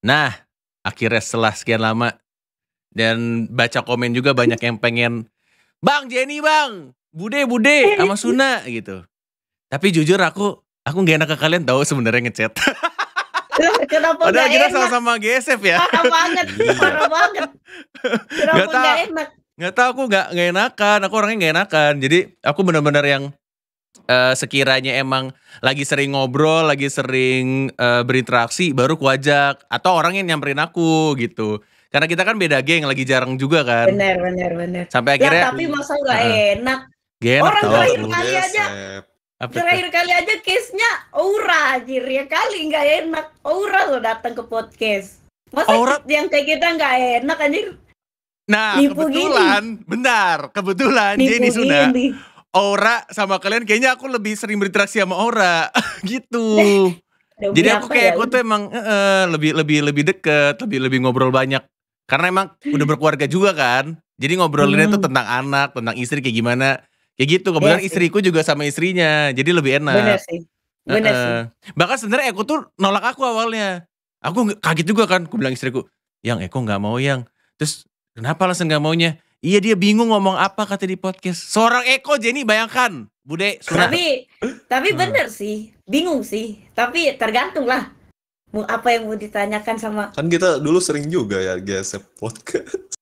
Nah, akhirnya setelah sekian lama dan baca komen juga banyak yang pengen Bang Jenny Bang, Bude Bude sama Suna gitu. Tapi jujur aku aku gak enak ke kalian tahu sebenarnya ngechat. Kenapa Padahal kita sama-sama GSF ya. Parah banget, iya. parah banget. Kenapa gak, gak enak? Gak tau aku gak, gak enakan, aku orangnya gak enakan. Jadi aku bener-bener yang uh, sekiranya emang lagi sering ngobrol, lagi sering uh, berinteraksi, baru kuajak atau orang yang nyamperin aku gitu. Karena kita kan beda geng, lagi jarang juga kan. Bener, bener, bener. Sampai ya, akhirnya. Ya, tapi masa nggak uh, enak. Gak orang terakhir kali aja. terakhir kali aja case-nya Aura anjir ya kali nggak enak Aura lo datang ke podcast masa Aura? yang kayak kita nggak enak anjir nah Nipu kebetulan gini. benar kebetulan Nipu Jenny Aura sama kalian kayaknya aku lebih sering berinteraksi sama Aura gitu. Jadi aku kayak ya? aku tuh emang uh, lebih lebih lebih deket, lebih lebih ngobrol banyak. Karena emang udah hmm. berkeluarga juga kan. Jadi ngobrolinnya hmm. tuh tentang anak, tentang istri kayak gimana. Kayak gitu. Iya Kebetulan ya istriku juga sama istrinya. Jadi lebih enak. Benar sih. benar sih. Bahkan sebenarnya aku tuh nolak aku awalnya. Aku kaget juga kan. Aku bilang istriku, "Yang Eko nggak mau yang." Terus, "Kenapa alasan nggak maunya?" Iya dia bingung ngomong apa kata di podcast. Seorang Eko Jenny bayangkan, Bude. Tapi tapi hmm. bener sih, bingung sih. Tapi tergantung lah mau apa yang mau ditanyakan sama. Kan kita dulu sering juga ya gesep podcast.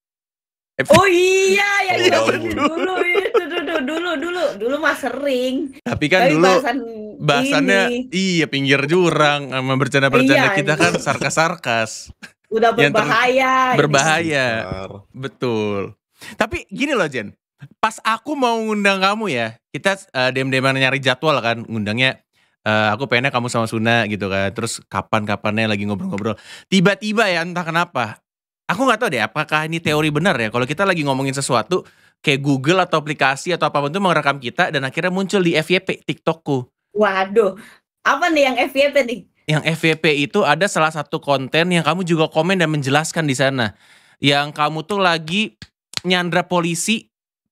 Oh iya, ya iya, dulu itu dulu dulu dulu dulu mah sering. Tapi kan tapi dulu bahasan bahasannya ini. iya pinggir jurang sama bercanda-bercanda iya, kita iya. kan sarkas-sarkas udah berbahaya. berbahaya. Ini. Betul. Tapi gini loh Jen, pas aku mau ngundang kamu ya, kita uh, eh, dem-deman nyari jadwal kan, ngundangnya uh, aku pengennya kamu sama Suna gitu kan, terus kapan-kapannya lagi ngobrol-ngobrol. Tiba-tiba ya entah kenapa, aku gak tahu deh apakah ini teori benar ya, kalau kita lagi ngomongin sesuatu, kayak Google atau aplikasi atau apapun itu merekam kita dan akhirnya muncul di FYP TikTokku. Waduh, apa nih yang FYP nih? Yang FYP itu ada salah satu konten yang kamu juga komen dan menjelaskan di sana. Yang kamu tuh lagi nyandra polisi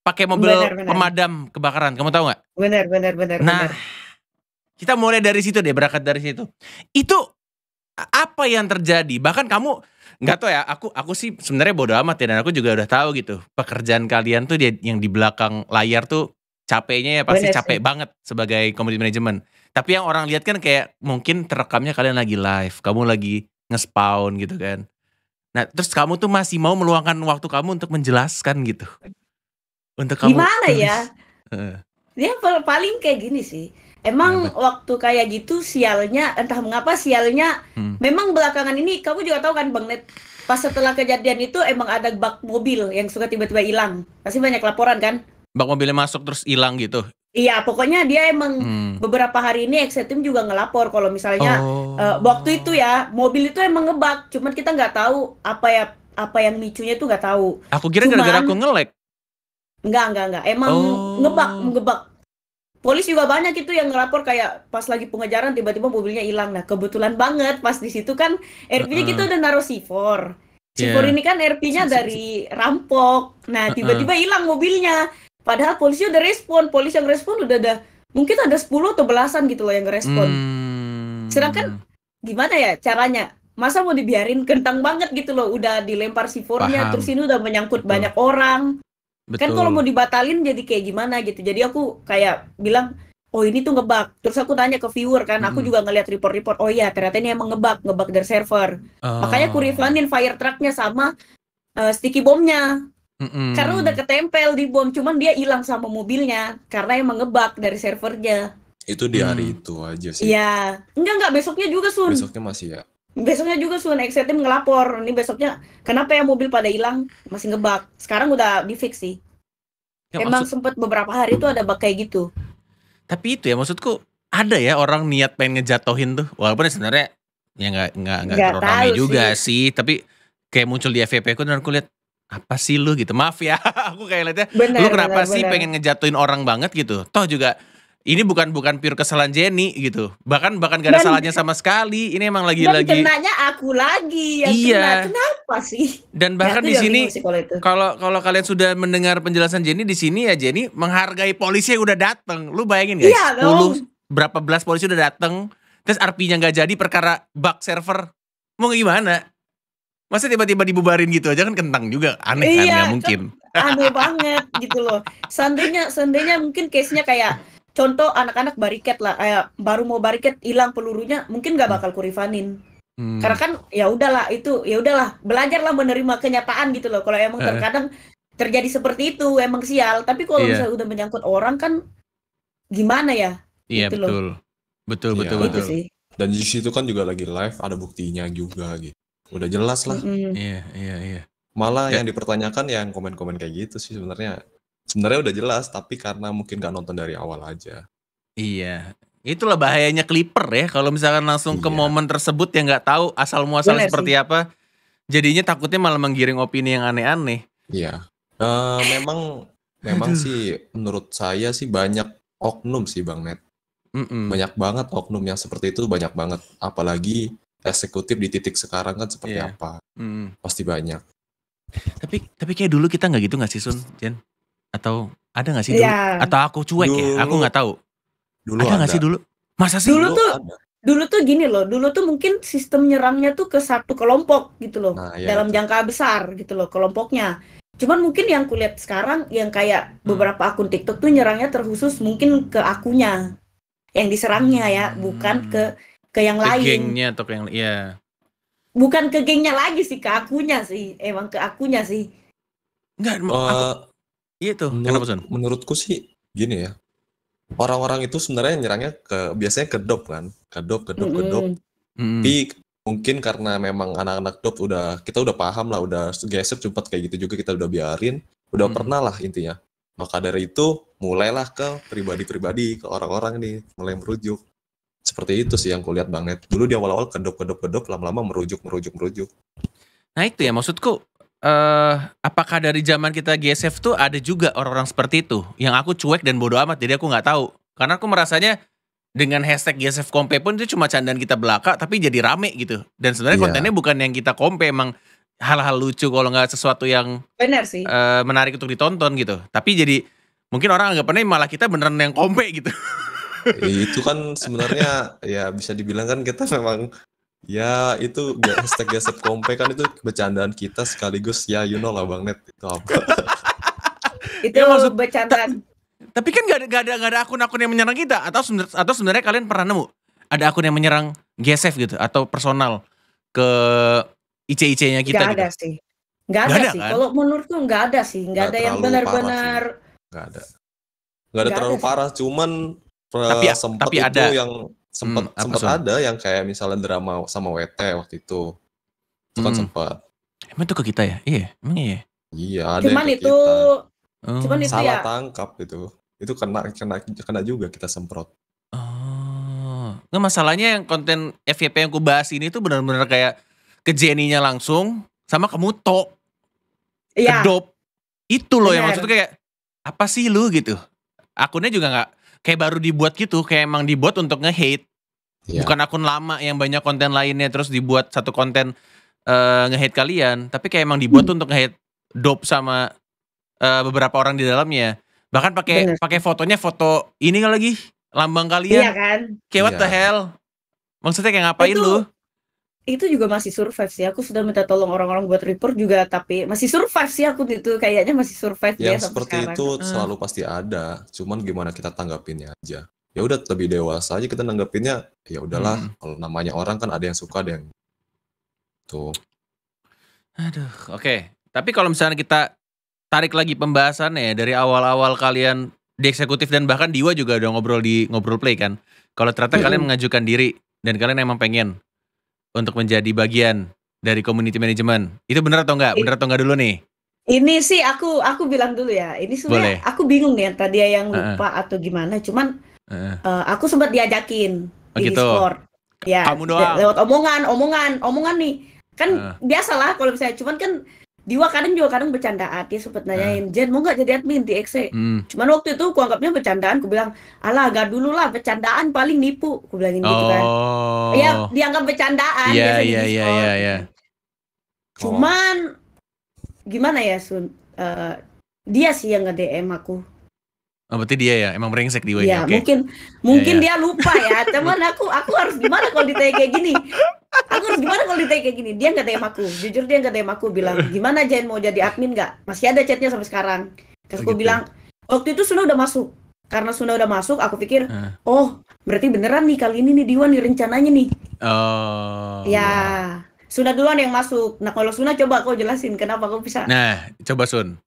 pakai mobil bener, bener. pemadam kebakaran. Kamu tahu nggak? Benar, benar, benar. Nah, bener. kita mulai dari situ deh, berangkat dari situ. Itu apa yang terjadi? Bahkan kamu nggak tahu ya. Aku aku sih sebenarnya bodoh amat ya, dan aku juga udah tahu gitu. Pekerjaan kalian tuh dia yang di belakang layar tuh capeknya ya pasti bener capek sih. banget sebagai community management. Tapi yang orang lihat kan kayak mungkin terekamnya kalian lagi live, kamu lagi ngespawn gitu kan. Nah, terus kamu tuh masih mau meluangkan waktu kamu untuk menjelaskan gitu. Untuk kamu Gimana terus, ya? Uh. ya, paling kayak gini sih. Emang waktu kayak gitu sialnya entah mengapa sialnya hmm. memang belakangan ini kamu juga tahu kan Bang Net pas setelah kejadian itu emang ada bak mobil yang suka tiba-tiba hilang. Pasti banyak laporan kan? Bak mobilnya masuk terus hilang gitu. Iya, pokoknya dia emang hmm. beberapa hari ini Exetim juga ngelapor kalau misalnya oh. uh, waktu itu ya mobil itu emang ngebak, cuman kita nggak tahu apa ya apa yang micunya itu nggak tahu. Aku kira gara-gara aku ngelek. Enggak, enggak, enggak. Emang oh. ngebak, ngebak. Polisi juga banyak itu yang ngelapor kayak pas lagi pengejaran tiba-tiba mobilnya hilang. Nah, kebetulan banget pas di situ kan RP-nya uh kita udah naruh Sifor 4 iya. ini kan RP-nya dari rampok. Nah, tiba-tiba hilang mobilnya Padahal polisi udah respon, polisi yang respon udah ada mungkin ada 10 atau belasan gitu loh yang respon. Hmm. Sedangkan gimana ya caranya? Masa mau dibiarin kentang banget gitu loh, udah dilempar sifornya, Paham. terus ini udah menyangkut Betul. banyak orang. Betul. Kan kalau mau dibatalin jadi kayak gimana gitu. Jadi aku kayak bilang, oh ini tuh ngebug. Terus aku tanya ke viewer kan, aku hmm. juga ngeliat report-report. Oh iya, ternyata ini emang ngebug, ngebug dari server. Oh. Makanya aku oh. refundin fire trucknya sama uh, sticky bombnya. Mm-mm. Karena udah ketempel di bom, cuman dia hilang sama mobilnya karena emang ngebug dari servernya. Itu di hari hmm. itu aja sih. Iya. Enggak enggak besoknya juga Sun. Besoknya masih ya. Besoknya juga Sun X ngelapor. Ini besoknya kenapa ya mobil pada hilang masih ngebak? Sekarang udah di fix sih. Ya, emang maksud... sempet beberapa hari itu ada bak kayak gitu. Tapi itu ya maksudku ada ya orang niat pengen ngejatohin tuh. Walaupun sebenarnya ya nggak nggak nggak terlalu juga sih. sih. Tapi kayak muncul di FVP aku dan aku lihat apa sih lu gitu maaf ya aku kayak liatnya bener, lu kenapa bener, sih bener. pengen ngejatuhin orang banget gitu toh juga ini bukan bukan pure kesalahan Jenny gitu bahkan bahkan gak ada dan, salahnya sama sekali ini emang lagi lagi kenanya aku lagi yang iya. kena, kenapa sih dan bahkan ya, di sini kalau kalau kalian sudah mendengar penjelasan Jenny di sini ya Jenny menghargai polisi yang udah datang lu bayangin guys iya, berapa belas polisi udah datang terus RP-nya nggak jadi perkara bug server mau gimana Masa tiba-tiba dibubarin gitu aja kan kentang juga aneh kan, iya, kan ya mungkin. Kan, aneh banget gitu loh. Seandainya seandainya mungkin case-nya kayak contoh anak-anak bariket lah kayak baru mau bariket hilang pelurunya mungkin nggak bakal kurifanin. Hmm. Karena kan ya udahlah itu ya udahlah belajarlah menerima kenyataan gitu loh. Kalau emang eh. terkadang terjadi seperti itu emang sial, tapi kalau iya. misalnya udah menyangkut orang kan gimana ya? Iya gitu betul. Loh. Betul betul iya. Gitu betul. sih. Dan di situ kan juga lagi live ada buktinya juga gitu. Udah jelas lah. Iya, iya, iya. Malah ya. yang dipertanyakan yang komen-komen kayak gitu sih sebenarnya. Sebenarnya udah jelas, tapi karena mungkin gak nonton dari awal aja. Iya. Itulah bahayanya Clipper ya. Kalau misalkan langsung iya. ke momen tersebut yang gak tahu asal muasal seperti sih. apa, jadinya takutnya malah menggiring opini yang aneh-aneh. Iya. Uh, memang memang Aduh. sih menurut saya sih banyak oknum sih Bang Net. Mm-mm. Banyak banget oknum yang seperti itu banyak banget. Apalagi eksekutif di titik sekarang kan seperti yeah. apa mm. pasti banyak tapi tapi kayak dulu kita nggak gitu nggak sih Sun Jen atau ada nggak sih dulu yeah. atau aku cuek dulu, ya aku nggak tahu dulu ada nggak sih dulu masa sih dulu, dulu tuh ada. dulu tuh gini loh dulu tuh mungkin sistem nyerangnya tuh ke satu kelompok gitu loh nah, ya, dalam itu. Iya. jangka besar gitu loh kelompoknya cuman mungkin yang kulihat sekarang yang kayak hmm. beberapa akun TikTok tuh nyerangnya terkhusus mungkin ke akunya yang diserangnya ya hmm. bukan ke ke yang ke lain. Gengnya atau ke yang iya. Bukan ke gengnya lagi sih, ke akunya sih. Emang ke akunya sih. Enggak, uh, aku, iya tuh. Menurut, Kenapa, menurutku sih gini ya. Orang-orang itu sebenarnya nyerangnya ke biasanya ke dop kan. Ke dop, ke dop, mm -hmm. ke dop. Mm -hmm. Tapi mungkin karena memang anak-anak dop udah kita udah paham lah, udah geser cepat kayak gitu juga kita udah biarin, udah mm -hmm. pernah lah intinya. Maka dari itu mulailah ke pribadi-pribadi, ke orang-orang nih, mulai merujuk seperti itu sih yang kulihat banget. Dulu di awal awal kedok, kedok kedok lama-lama merujuk-merujuk-merujuk. Nah itu ya maksudku, uh, apakah dari zaman kita GSF tuh ada juga orang-orang seperti itu? Yang aku cuek dan bodoh amat, jadi aku nggak tahu. Karena aku merasanya dengan hashtag GSF Kompe pun itu cuma candaan kita belaka, tapi jadi rame gitu. Dan sebenarnya yeah. kontennya bukan yang kita kompe, emang hal-hal lucu kalau nggak sesuatu yang benar sih uh, menarik untuk ditonton gitu tapi jadi mungkin orang anggapannya malah kita beneran yang kompe gitu Iya, itu kan sebenarnya ya bisa dibilang kan kita memang ya itu hashtag gasep kompe kan itu bercandaan kita sekaligus ya you know lah bang net itu apa itu ya, maksud bercandaan tapi kan gak ada gak ada gak ada akun-akun yang menyerang kita atau sebenar, atau sebenarnya kalian pernah nemu ada akun yang menyerang GSF gitu atau personal ke IC-IC-nya kita gak gitu. ada sih gak, ada, ada sih kan? kalau menurutku gak ada sih gak, ada yang benar-benar gak ada gak ada gak terlalu ada parah sih. cuman tapi, sempet tapi itu ada. yang sempat hmm, sempat ada yang kayak misalnya drama sama WT waktu itu. sempat kan hmm. sempat. Emang itu ke kita ya? Iya, emang iya. Iya, ada Cuman itu kita. Oh. cuman itu salah ya. tangkap itu. Itu kena kena kena juga kita semprot. Oh. Nggak masalahnya yang konten FYP yang ku bahas ini tuh benar-benar kayak ke Jenny-nya langsung sama ke Muto. Iya. Kedop. Itu loh Bener. yang maksudnya kayak apa sih lu gitu. Akunnya juga nggak kayak baru dibuat gitu kayak emang dibuat untuk nge-hate yeah. bukan akun lama yang banyak konten lainnya terus dibuat satu konten uh, nge-hate kalian tapi kayak emang dibuat hmm. untuk nge-hate dope sama uh, beberapa orang di dalamnya bahkan pakai pakai fotonya foto ini lagi lambang kalian iya kan kayak what the iya. hell maksudnya kayak ngapain itu, lu itu juga masih survive sih. Aku sudah minta tolong orang-orang buat report juga, tapi masih survive sih aku itu kayaknya masih survive Yang ya seperti itu hmm. selalu pasti ada. Cuman gimana kita tanggapinnya aja. Ya udah lebih dewasa aja kita nanggapinnya. Ya udahlah, hmm. kalau namanya orang kan ada yang suka, ada yang tuh. Aduh, oke. Okay. Tapi kalau misalnya kita tarik lagi pembahasannya ya dari awal-awal kalian di eksekutif dan bahkan Diwa juga udah ngobrol di ngobrol play kan. Kalau ternyata hmm. kalian mengajukan diri dan kalian emang pengen untuk menjadi bagian dari community management. Itu benar atau enggak? Benar atau enggak dulu nih? Ini sih aku aku bilang dulu ya. Ini sebenarnya aku bingung nih tadi yang lupa uh -uh. atau gimana. Cuman uh -uh. Uh, aku sempat diajakin oh, di gitu. Discord. Ya, Kamu doang. lewat omongan, omongan, omongan nih. Kan uh. biasalah kalau misalnya cuman kan Diwa kadang juga kadang bercandaan ah, dia sempat nanyain ah. Jen mau nggak jadi admin di X hmm. cuman waktu itu aku anggapnya bercandaan aku bilang alah agak dulu lah bercandaan paling nipu aku bilangin oh. gitu kan ya dianggap bercandaan iya iya iya iya iya cuman oh. gimana ya Sun uh, dia sih yang nge DM aku Oh, berarti dia ya emang brengsek di Ya, okay. mungkin mungkin ya, ya. dia lupa ya. Cuman aku aku harus gimana kalau ditanya kayak gini? Aku harus gimana kalau ditanya kayak gini? Dia nggak tanya aku. Jujur dia nggak tanya aku bilang, "Gimana Jen mau jadi admin nggak? Masih ada chatnya sampai sekarang." Terus oh, aku gitu. bilang, "Waktu itu Suna udah masuk." Karena Suna udah masuk, aku pikir, uh. "Oh, berarti beneran nih kali ini nih Diwan nih rencananya nih." Oh. Ya. Wow. Iya. Suna duluan yang masuk. Nah, kalau Suna coba kau jelasin kenapa kau bisa. Nah, coba Sun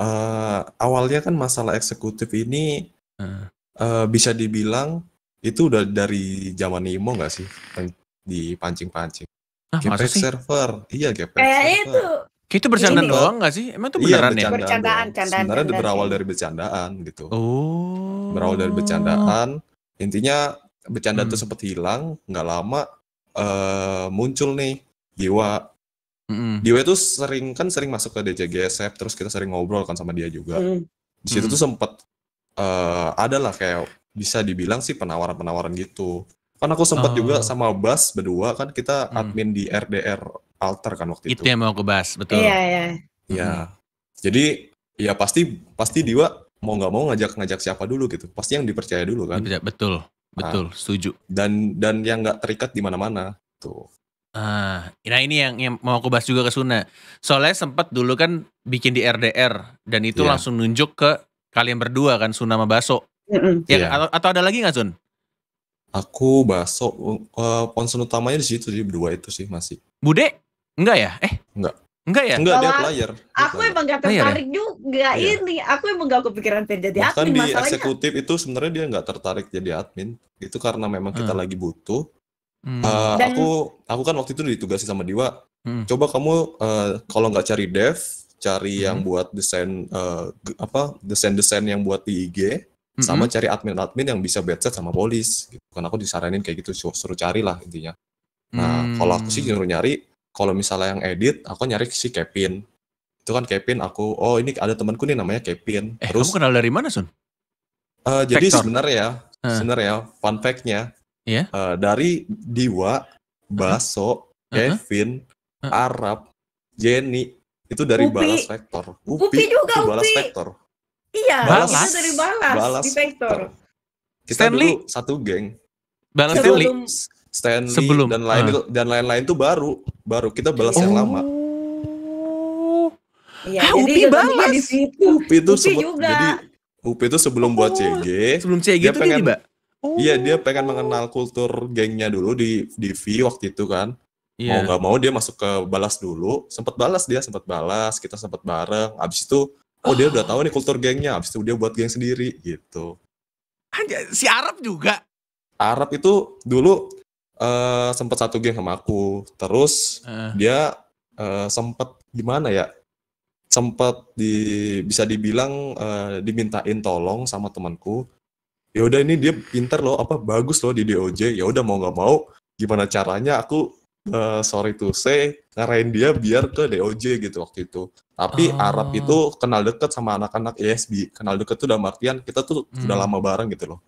uh, awalnya kan masalah eksekutif ini uh. Uh, bisa dibilang itu udah dari zaman Nemo nggak sih di pancing-pancing? Ah, sih? server, iya gepeng Eh server. itu. itu bercandaan Ini. doang gak sih? Emang itu iya, beneran iya, ya? Bercandaan, doang. candaan. Sebenarnya candaan, berawal iya. dari bercandaan gitu. Oh. Berawal dari bercandaan. Intinya bercanda hmm. tuh sempat hilang, nggak lama uh, muncul nih jiwa Mm-hmm. itu sering kan sering masuk ke DJGSF terus kita sering ngobrol kan sama dia juga. mm Di situ mm tuh sempat uh, eh, adalah kayak bisa dibilang sih penawaran-penawaran gitu. Kan aku sempat oh. juga sama Bas berdua kan kita mm. admin di RDR Alter kan waktu itu. Itu yang mau ke Bas, betul. Iya, iya. Iya. Jadi ya pasti pasti Dewa mau nggak mau ngajak-ngajak siapa dulu gitu. Pasti yang dipercaya dulu kan. Betul, betul, nah, setuju. Dan dan yang nggak terikat di mana-mana tuh. Uh, nah ini yang, yang mau aku bahas juga ke Suna. Soalnya sempat dulu kan bikin di RDR dan itu yeah. langsung nunjuk ke kalian berdua kan Suna sama Baso. Mm hmm Ya, kan? yeah. atau, atau ada lagi nggak Sun? Aku Baso uh, ponsel utamanya di situ sih berdua itu sih masih. Bude? Enggak ya? Eh? Enggak. Enggak ya? Enggak, dia player. aku player. emang gak ya? tertarik juga ya? ini. Aku emang gak kepikiran pengen jadi Bahkan admin. di masalahnya. eksekutif itu sebenarnya dia gak tertarik jadi admin. Itu karena memang kita ah. lagi butuh. Uh, Dan... Aku aku kan waktu itu ditugasi sama Dewa. Hmm. Coba kamu uh, kalau nggak cari dev, cari hmm. yang buat desain uh, apa desain-desain yang buat di IG, hmm. sama cari admin-admin yang bisa bedset sama polis. Gitu. Kan aku disaranin kayak gitu suruh, suruh lah intinya. Nah hmm. kalau aku sih nyuruh nyari, kalau misalnya yang edit, aku nyari si Kevin. Itu kan Kevin aku, oh ini ada temanku nih namanya Kevin. Eh, Terus, kamu kenal dari mana Sun? Uh, jadi sebenarnya, ya, hmm. sebenarnya ya, fun fact-nya, yeah. Iya. uh, dari Diwa, Baso, uh-huh. Kevin, uh-huh. Arab, Jenny itu dari Upi. balas vektor. Upi, Upi juga itu balas Upi. vektor. Iya, balas itu dari balas, balas di vektor. Kita Stanley. dulu satu geng. Balas Stanley. Stanley Sebelum. dan lain uh. dan lain-lain itu baru baru kita balas oh. yang lama. Oh. Iya, ah, Upi balas. Di situ. Upi itu Upi sebe- juga. jadi Upi itu sebelum oh. buat CG. Sebelum CG dia itu pengen, dia tiba Oh. Iya dia oh. pengen mengenal kultur gengnya dulu di di V waktu itu kan. Yeah. Mau nggak mau dia masuk ke balas dulu. Sempat balas dia, sempat balas. Kita sempat bareng. Abis itu, oh, dia udah ah. tahu nih kultur gengnya. Abis itu dia buat geng sendiri gitu. Kan si Arab juga. Arab itu dulu uh, eh, sempat satu geng sama aku. Terus uh. dia uh, eh, sempat gimana ya? Sempat di bisa dibilang uh, dimintain tolong sama temanku ya udah ini dia pintar loh apa bagus loh di DOJ ya udah mau nggak mau gimana caranya aku uh, sorry to say ngarahin dia biar ke DOJ gitu waktu itu tapi oh. Arab itu kenal deket sama anak-anak ESB kenal deket tuh dalam artian kita tuh hmm. udah lama bareng gitu loh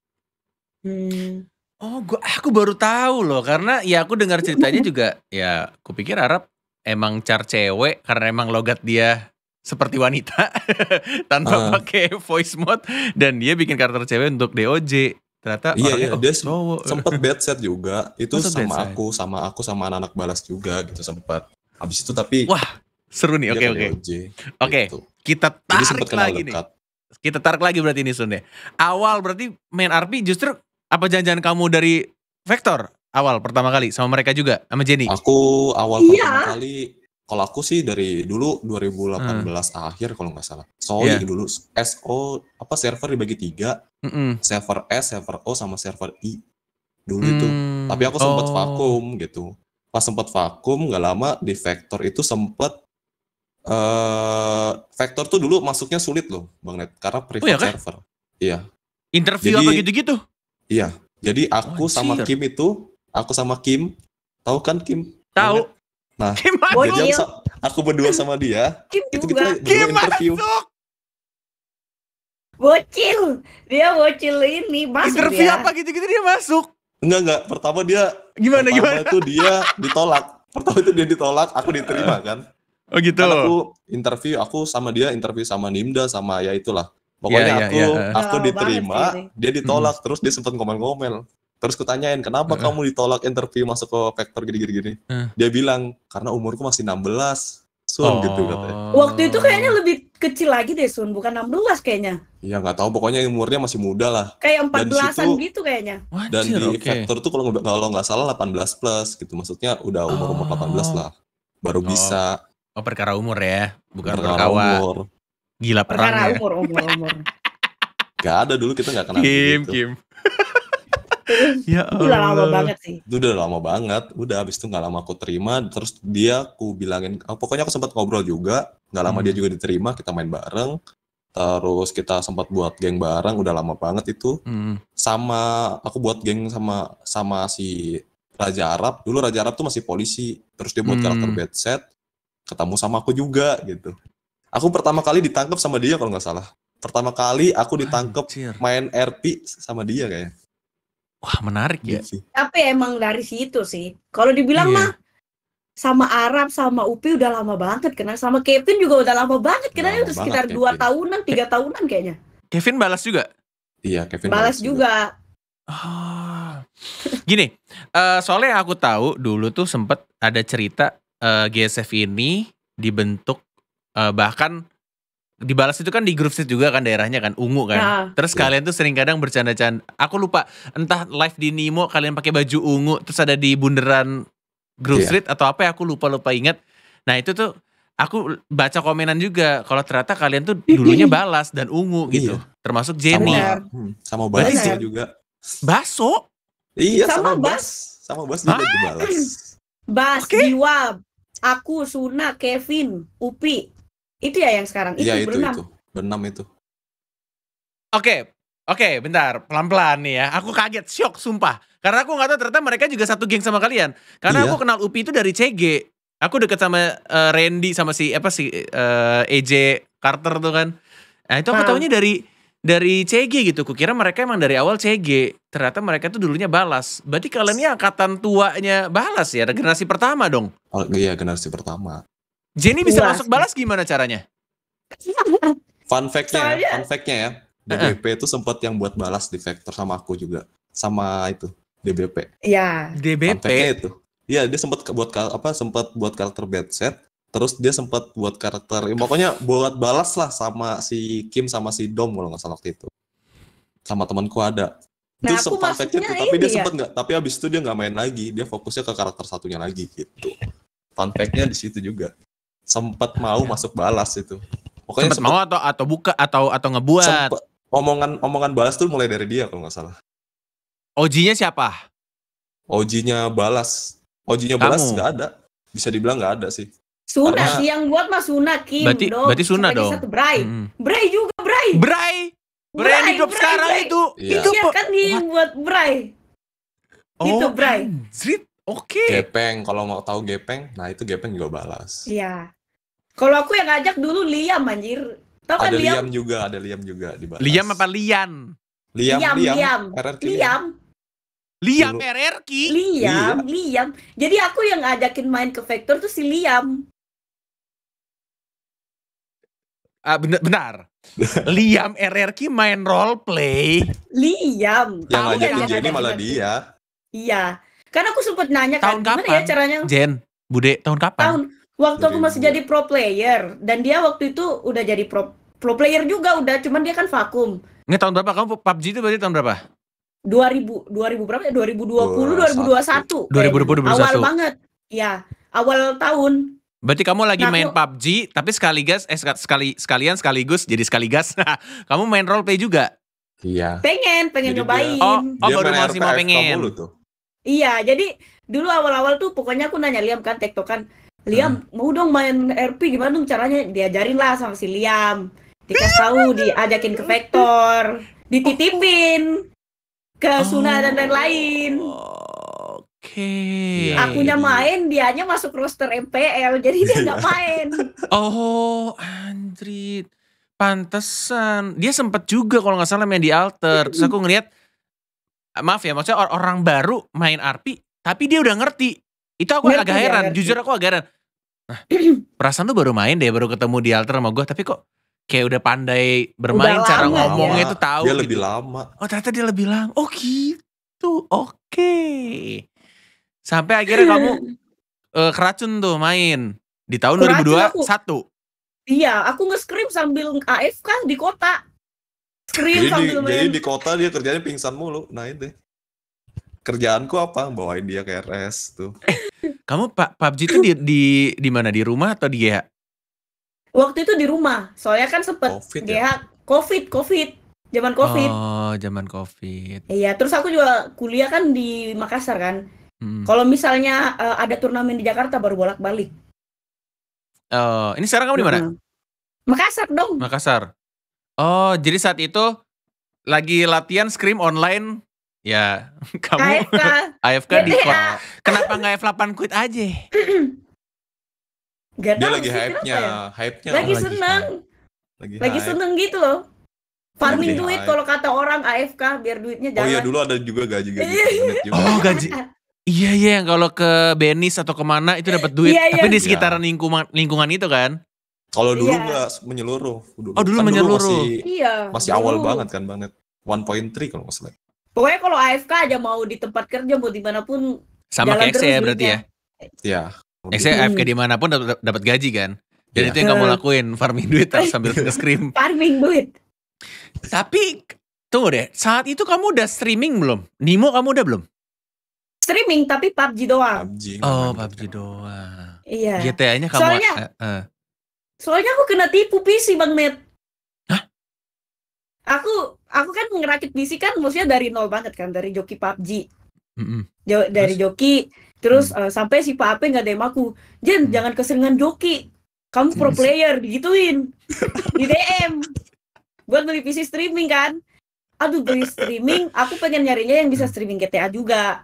hmm. oh gua aku baru tahu loh karena ya aku dengar ceritanya juga ya kupikir Arab emang car cewek karena emang logat dia seperti wanita tanpa uh. pakai voice mode dan dia bikin karakter cewek untuk DOJ ternyata iya, iya, oh, dia cowok. sempet bad set juga itu Masa sama aku sama aku sama anak-anak balas juga gitu sempat habis itu tapi wah seru nih oke oke oke gitu. kita tarik lagi dekat. nih kita tarik lagi berarti ini Sun ya awal berarti main RP justru apa janjian kamu dari Vector awal pertama kali sama mereka juga sama Jenny aku awal iya. pertama kali kalau aku sih dari dulu 2018 hmm. akhir kalau nggak salah. Soi iya. yeah. dulu SO apa server dibagi tiga, mm -mm. server S, server O sama server I dulu mm. itu. Hmm, Tapi aku sempat oh. vakum gitu. Pas sempat vakum nggak lama di Vector itu sempat uh, eh, Vector tuh dulu masuknya sulit loh Bang Net karena private oh, server. Iya kan? server. Iya. Interview jadi, apa gitu-gitu? Iya. Jadi aku oh, sama Kim itu, aku sama Kim, tahu kan Kim? Tahu. Nah, Gimana? Jam aku berdua sama dia. Kim itu kita Kim interview. Bocil, dia bocil ini masuk Interview ya. apa gitu-gitu dia masuk. Enggak enggak, pertama dia gimana pertama gimana? itu dia ditolak. Pertama itu dia ditolak, aku diterima nah. kan. Oh gitu. Kan aku interview, aku sama dia interview sama Nimda sama ya itulah. Pokoknya yeah, yeah, aku yeah. Ya. aku diterima, dia ditolak hmm. terus dia sempat ngomel-ngomel terus kutanyain kenapa uh. kamu ditolak interview masuk ke Vector gini-gini uh. dia bilang karena umurku masih 16 Sun gitu oh. gitu katanya waktu itu kayaknya lebih kecil lagi deh Sun bukan 16 kayaknya Iya nggak tahu pokoknya umurnya masih muda lah kayak 14-an gitu kayaknya dan di okay. Vector tuh kalau kalau nggak salah 18 plus gitu maksudnya udah umur umur 18 lah baru oh. bisa oh perkara umur ya bukan perkara perkara umur gila perang perkara ya. umur umur umur Gak ada dulu kita nggak kenal Kim gitu. Kim ya itu udah lama banget sih itu udah lama banget udah abis itu nggak lama aku terima terus dia aku bilangin oh, pokoknya aku sempat ngobrol juga nggak lama hmm. dia juga diterima kita main bareng terus kita sempat buat geng bareng udah lama banget itu hmm. sama aku buat geng sama sama si Raja Arab dulu Raja Arab tuh masih polisi terus dia buat hmm. karakter bad set ketemu sama aku juga gitu aku pertama kali ditangkap sama dia kalau nggak salah pertama kali aku ditangkap main RP sama dia kayaknya Wah menarik ya. Iya sih. Tapi emang dari situ sih. Kalau dibilang yeah. mah sama Arab sama Upi udah lama banget kenal sama Kevin juga udah lama banget kenalnya udah sekitar dua tahunan tiga tahunan kayaknya. Kevin balas juga. Iya Kevin balas, balas juga. juga. Oh. Gini, uh, soalnya aku tahu dulu tuh sempet ada cerita uh, eh, GSF ini dibentuk uh, bahkan dibalas itu kan di grup sit juga kan daerahnya kan ungu kan. Nah. Terus iya. kalian tuh sering kadang bercanda-canda. Aku lupa entah live di Nimo kalian pakai baju ungu terus ada di bundaran grup yeah. Iya. street atau apa ya aku lupa lupa ingat. Nah itu tuh aku baca komenan juga kalau ternyata kalian tuh iya. dulunya balas dan ungu gitu. Termasuk Jenny. Sama, hmm, sama balas juga. Baso? Iya sama, sama bas. Sama bas juga dibalas. Bas, okay. Diwa, aku, Suna, Kevin, Upi, itu ya yang sekarang. Itu, ya, itu berenam. Itu. Berenam itu. Oke, okay. oke, okay, bentar, pelan-pelan nih ya. Aku kaget, shock, sumpah. Karena aku nggak tahu ternyata mereka juga satu geng sama kalian. Karena iya. aku kenal Upi itu dari CG. Aku deket sama uh, Randy sama si apa si uh, eh, EJ Carter tuh kan. Nah, itu aku nah. taunya dari dari CG gitu. Kukira mereka emang dari awal CG. Ternyata mereka tuh dulunya balas. Berarti kalian ini angkatan tuanya balas ya, generasi pertama dong. Oh, iya, generasi pertama. Jenny bisa Wah. Iya masuk balas gimana caranya? Fun fact-nya ya, fun fact-nya ya. DBP itu sempat yang buat balas di Vector sama aku juga. Sama itu, DBP. Iya. DBP itu. Iya, dia sempat buat apa sempat buat karakter bad set, terus dia sempat buat karakter ya, pokoknya buat balas lah sama si Kim sama si Dom kalau nggak salah waktu itu. Sama temanku ada. Nah, itu sempat itu, tapi dia ya? sempat nggak, tapi abis itu dia nggak main lagi, dia fokusnya ke karakter satunya lagi gitu. Fun fact-nya di situ juga sempat mau iya. masuk balas itu. Pokoknya sempat mau atau atau buka atau atau ngebuat. omongan omongan balas tuh mulai dari dia kalau nggak salah. OG-nya siapa? OG-nya balas. OG-nya balas nggak ada. Bisa dibilang nggak ada sih. Suna Karena... sih yang buat mas Suna Kim berarti, dong. Berarti Suna Cuma dong. Satu Bray. Hmm. Bray juga Bray. Bray. Bray, Bray yang Bray, sekarang Bray. itu. Ya. Itu ya, kan dia yang buat Bray. Oh, itu Bray. Oke. Okay. Gepeng kalau mau tahu Gepeng, nah itu Gepeng juga balas. Iya. Kalau aku yang ngajak dulu Liam anjir. Tau kan Liam? Liam juga, ada Liam juga di Liam apa Lian? Liam, Liam, Liam, Liam. RRQ, Liam. Liam Liam RRQ. Liam, Liam, Liam. Jadi aku yang ngajakin main ke Vector tuh si Liam. Ah, benar, benar. Liam RRQ main role play. Liam. Yang ngajakin Jenny malah dia. Iya. Karena aku sempat nanya kan, tahun kan, kapan? gimana ya caranya? Jen, Bude, tahun kapan? Tahun Waktu aku masih iya. jadi pro player dan dia waktu itu udah jadi pro pro player juga udah, cuman dia kan vakum. Ini tahun berapa kamu PUBG itu berarti tahun berapa? 2000 2000 berapa ya? 2020 2021. 2020 2021. Awal banget. Ya, awal tahun. Berarti kamu lagi nah, main aku, PUBG tapi sekaligus eh sekali sekalian sekaligus jadi sekaligus nah, kamu main role play juga? Iya. Pengen, pengen jadi nyobain. Dia, oh, oh baru masih mau pengen. Iya, jadi dulu awal-awal tuh pokoknya aku nanya Liam kan tektokan Liam hmm. mau dong main RP gimana dong caranya diajarin lah sama si Liam dikasih tahu diajakin ke vektor dititipin ke oh. Suna dan lain-lain oke okay. Iya, iya, akunya iya. main dianya masuk roster MPL jadi dia nggak main oh Andrit, pantesan dia sempet juga kalau nggak salah main di alter terus aku ngeliat maaf ya maksudnya orang baru main RP tapi dia udah ngerti itu aku kan, ya, ngerti, agak heran, jujur aku agak heran. Nah, perasaan tuh baru main deh, baru ketemu di altar sama gue, tapi kok kayak udah pandai bermain, udah cara ngomongnya itu tahu. Dia gitu. lebih lama. Oh ternyata dia lebih lama. Oh gitu, oke. Okay. Sampai akhirnya kamu uh, keracun tuh main di tahun keracun 2002 aku, satu. Iya, aku nge-scream sambil kan di kota. Scream jadi sambil di, main. Jadi di kota dia kerjanya pingsan mulu. Nah itu. Kerjaanku apa? Bawain dia ke RS tuh. Kamu Pak PUBG itu di di di mana di rumah atau di GH? Waktu itu di rumah, soalnya kan sempet COVID, GH ya? COVID COVID zaman COVID. Oh, zaman COVID. Iya, terus aku juga kuliah kan di Makassar kan. Hmm. Kalau misalnya uh, ada turnamen di Jakarta baru bolak-balik. Oh, ini sekarang kamu di mana? Makassar dong. Makassar. Oh, jadi saat itu lagi latihan scrim online Ya, kamu AFK, di ya. Kenapa nggak F8 quit aja? Gak Dia lagi hype-nya, ya? hype-nya. Lagi, lagi seneng. Lagi, lagi senang seneng gitu loh. Farming lagi duit kalau kata orang AFK biar duitnya jalan. Oh iya dulu ada juga gaji-gaji. Iya. oh gaji. Iya iya yang kalau ke Benis atau kemana itu dapat duit. Iya, iya. Tapi di sekitaran iya. lingkungan lingkungan itu kan. Kalau dulu nggak gak menyeluruh. Dulu. Oh dulu kan menyeluruh. Dulu masih, iya. Masih dulu. awal banget kan banget. One Point Three kalau nggak salah. Pokoknya kalau AFK aja mau di tempat kerja mau dimanapun sama kayak Excel ya berarti ya. Iya. Excel AFK dimanapun dapat dapat gaji kan. Jadi ya. itu yang kamu lakuin farming duit sambil nge-scream. farming duit. Tapi tunggu deh, saat itu kamu udah streaming belum? Nimo kamu udah belum? Streaming tapi PUBG doang. PUBG, oh, PUBG doang. Iya. GTA-nya kamu Soalnya uh, uh. Soalnya aku kena tipu PC Bang Net. Hah? Aku aku kan ngerakit PC kan maksudnya dari nol banget kan dari joki PUBG mm-hmm. jo dari terus? joki terus mm. uh, sampai si Pak Ape nggak DM aku Jen mm. jangan keseringan joki kamu pro player digituin di DM buat beli PC streaming kan aduh beli streaming aku pengen nyarinya yang bisa mm. streaming GTA juga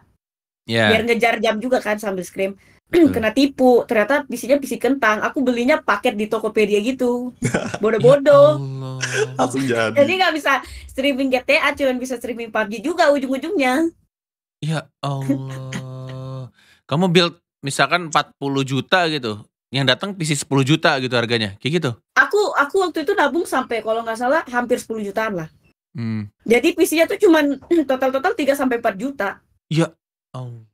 yeah. biar ngejar jam juga kan sambil scream Hmm. kena tipu ternyata bisinya bisi kentang aku belinya paket di Tokopedia gitu bodoh-bodoh ya langsung jadi jadi nggak bisa streaming GTA cuman bisa streaming PUBG juga ujung-ujungnya ya Allah kamu build misalkan 40 juta gitu yang datang PC 10 juta gitu harganya kayak gitu aku aku waktu itu nabung sampai kalau nggak salah hampir 10 jutaan lah hmm. jadi PC-nya tuh cuman total-total 3 sampai 4 juta ya Allah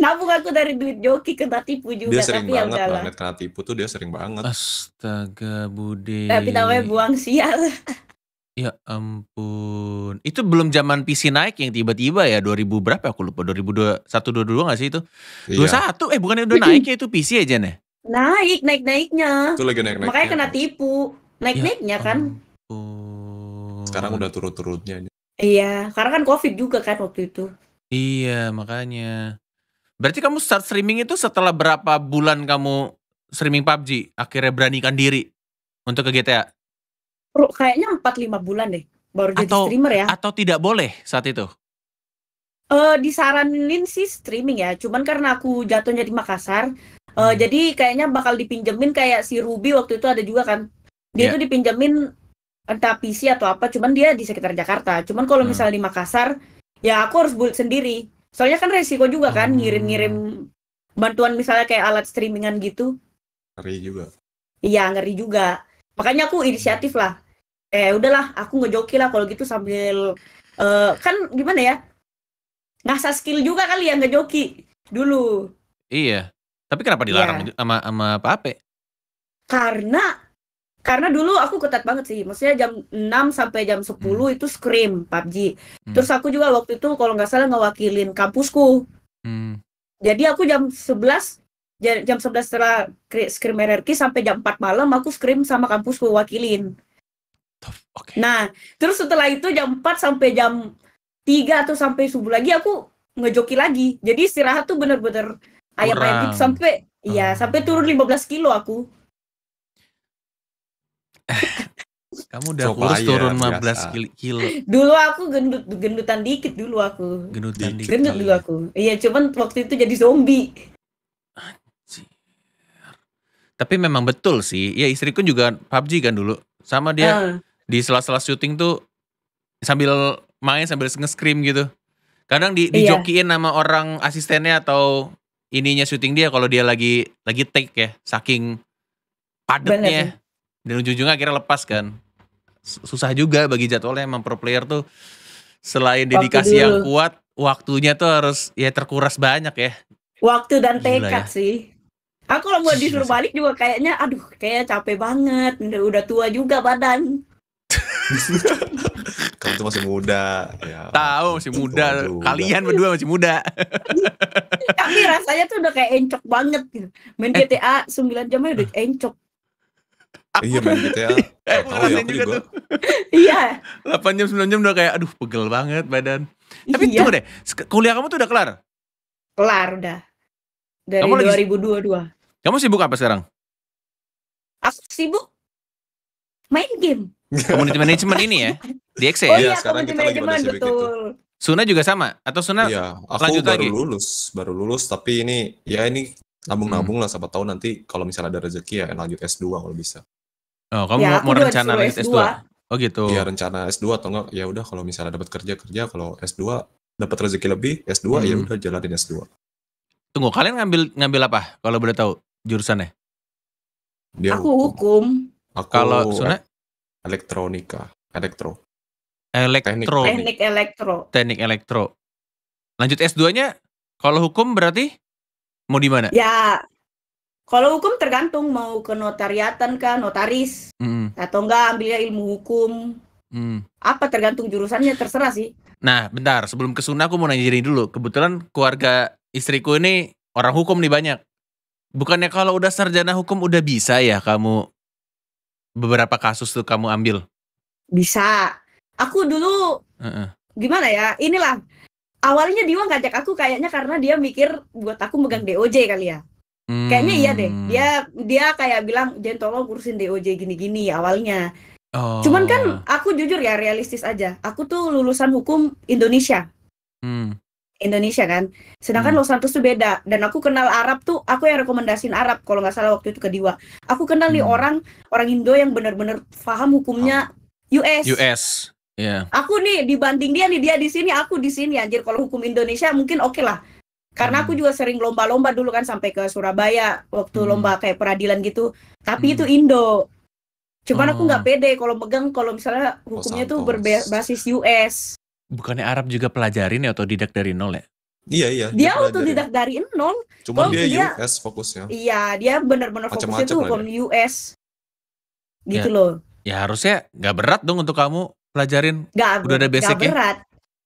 nabung aku dari duit joki kena tipu juga dia sering tapi banget planet kena tipu tuh dia sering banget astaga Budi. tapi namanya buang sial ya ampun itu belum zaman PC naik yang tiba-tiba ya 2000 berapa aku lupa 2021 22 gak sih itu iya. 21 eh bukan udah naik ya itu PC aja ya, nih ya? naik naik naiknya itu naik naiknya makanya kena tipu naik naiknya ya, kan ampun. sekarang udah turut-turutnya iya karena kan covid juga kan waktu itu iya makanya Berarti kamu start streaming itu setelah berapa bulan kamu streaming PUBG akhirnya beranikan diri untuk ke GTA? kayaknya 4 5 bulan deh baru atau, jadi streamer ya. Atau tidak boleh saat itu? Uh, disaranin sih streaming ya, cuman karena aku jatuhnya di Makassar, uh, hmm. jadi kayaknya bakal dipinjemin kayak si Ruby waktu itu ada juga kan. Dia yeah. tuh dipinjemin entah PC atau apa, cuman dia di sekitar Jakarta. Cuman kalau hmm. misalnya di Makassar, ya aku harus build sendiri Soalnya kan resiko juga kan hmm. ngirim-ngirim bantuan misalnya kayak alat streamingan gitu. Ngeri juga. Iya, ngeri juga. Makanya aku inisiatif lah. Eh udahlah, aku ngejoki lah kalau gitu sambil uh, kan gimana ya? Ngasah skill juga kali ya ngejoki dulu. Iya. Tapi kenapa dilarang yeah. sama sama Pape? Karena karena dulu aku ketat banget sih maksudnya jam 6 sampai jam 10 hmm. itu scream PUBG hmm. terus aku juga waktu itu kalau nggak salah ngewakilin kampusku hmm. jadi aku jam 11 jam 11 setelah scream RRQ sampai jam 4 malam aku scream sama kampusku wakilin okay. nah terus setelah itu jam 4 sampai jam 3 atau sampai subuh lagi aku ngejoki lagi jadi istirahat tuh bener-bener ayam ayam gitu sampai iya hmm. sampai turun 15 kilo aku Kamu udah so kurus turun 15 kilo. Dulu aku gendut gendutan dikit dulu aku. Gendutan dikit. Gendut dulu ya. aku. Iya, cuman waktu itu jadi zombie. Anjir. Tapi memang betul sih. Ya istriku juga PUBG kan dulu. Sama dia uh. di sela-sela syuting tuh sambil main sambil nge-scream gitu. Kadang di iya. dijokiin sama orang asistennya atau ininya syuting dia kalau dia lagi lagi take ya, saking padatnya. Bener dan ujung-ujungnya akhirnya lepas kan susah juga bagi jadwalnya emang pro player tuh selain dedikasi yang kuat waktunya tuh harus ya terkuras banyak ya waktu dan tekad ya. sih aku kalau mau disuruh balik juga kayaknya aduh kayak capek banget udah, tua juga badan kamu tuh masih muda ya. tahu masih muda kalian berdua masih muda tapi rasanya tuh udah kayak encok banget gitu main GTA eh. 9 aja udah encok Aku iya main GTA. Ya, eh, aku juga, juga tuh. Iya. 8 jam 9 jam udah kayak aduh pegel banget badan. Tapi iya. tunggu deh, kuliah kamu tuh udah kelar? Kelar udah. Dari kamu 2022. Lagi, kamu sibuk apa sekarang? Aku sibuk main game. Community management ini ya? Di Excel oh, ya? iya, sekarang kita lagi pada sibuk betul. itu. Suna juga sama atau Suna ya, aku lanjut baru lagi? lulus, baru lulus tapi ini ya ini hmm. nabung-nabung hmm. lah siapa tahu nanti kalau misalnya ada rezeki ya lanjut S2 kalau bisa. Oh, kamu ya, mau, mau rencana S2. S2. Oh gitu. Ya rencana S2 atau enggak ya udah kalau misalnya dapat kerja kerja kalau S2 dapat rezeki lebih S2 ya hmm. ya udah jalanin S2. Tunggu, kalian ngambil ngambil apa kalau boleh tahu jurusannya? Dia aku hukum. hukum. Aku kalau Suna elektronika, elektro. Elektro. Teknik elektro. Teknik elektro. Lanjut S2-nya kalau hukum berarti mau di mana? Ya, kalau hukum tergantung mau ke notariatan kan notaris, mm. atau enggak ambilnya ilmu hukum. Mm. Apa tergantung jurusannya terserah sih. Nah, bentar sebelum ke Sunda aku mau nanya ini dulu. Kebetulan keluarga istriku ini orang hukum nih banyak. Bukannya kalau udah sarjana hukum udah bisa ya kamu beberapa kasus tuh kamu ambil? Bisa. Aku dulu uh -uh. gimana ya? Inilah awalnya Dewa ngajak aku kayaknya karena dia mikir buat aku megang DOJ kali ya. Hmm. Kayaknya iya deh. Hmm. Dia dia kayak bilang, jangan tolong urusin DOJ gini-gini awalnya." Oh. Cuman kan aku jujur ya realistis aja. Aku tuh lulusan hukum Indonesia. Hmm. Indonesia kan. Sedangkan hmm. Los Santos tuh beda. Dan aku kenal Arab tuh, aku yang rekomendasin Arab kalau nggak salah waktu itu ke Dewa. Aku kenal hmm. nih orang orang Indo yang benar-benar paham hukumnya oh. US. US. Yeah. Aku nih dibanding dia nih dia di sini, aku di sini anjir. Kalau hukum Indonesia mungkin oke okay lah karena hmm. aku juga sering lomba-lomba dulu kan sampai ke Surabaya waktu hmm. lomba kayak peradilan gitu. Tapi hmm. itu Indo. Cuman oh. aku nggak oh. pede kalau megang kalau misalnya oh, hukumnya tuh berbasis US. Bukannya Arab juga pelajarin ya atau didak dari nol ya? Iya iya. Dia, waktu didak dari nol. Cuma dia, dia US fokusnya. Iya dia benar-benar fokusnya tuh hukum US. Gitu ya. loh. Ya harusnya nggak berat dong untuk kamu pelajarin. Gak, udah ada basicnya. Gak berat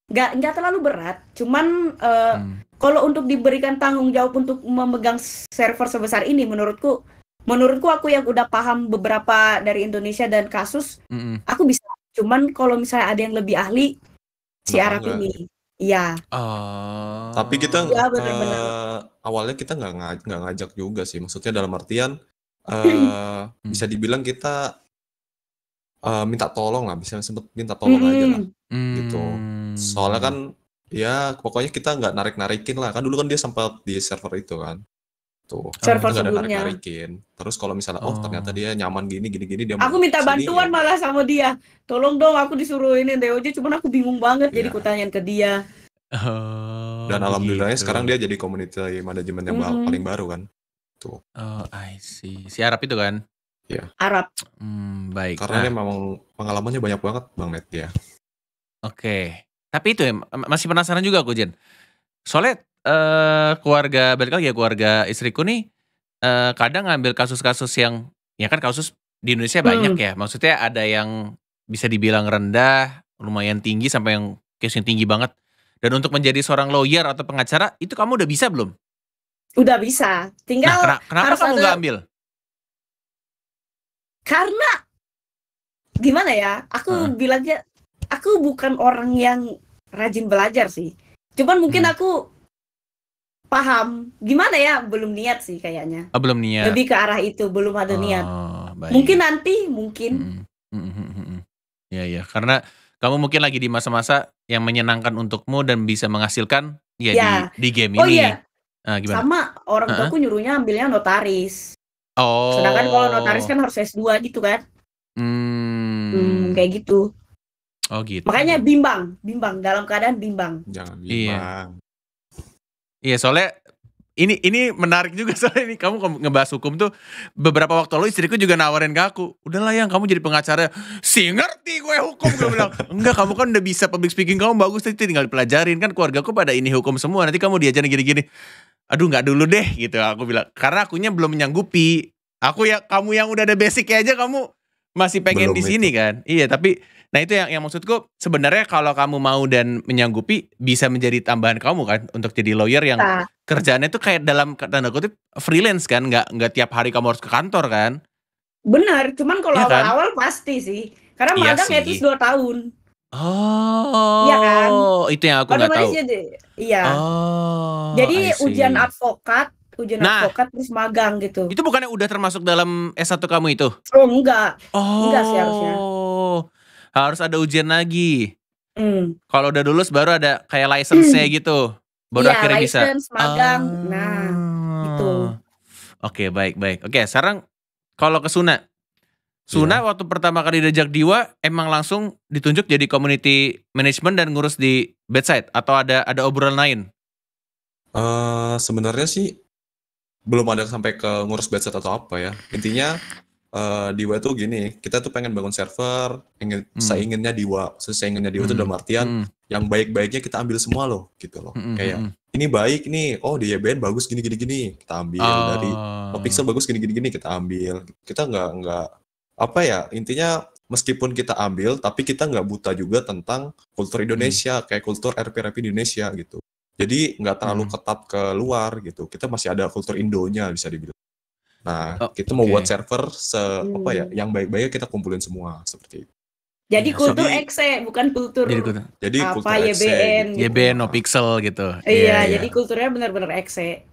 nggak nggak terlalu berat cuman uh, hmm. kalau untuk diberikan tanggung jawab untuk memegang server sebesar ini menurutku menurutku aku yang udah paham beberapa dari Indonesia dan kasus mm aku bisa cuman kalau misalnya ada yang lebih ahli si Arab ini Iya. Uh, tapi kita ya, bener -bener. Uh, eh, awalnya kita nggak ngajak, ngajak juga sih, maksudnya dalam artian uh, bisa dibilang kita uh, minta tolong lah bisa sempet minta tolong mm aja lah gitu hmm. soalnya kan ya pokoknya kita nggak narik narikin lah kan dulu kan dia sempat di server itu kan tuh oh. server nggak ada narik narikin terus kalau misalnya oh. ternyata oh. dia nyaman gini gini gini dia aku minta bantuan ya. malah sama dia tolong dong aku disuruh ini aja cuman aku bingung banget yeah. jadi iya. kutanyain ke dia oh, dan alhamdulillahnya gitu. sekarang dia jadi komunitas manajemen yang mm -hmm. paling baru kan tuh oh I see si Arab itu kan ya. Arab. Hmm, baik. Karena nah. memang pengalamannya banyak banget Bang Net. ya. Oke. Okay. Tapi itu ya, masih penasaran juga aku Jen. Soalnya eh, keluarga balik lagi ya keluarga istriku nih eh, kadang ngambil kasus-kasus yang ya kan kasus di Indonesia hmm. banyak hmm. ya. Maksudnya ada yang bisa dibilang rendah, lumayan tinggi sampai yang case yang tinggi banget. Dan untuk menjadi seorang lawyer atau pengacara itu kamu udah bisa belum? Udah bisa. Tinggal nah, kenapa, harus kamu gak ambil? karena gimana ya aku uh. bilangnya aku bukan orang yang rajin belajar sih cuman mungkin hmm. aku paham gimana ya belum niat sih kayaknya oh, belum niat lebih ke arah itu belum ada oh, niat baik. mungkin nanti mungkin hmm. Hmm, ya ya karena kamu mungkin lagi di masa-masa yang menyenangkan untukmu dan bisa menghasilkan ya, ya. Di, di game oh, ini iya. Nah, sama orang uh -huh. nyuruhnya ambilnya notaris Oh. Sedangkan kalau notaris kan harus S2 gitu kan. Hmm. hmm kayak gitu. Oh gitu. Makanya bimbang, bimbang dalam keadaan bimbang. Jangan iya. bimbang. Iya, iya soalnya ini ini menarik juga soalnya ini kamu ngebahas hukum tuh beberapa waktu lalu istriku juga nawarin ke aku udahlah yang kamu jadi pengacara si ngerti gue hukum gue bilang enggak kamu kan udah bisa public speaking kamu bagus tadi tinggal dipelajarin kan keluargaku pada ini hukum semua nanti kamu diajarin gini-gini aduh nggak dulu deh gitu aku bilang karena akunya belum menyanggupi aku ya kamu yang udah ada basic aja kamu masih pengen di sini kan iya tapi nah itu yang yang maksudku sebenarnya kalau kamu mau dan menyanggupi bisa menjadi tambahan kamu kan untuk jadi lawyer yang nah. kerjaannya tuh kayak dalam tanda kutip freelance kan nggak nggak tiap hari kamu harus ke kantor kan benar cuman kalau ya kan? awal-awal pasti sih karena iya magang ya, itu dua tahun Oh, iya kan? Itu yang aku nggak tahu. iya. Oh, jadi ujian advokat, ujian nah, advokat terus magang gitu. Itu bukannya udah termasuk dalam S1 kamu itu? Oh, enggak. Oh. Enggak sih harusnya. Oh, harus ada ujian lagi. Mm. Kalau udah lulus baru ada kayak license-nya mm. gitu. Baru ya, akhirnya license, bisa. magang. Oh. Nah, itu. Ah. Oke, okay, baik, baik. Oke, okay, sekarang kalau ke Suna, Suna yeah. waktu pertama kali diajak Diwa emang langsung ditunjuk jadi community management dan ngurus di bedside atau ada ada obrolan lain? Uh, sebenarnya sih belum ada sampai ke ngurus bedside atau apa ya. Intinya uh, Diwa tuh gini, kita tuh pengen bangun server, ingin hmm. inginnya Diwa, inginnya Diwa itu hmm. dalam artian hmm. yang baik-baiknya kita ambil semua loh gitu loh. Hmm. hmm Kayak hmm, hmm. ini baik nih, oh di YBN e bagus gini gini gini, kita ambil uh. dari oh, Pixel bagus gini gini gini kita ambil. Kita nggak nggak apa ya intinya meskipun kita ambil tapi kita nggak buta juga tentang kultur hmm. Indonesia hmm. kayak kultur RP-RP Indonesia gitu jadi nggak terlalu hmm. ketat ke luar gitu kita masih ada kultur Indonya bisa dibilang nah oh, kita okay. mau buat server se hmm. apa ya hmm. yang baik-baik kita kumpulin semua seperti itu jadi iya, kultur jadi, exe bukan kultur jadi, kultur, jadi apa kultur YBN, exe, YBN gitu. gitu. YBN no pixel gitu. Iya, yeah, yeah. jadi kulturnya benar-benar exe.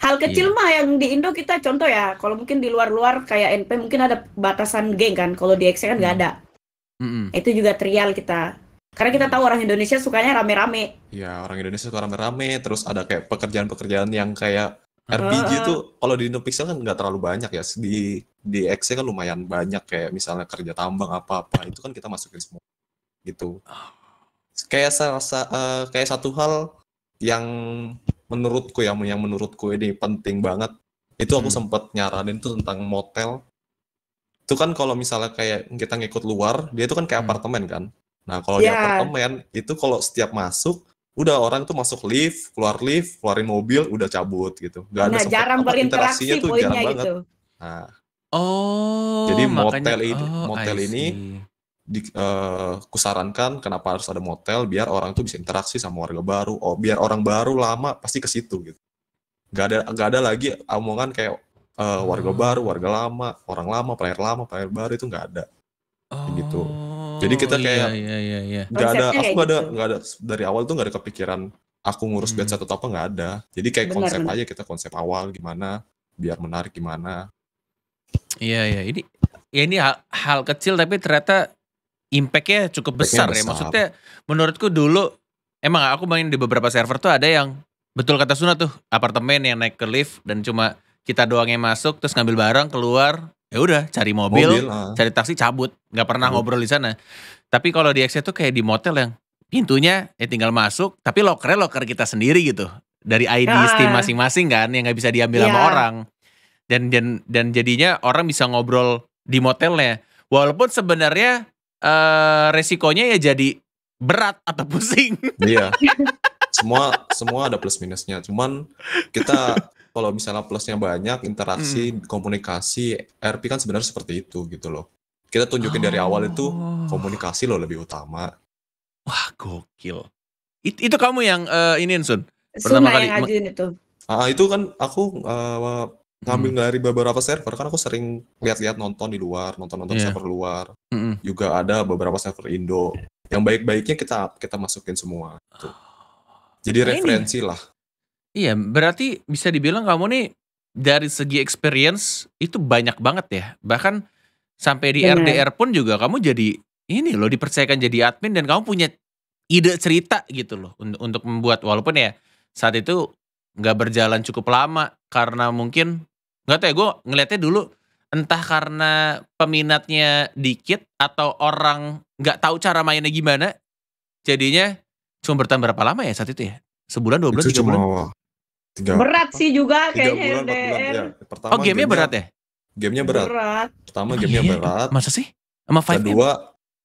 Hal iya. kecil iya. mah yang di Indo kita contoh ya, kalau mungkin di luar-luar kayak NP mungkin ada batasan geng kan, kalau di XC kan nggak mm. ada. Mm-mm. Itu juga trial kita. Karena kita tahu orang Indonesia sukanya rame-rame. Ya orang Indonesia suka rame-rame, terus ada kayak pekerjaan-pekerjaan yang kayak ah, RPG uh, ah, ah. tuh kalau di Indonesia kan nggak terlalu banyak ya. Di di XC kan lumayan banyak kayak misalnya kerja tambang apa-apa itu kan kita masukin semua gitu. Kayak serasa uh, eh, kayak satu hal yang menurutku yang yang menurutku ini penting banget itu aku hmm. sempat nyaranin tuh tentang motel itu kan kalau misalnya kayak kita ngikut luar dia itu kan kayak hmm. apartemen kan nah kalau yeah. di ya. apartemen itu kalau setiap masuk udah orang tuh masuk lift keluar lift keluarin mobil udah cabut gitu nggak ada nah, sempat, jarang apa, interaksinya tuh jarang gitu. banget nah Oh, jadi motel makanya, ini, oh, motel ini di, uh, kusarankan kenapa harus ada motel biar orang tuh bisa interaksi sama warga baru oh biar orang baru lama pasti ke situ gitu nggak ada nggak ada lagi omongan kayak uh, warga oh. baru warga lama orang lama player lama player baru itu nggak ada gitu. oh, gitu jadi kita kayak nggak iya, iya, iya. Gak ada aku nggak ada gitu. nggak ada dari awal tuh nggak ada kepikiran aku ngurus hmm. satu atau apa nggak ada jadi kayak benar, konsep benar. aja kita konsep awal gimana biar menarik gimana iya iya ini ya ini hal, hal kecil tapi ternyata impactnya cukup besar besar ya. Maksudnya menurutku dulu emang aku main di beberapa server tuh ada yang betul kata Suna tuh apartemen yang naik ke lift dan cuma kita doang yang masuk terus ngambil barang keluar ya udah cari mobil, mobil uh. cari taksi cabut nggak pernah uh. ngobrol di sana tapi kalau di Excel tuh kayak di motel yang pintunya ya tinggal masuk tapi lokernya loker kita sendiri gitu dari ID uh. Ah. Steam masing-masing kan yang nggak bisa diambil yeah. sama iya. orang dan dan dan jadinya orang bisa ngobrol di motelnya walaupun sebenarnya uh, resikonya ya jadi berat atau pusing. Iya. semua semua ada plus minusnya. Cuman kita kalau misalnya plusnya banyak, interaksi, hmm. komunikasi, RP kan sebenarnya seperti itu gitu loh. Kita tunjukin oh. dari awal itu oh. komunikasi loh lebih utama. Wah, gokil. It, itu kamu yang uh, eh, ini Sun. Pertama Suna kali. Yang itu. Ah, itu kan aku uh, ngambil dari hmm. beberapa server kan aku sering lihat-lihat nonton di luar nonton-nonton yeah. server luar mm juga ada beberapa server Indo yang baik-baiknya kita kita masukin semua tuh. Gitu. jadi nah, referensi ini. lah iya berarti bisa dibilang kamu nih dari segi experience itu banyak banget ya bahkan sampai di Bener. RDR pun juga kamu jadi ini loh dipercayakan jadi admin dan kamu punya ide cerita gitu loh untuk membuat walaupun ya saat itu nggak berjalan cukup lama karena mungkin Gak tau ya, gue ngeliatnya dulu entah karena peminatnya dikit atau orang gak tahu cara mainnya gimana, jadinya cuma bertahan berapa lama ya saat itu ya? Sebulan, dua bulan, itu tiga bulan? Tiga, berat sih juga kayaknya bulan, ya, ya. oh gamenya game berat ya? Gamenya berat. berat. Pertama gamenya iya, berat. Masa sih? Sama Five Kedua, ya?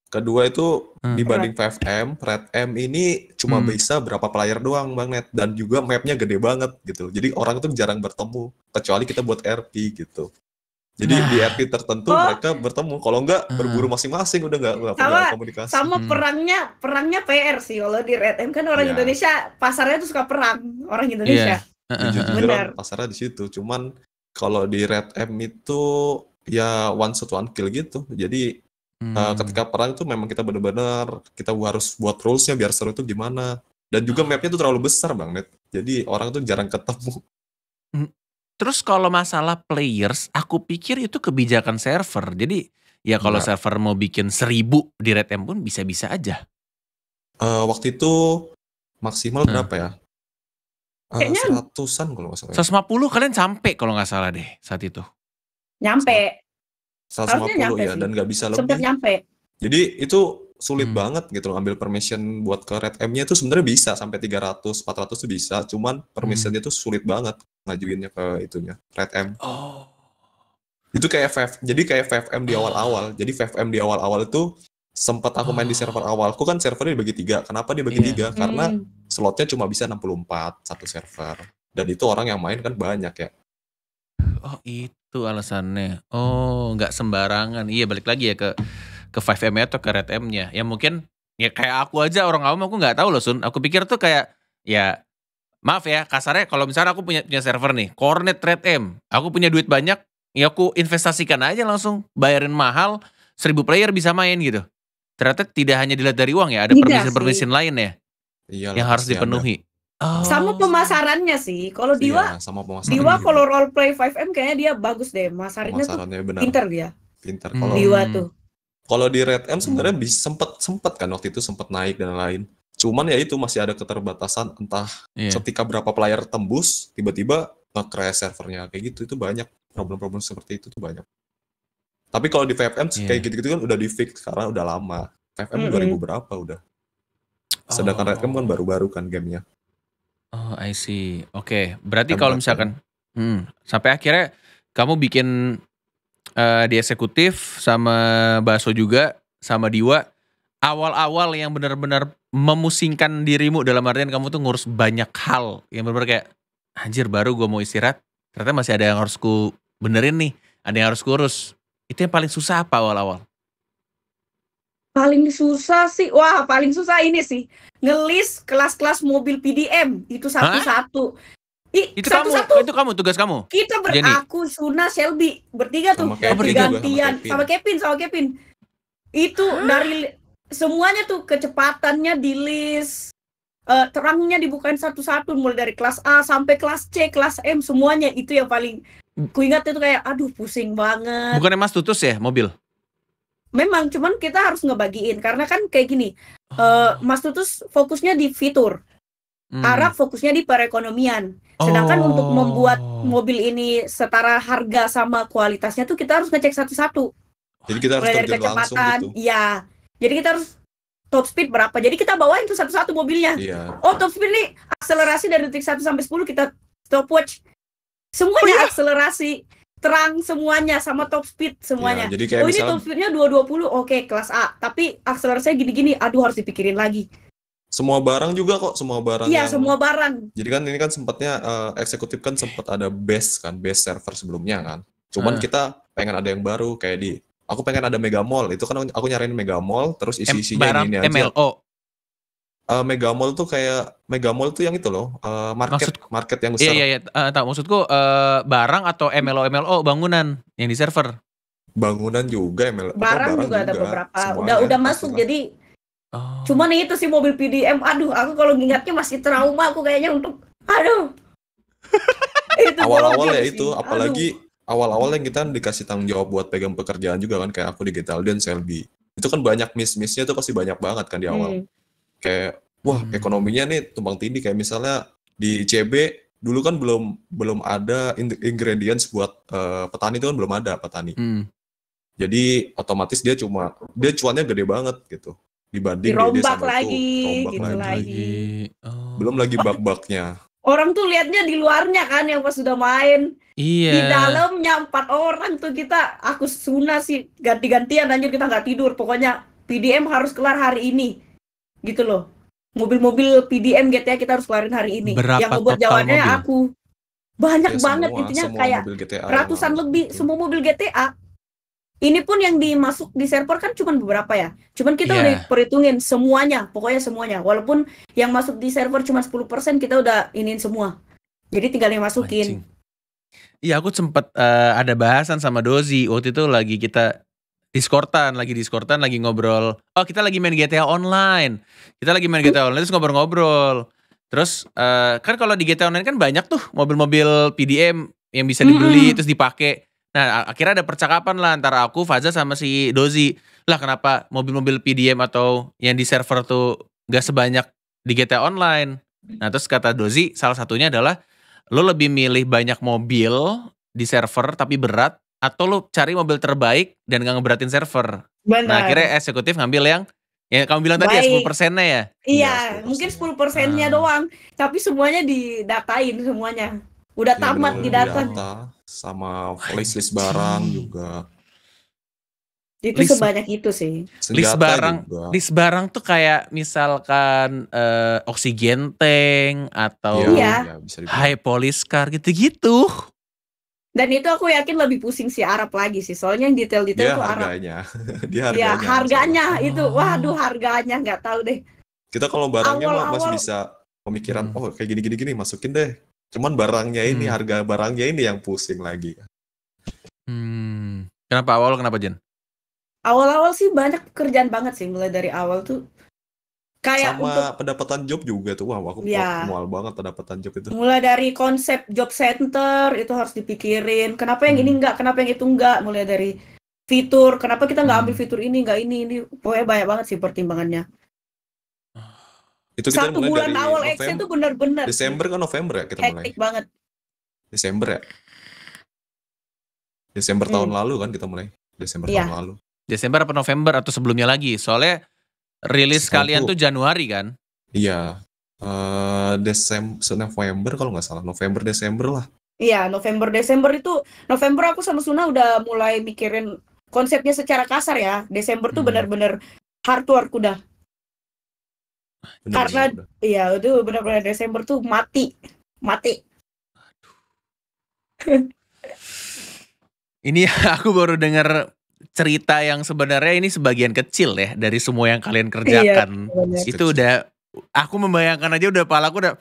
Kedua itu hmm. dibanding 5M, Red M ini cuma hmm. bisa berapa player doang Bang Net dan juga mapnya gede banget gitu. Jadi orang itu jarang bertemu kecuali kita buat RP gitu. Jadi nah. di RP tertentu oh. mereka bertemu. Kalau enggak hmm. berburu masing-masing udah enggak enggak sama, komunikasi. Sama hmm. perangnya perangnya PR sih kalau di Red M kan orang yeah. Indonesia pasarnya tuh suka perang orang Indonesia. Yeah. Iya. Jujur, pasarnya di situ. Cuman kalau di Red M itu ya one shot one kill gitu. Jadi Eh, hmm. Nah, ketika perang itu memang kita benar-benar kita harus buat rulesnya biar seru itu gimana. Dan juga hmm. mapnya itu terlalu besar banget. Jadi orang tuh jarang ketemu. Hmm. Terus kalau masalah players, aku pikir itu kebijakan server. Jadi ya kalau nah. server mau bikin seribu di Red M pun bisa-bisa aja. Uh, waktu itu maksimal hmm. berapa ya? Uh, Kayaknya seratusan kalau nggak salah. Ya. puluh kalian sampai kalau nggak salah deh saat itu. Nyampe. 150 ya sih. dan nggak bisa lebih. nyampe. Jadi itu sulit hmm. banget gitu loh ambil permission buat ke Red M-nya itu sebenarnya bisa sampai 300, 400 tuh bisa, cuman permissionnya hmm. tuh sulit banget ngajuinnya ke itunya Red M. Oh. Itu kayak FF, jadi kayak FFM di awal-awal. Ah. Jadi FFM di awal-awal itu sempat aku main di ah. server awal, aku kan servernya dibagi tiga. Kenapa dibagi yeah. tiga? Karena hmm. slotnya cuma bisa 64 satu server. Dan itu orang yang main kan banyak ya. Oh itu alasannya. Oh nggak sembarangan. Iya balik lagi ya ke ke 5M atau ke Red M-nya. Ya mungkin ya kayak aku aja orang awam aku nggak tahu loh Sun. Aku pikir tuh kayak ya maaf ya kasarnya kalau misalnya aku punya punya server nih Cornet Red M. Aku punya duit banyak ya aku investasikan aja langsung bayarin mahal seribu player bisa main gitu. Ternyata tidak hanya dilihat dari uang ya, ada permisi-permisi lain ya Iyalah, yang harus dipenuhi. Ada. Oh, sama pemasarannya sih. Kalau Diwa, iya, sama Diwa kalau role play 5M kayaknya dia bagus deh. Masarannya, tuh benar. pinter dia. Pinter. Hmm. Kalau hmm. Diwa tuh. Kalau di Red M hmm. sebenarnya hmm. sempet sempet kan waktu itu sempet naik dan lain. Cuman ya itu masih ada keterbatasan entah yeah. ketika berapa player tembus tiba-tiba nge-crash servernya kayak gitu itu banyak problem-problem seperti itu tuh banyak. Tapi kalau di 5M yeah. kayak gitu-gitu kan udah di fix karena udah lama. 5M mm -hmm. 2000 berapa udah. Sedangkan oh. Red M kan baru-baru kan gamenya. Oh, I see. Oke, okay. berarti kan kalau misalkan hmm, sampai akhirnya kamu bikin uh, di eksekutif sama Baso juga sama Diwa awal-awal yang benar-benar memusingkan dirimu dalam artian kamu tuh ngurus banyak hal yang benar-benar kayak anjir baru gue mau istirahat ternyata masih ada yang harus ku benerin nih ada yang harus kurus itu yang paling susah apa awal-awal paling susah sih wah paling susah ini sih ngelis kelas-kelas mobil PDM itu satu-satu. itu satu, kamu, satu. itu kamu tugas kamu. Kita beraku, Jenny. Suna, Shelby, bertiga tuh sama bergantian sama Kevin. sama Kevin, sama Kevin. Itu Hah? dari semuanya tuh kecepatannya di list uh, terangnya dibukain satu-satu mulai dari kelas A sampai kelas C, kelas M semuanya itu yang paling hmm. ku ingat itu kayak aduh pusing banget. Bukannya Mas Tutus ya mobil? Memang, cuman kita harus ngebagiin karena kan kayak gini, oh. uh, Mas Tutus fokusnya di fitur, hmm. Arak fokusnya di perekonomian. Sedangkan oh. untuk membuat mobil ini setara harga sama kualitasnya tuh kita harus ngecek satu-satu. Jadi kita harus dari kecepatan, gitu. ya. Jadi kita harus top speed berapa. Jadi kita bawain tuh satu-satu mobilnya. yeah. Oh top speed nih akselerasi dari detik 1 sampai 10 kita stopwatch. Semuanya oh, iya? akselerasi terang semuanya sama top speed semuanya. Ya, jadi kayak oh ini top speednya 220, oke kelas A. Tapi akselerasinya gini-gini, aduh harus dipikirin lagi. Semua barang juga kok, semua barang. Iya, yang... semua barang. Jadi kan ini kan sempatnya uh, eksekutif kan sempat ada base kan, base server sebelumnya kan. Cuman uh. kita pengen ada yang baru kayak di aku pengen ada mega mall itu kan aku nyariin mega mall terus isi isinya ini, ini aja. MLO uh, mega mall tuh kayak mega mall tuh yang itu loh uh, market Maksud, market yang iya, besar. Iya iya, Uh, tak maksudku uh, barang atau MLO MLO oh, bangunan yang di server. Bangunan juga MLO. Barang, barang juga, juga ada beberapa. Semuanya udah udah masuk lah. jadi. Oh. Cuman itu sih mobil PDM. Aduh, aku kalau ingatnya masih trauma aku kayaknya untuk aduh. itu awal-awal ya sih. itu, apalagi awal-awal yang kita dikasih tanggung jawab buat pegang pekerjaan juga kan kayak aku di dan Selby. Itu kan banyak miss-missnya tuh pasti banyak banget kan di awal. Hmm kayak wah hmm. ekonominya nih tumpang tindih kayak misalnya di ICB dulu kan belum belum ada ingredients buat uh, petani itu kan belum ada petani. Hmm. Jadi otomatis dia cuma dia cuannya gede banget gitu dibanding Dirombak dia sama lagi, itu, gitu lagi. lagi. Oh. Belum lagi bak-baknya. Orang tuh liatnya di luarnya kan yang pas sudah main. Iya. Di dalamnya empat orang tuh kita aku suna sih ganti-gantian lanjut kita nggak tidur pokoknya PDM harus kelar hari ini gitu loh mobil-mobil PDM GTA gitu ya, kita harus keluarin hari ini Berapa yang membuat jawabannya mobil? aku banyak ya, banget semua, intinya semua kayak ratusan emang. lebih semua mobil GTA ini pun yang dimasuk di server kan cuma beberapa ya. Cuman kita yeah. udah perhitungin semuanya, pokoknya semuanya. Walaupun yang masuk di server cuma 10%, kita udah iniin semua. Jadi tinggal dimasukin. Iya, aku sempat uh, eh, ada bahasan sama Dozi waktu itu lagi kita Discordan, lagi Discordan, lagi ngobrol. Oh, kita lagi main GTA online. Kita lagi main GTA online terus ngobrol-ngobrol. Terus uh, kan kalau di GTA online kan banyak tuh mobil-mobil PDM yang bisa dibeli mm -hmm. terus dipakai. Nah, akhirnya ada percakapan lah antara aku, Faza sama si Dozi. Lah kenapa mobil-mobil PDM atau yang di server tuh gak sebanyak di GTA Online? Nah, terus kata Dozi, salah satunya adalah lo lebih milih banyak mobil di server tapi berat atau lu cari mobil terbaik dan gak ngeberatin server. Nah, Benar. Nah akhirnya eksekutif ngambil yang Ya kamu bilang Baik. tadi ya 10 persennya ya? Iya, 10%. Iya, mungkin 10 persennya ah. doang. Tapi semuanya didatain semuanya. Udah ya, tamat di data. Sama list list barang juga. Itu list, sebanyak itu sih. List barang, juga. list barang tuh kayak misalkan uh, oksigen tank atau ya, ya, high police car gitu-gitu. Dan itu aku yakin lebih pusing si Arab lagi sih, soalnya yang detail-detail itu harganya. Dia iya, harganya. Ya, harganya sama. itu, waduh harganya nggak tahu deh. Kita kalau barangnya awal, masih awal. bisa pemikiran, hmm. oh kayak gini-gini gini masukin deh. Cuman barangnya ini, hmm. harga barangnya ini yang pusing lagi. Hmm. Kenapa awal kenapa Jen? Awal-awal sih banyak pekerjaan banget sih, mulai dari awal tuh kayak sama untuk, pendapatan job juga tuh wah aku ya. mual banget pendapatan job itu mulai dari konsep job center itu harus dipikirin kenapa yang hmm. ini enggak kenapa yang itu enggak mulai dari fitur kenapa kita nggak ambil hmm. fitur ini nggak ini ini pokoknya banyak banget sih pertimbangannya itu kita satu bulan dari awal November, itu benar-benar Desember kan November ya kita Hektik mulai banget Desember ya Desember hmm. tahun lalu kan kita mulai Desember ya. tahun lalu Desember apa November atau sebelumnya lagi soalnya Rilis kalian tuh Januari kan? Iya. Uh, eh, Desember November kalau nggak salah, November Desember lah. Iya, November Desember itu November aku sama Suna udah mulai mikirin konsepnya secara kasar ya. Desember tuh hmm. benar-benar hardware kuda. Bener, Karena iya itu benar-benar Desember tuh mati. Mati. Aduh. Ini aku baru dengar cerita yang sebenarnya ini sebagian kecil ya dari semua yang kalian iya, kerjakan. Iya, itu udah aku membayangkan aja udah palaku udah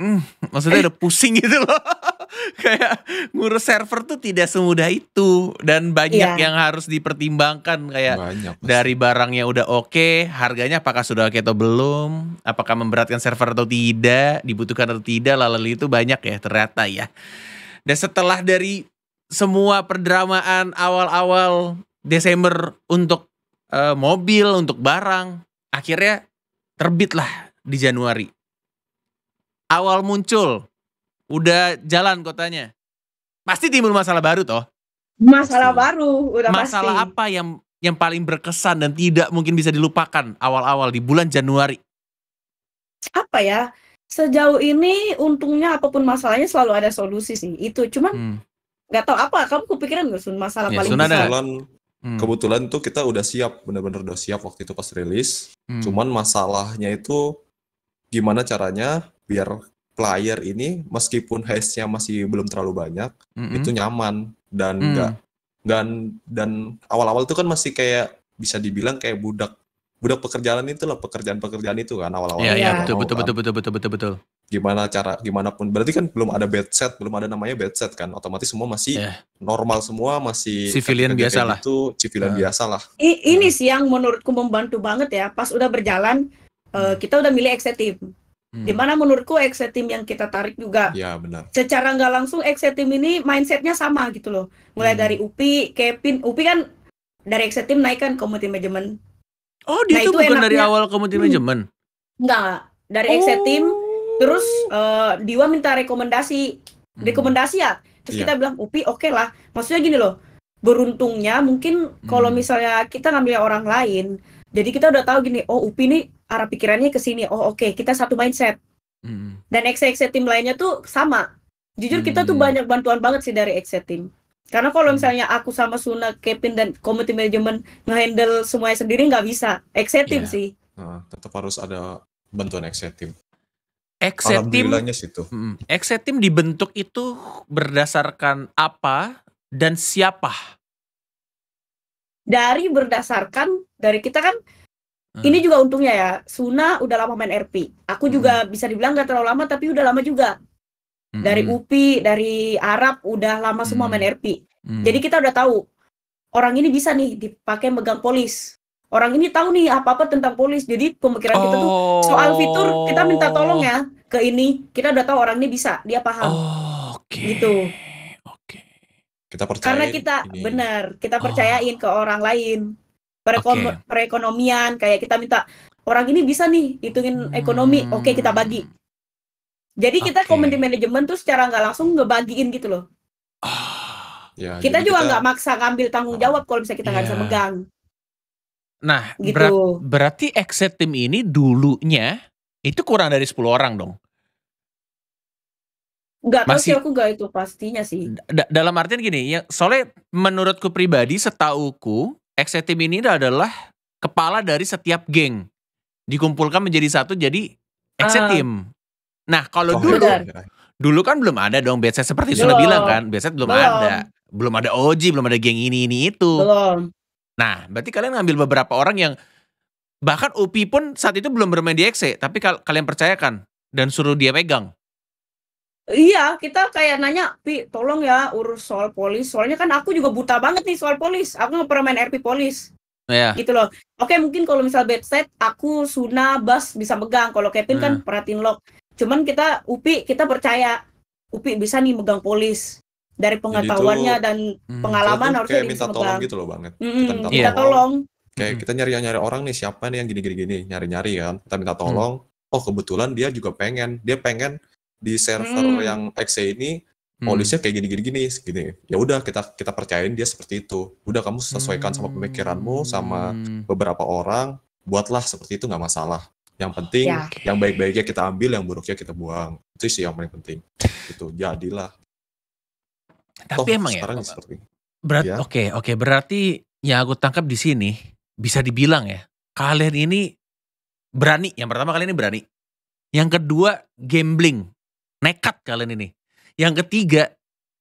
hmm, maksudnya udah pusing gitu loh. kayak ngurus server tuh tidak semudah itu dan banyak iya. yang harus dipertimbangkan kayak banyak, dari barangnya udah oke, okay, harganya apakah sudah oke okay atau belum, apakah memberatkan server atau tidak, dibutuhkan atau tidak, lalu itu banyak ya ternyata ya. Dan setelah dari semua perdramaan awal-awal Desember untuk uh, mobil, untuk barang, akhirnya terbitlah di Januari. Awal muncul, udah jalan kotanya. Pasti timbul masalah baru toh. Masalah pasti. baru, udah masalah pasti. apa yang yang paling berkesan dan tidak mungkin bisa dilupakan awal-awal di bulan Januari? Apa ya? Sejauh ini untungnya apapun masalahnya selalu ada solusi sih. Itu cuman hmm nggak tahu apa kamu kepikiran nggak sun masalah ya, paling besar kebetulan hmm. kebetulan tuh kita udah siap bener-bener udah siap waktu itu pas rilis hmm. cuman masalahnya itu gimana caranya biar player ini meskipun hash masih belum terlalu banyak hmm itu nyaman dan enggak hmm. dan dan awal-awal tuh kan masih kayak bisa dibilang kayak budak budak pekerjaan itu lah pekerjaan-pekerjaan itu kan awal-awal. ya, ya, betul, betul, betul, betul, betul, betul, betul gimana cara gimana pun berarti kan belum ada bed set belum ada namanya bed set kan otomatis semua masih yeah. normal semua masih civilian biasa lah itu civilian yeah. biasa lah ini hmm. sih yang menurutku membantu banget ya pas udah berjalan eh, hmm. kita udah milih exit team hmm. dimana menurutku exit team yang kita tarik juga ya benar secara nggak langsung exit team ini mindsetnya sama gitu loh mulai hmm. dari Upi Kevin Upi kan dari exit team naik kan community management oh dia nah, itu bukan enaknya, hmm. dari awal community management hmm. Enggak, dari oh. team terus uh, hmm. eh, Diwa minta rekomendasi hmm. rekomendasi ya terus yeah. kita bilang Upi oke okay lah maksudnya gini loh beruntungnya mungkin kalau hmm. misalnya kita ngambil orang lain jadi kita udah tahu gini oh Upi ini arah pikirannya ke sini oh oke okay, kita satu mindset hmm. dan exe tim lainnya tuh sama jujur hmm. kita tuh banyak bantuan banget sih dari exe tim karena kalau misalnya aku sama Suna, Kevin dan community management ngehandle semuanya sendiri nggak bisa exe tim yeah. sih nah, tetap harus ada bantuan exe tim Exetim, di situ. dibentuk itu berdasarkan apa dan siapa? Dari berdasarkan dari kita kan hmm. ini juga untungnya ya Suna udah lama main RP. Aku hmm. juga bisa dibilang gak terlalu lama tapi udah lama juga. Hmm. Dari UPI, dari Arab udah lama semua hmm. main RP. Hmm. Jadi kita udah tahu orang ini bisa nih dipakai megang polis orang ini tahu nih apa-apa tentang polis. Jadi pemikiran oh. kita tuh soal fitur kita minta tolong ya ke ini. Kita udah tahu orang ini bisa, dia paham. Oh, okay. Gitu. Oke. Okay. Kita percaya. Karena kita ini. benar, kita oh. percayain oh. ke orang lain. okay. Perekonomian kayak kita minta orang ini bisa nih hitungin hmm. ekonomi. Oke, okay, kita bagi. Jadi kita okay. community manajemen tuh secara nggak langsung ngebagiin gitu loh. Ah, ya, kita juga nggak maksa ngambil tanggung ah. jawab kalau misalnya kita nggak yeah. bisa iya. megang. Nah, gitu. berat, berarti exit tim ini dulunya itu kurang dari 10 orang dong. Enggak tahu sih aku gak itu pastinya sih. Da dalam artian gini, ya soalnya menurutku pribadi setauku exit tim ini adalah kepala dari setiap geng dikumpulkan menjadi satu jadi exit uh, ah. tim. Nah, kalau oh, dulu benar. Iya, iya. dulu kan belum ada dong biasanya seperti sudah bilang kan, biasanya belum, belum ada. Belum ada OG, belum ada geng ini ini itu. Belum. Nah, berarti kalian ngambil beberapa orang yang bahkan UPI pun saat itu belum bermain di EXE, tapi kal kalian percayakan dan suruh dia pegang. Iya, kita kayak nanya, Pi, tolong ya urus soal polis. Soalnya kan aku juga buta banget nih soal polis. Aku nggak pernah main RP polis. Oh, iya. Gitu loh. Oke, mungkin kalau misal bad set, aku Suna Bas bisa megang. Kalau Kevin kan hmm. kan perhatiin lock. Cuman kita Upi, kita percaya Upi bisa nih megang polis dari pengetahuannya itu, dan hmm, pengalaman harusnya kayak minta tolong gitu loh banget. Mm ya. -hmm, kita minta yeah. tolong. Kayak kita nyari nyari orang nih siapa nih yang gini-gini gini nyari-nyari kan. Kita minta mm. tolong. Hmm. Oh kebetulan dia juga pengen. Dia pengen di server hmm. yang XC ini mm. polisnya kayak gini-gini gini. Gini. Ya udah kita kita percayain dia seperti itu. Udah kamu sesuaikan hmm. sama mm. pemikiranmu sama beberapa orang. Buatlah seperti itu nggak masalah. Yang penting ya. yang baik-baiknya kita ambil, yang buruknya kita buang. Itu sih yang paling penting. Itu jadilah tapi oh, emang ya. Seperti, berat, ya. Oke, okay, oke. Okay, berarti yang aku tangkap di sini bisa dibilang ya, kalian ini berani. Yang pertama kalian ini berani. Yang kedua gambling, nekat kalian ini. Yang ketiga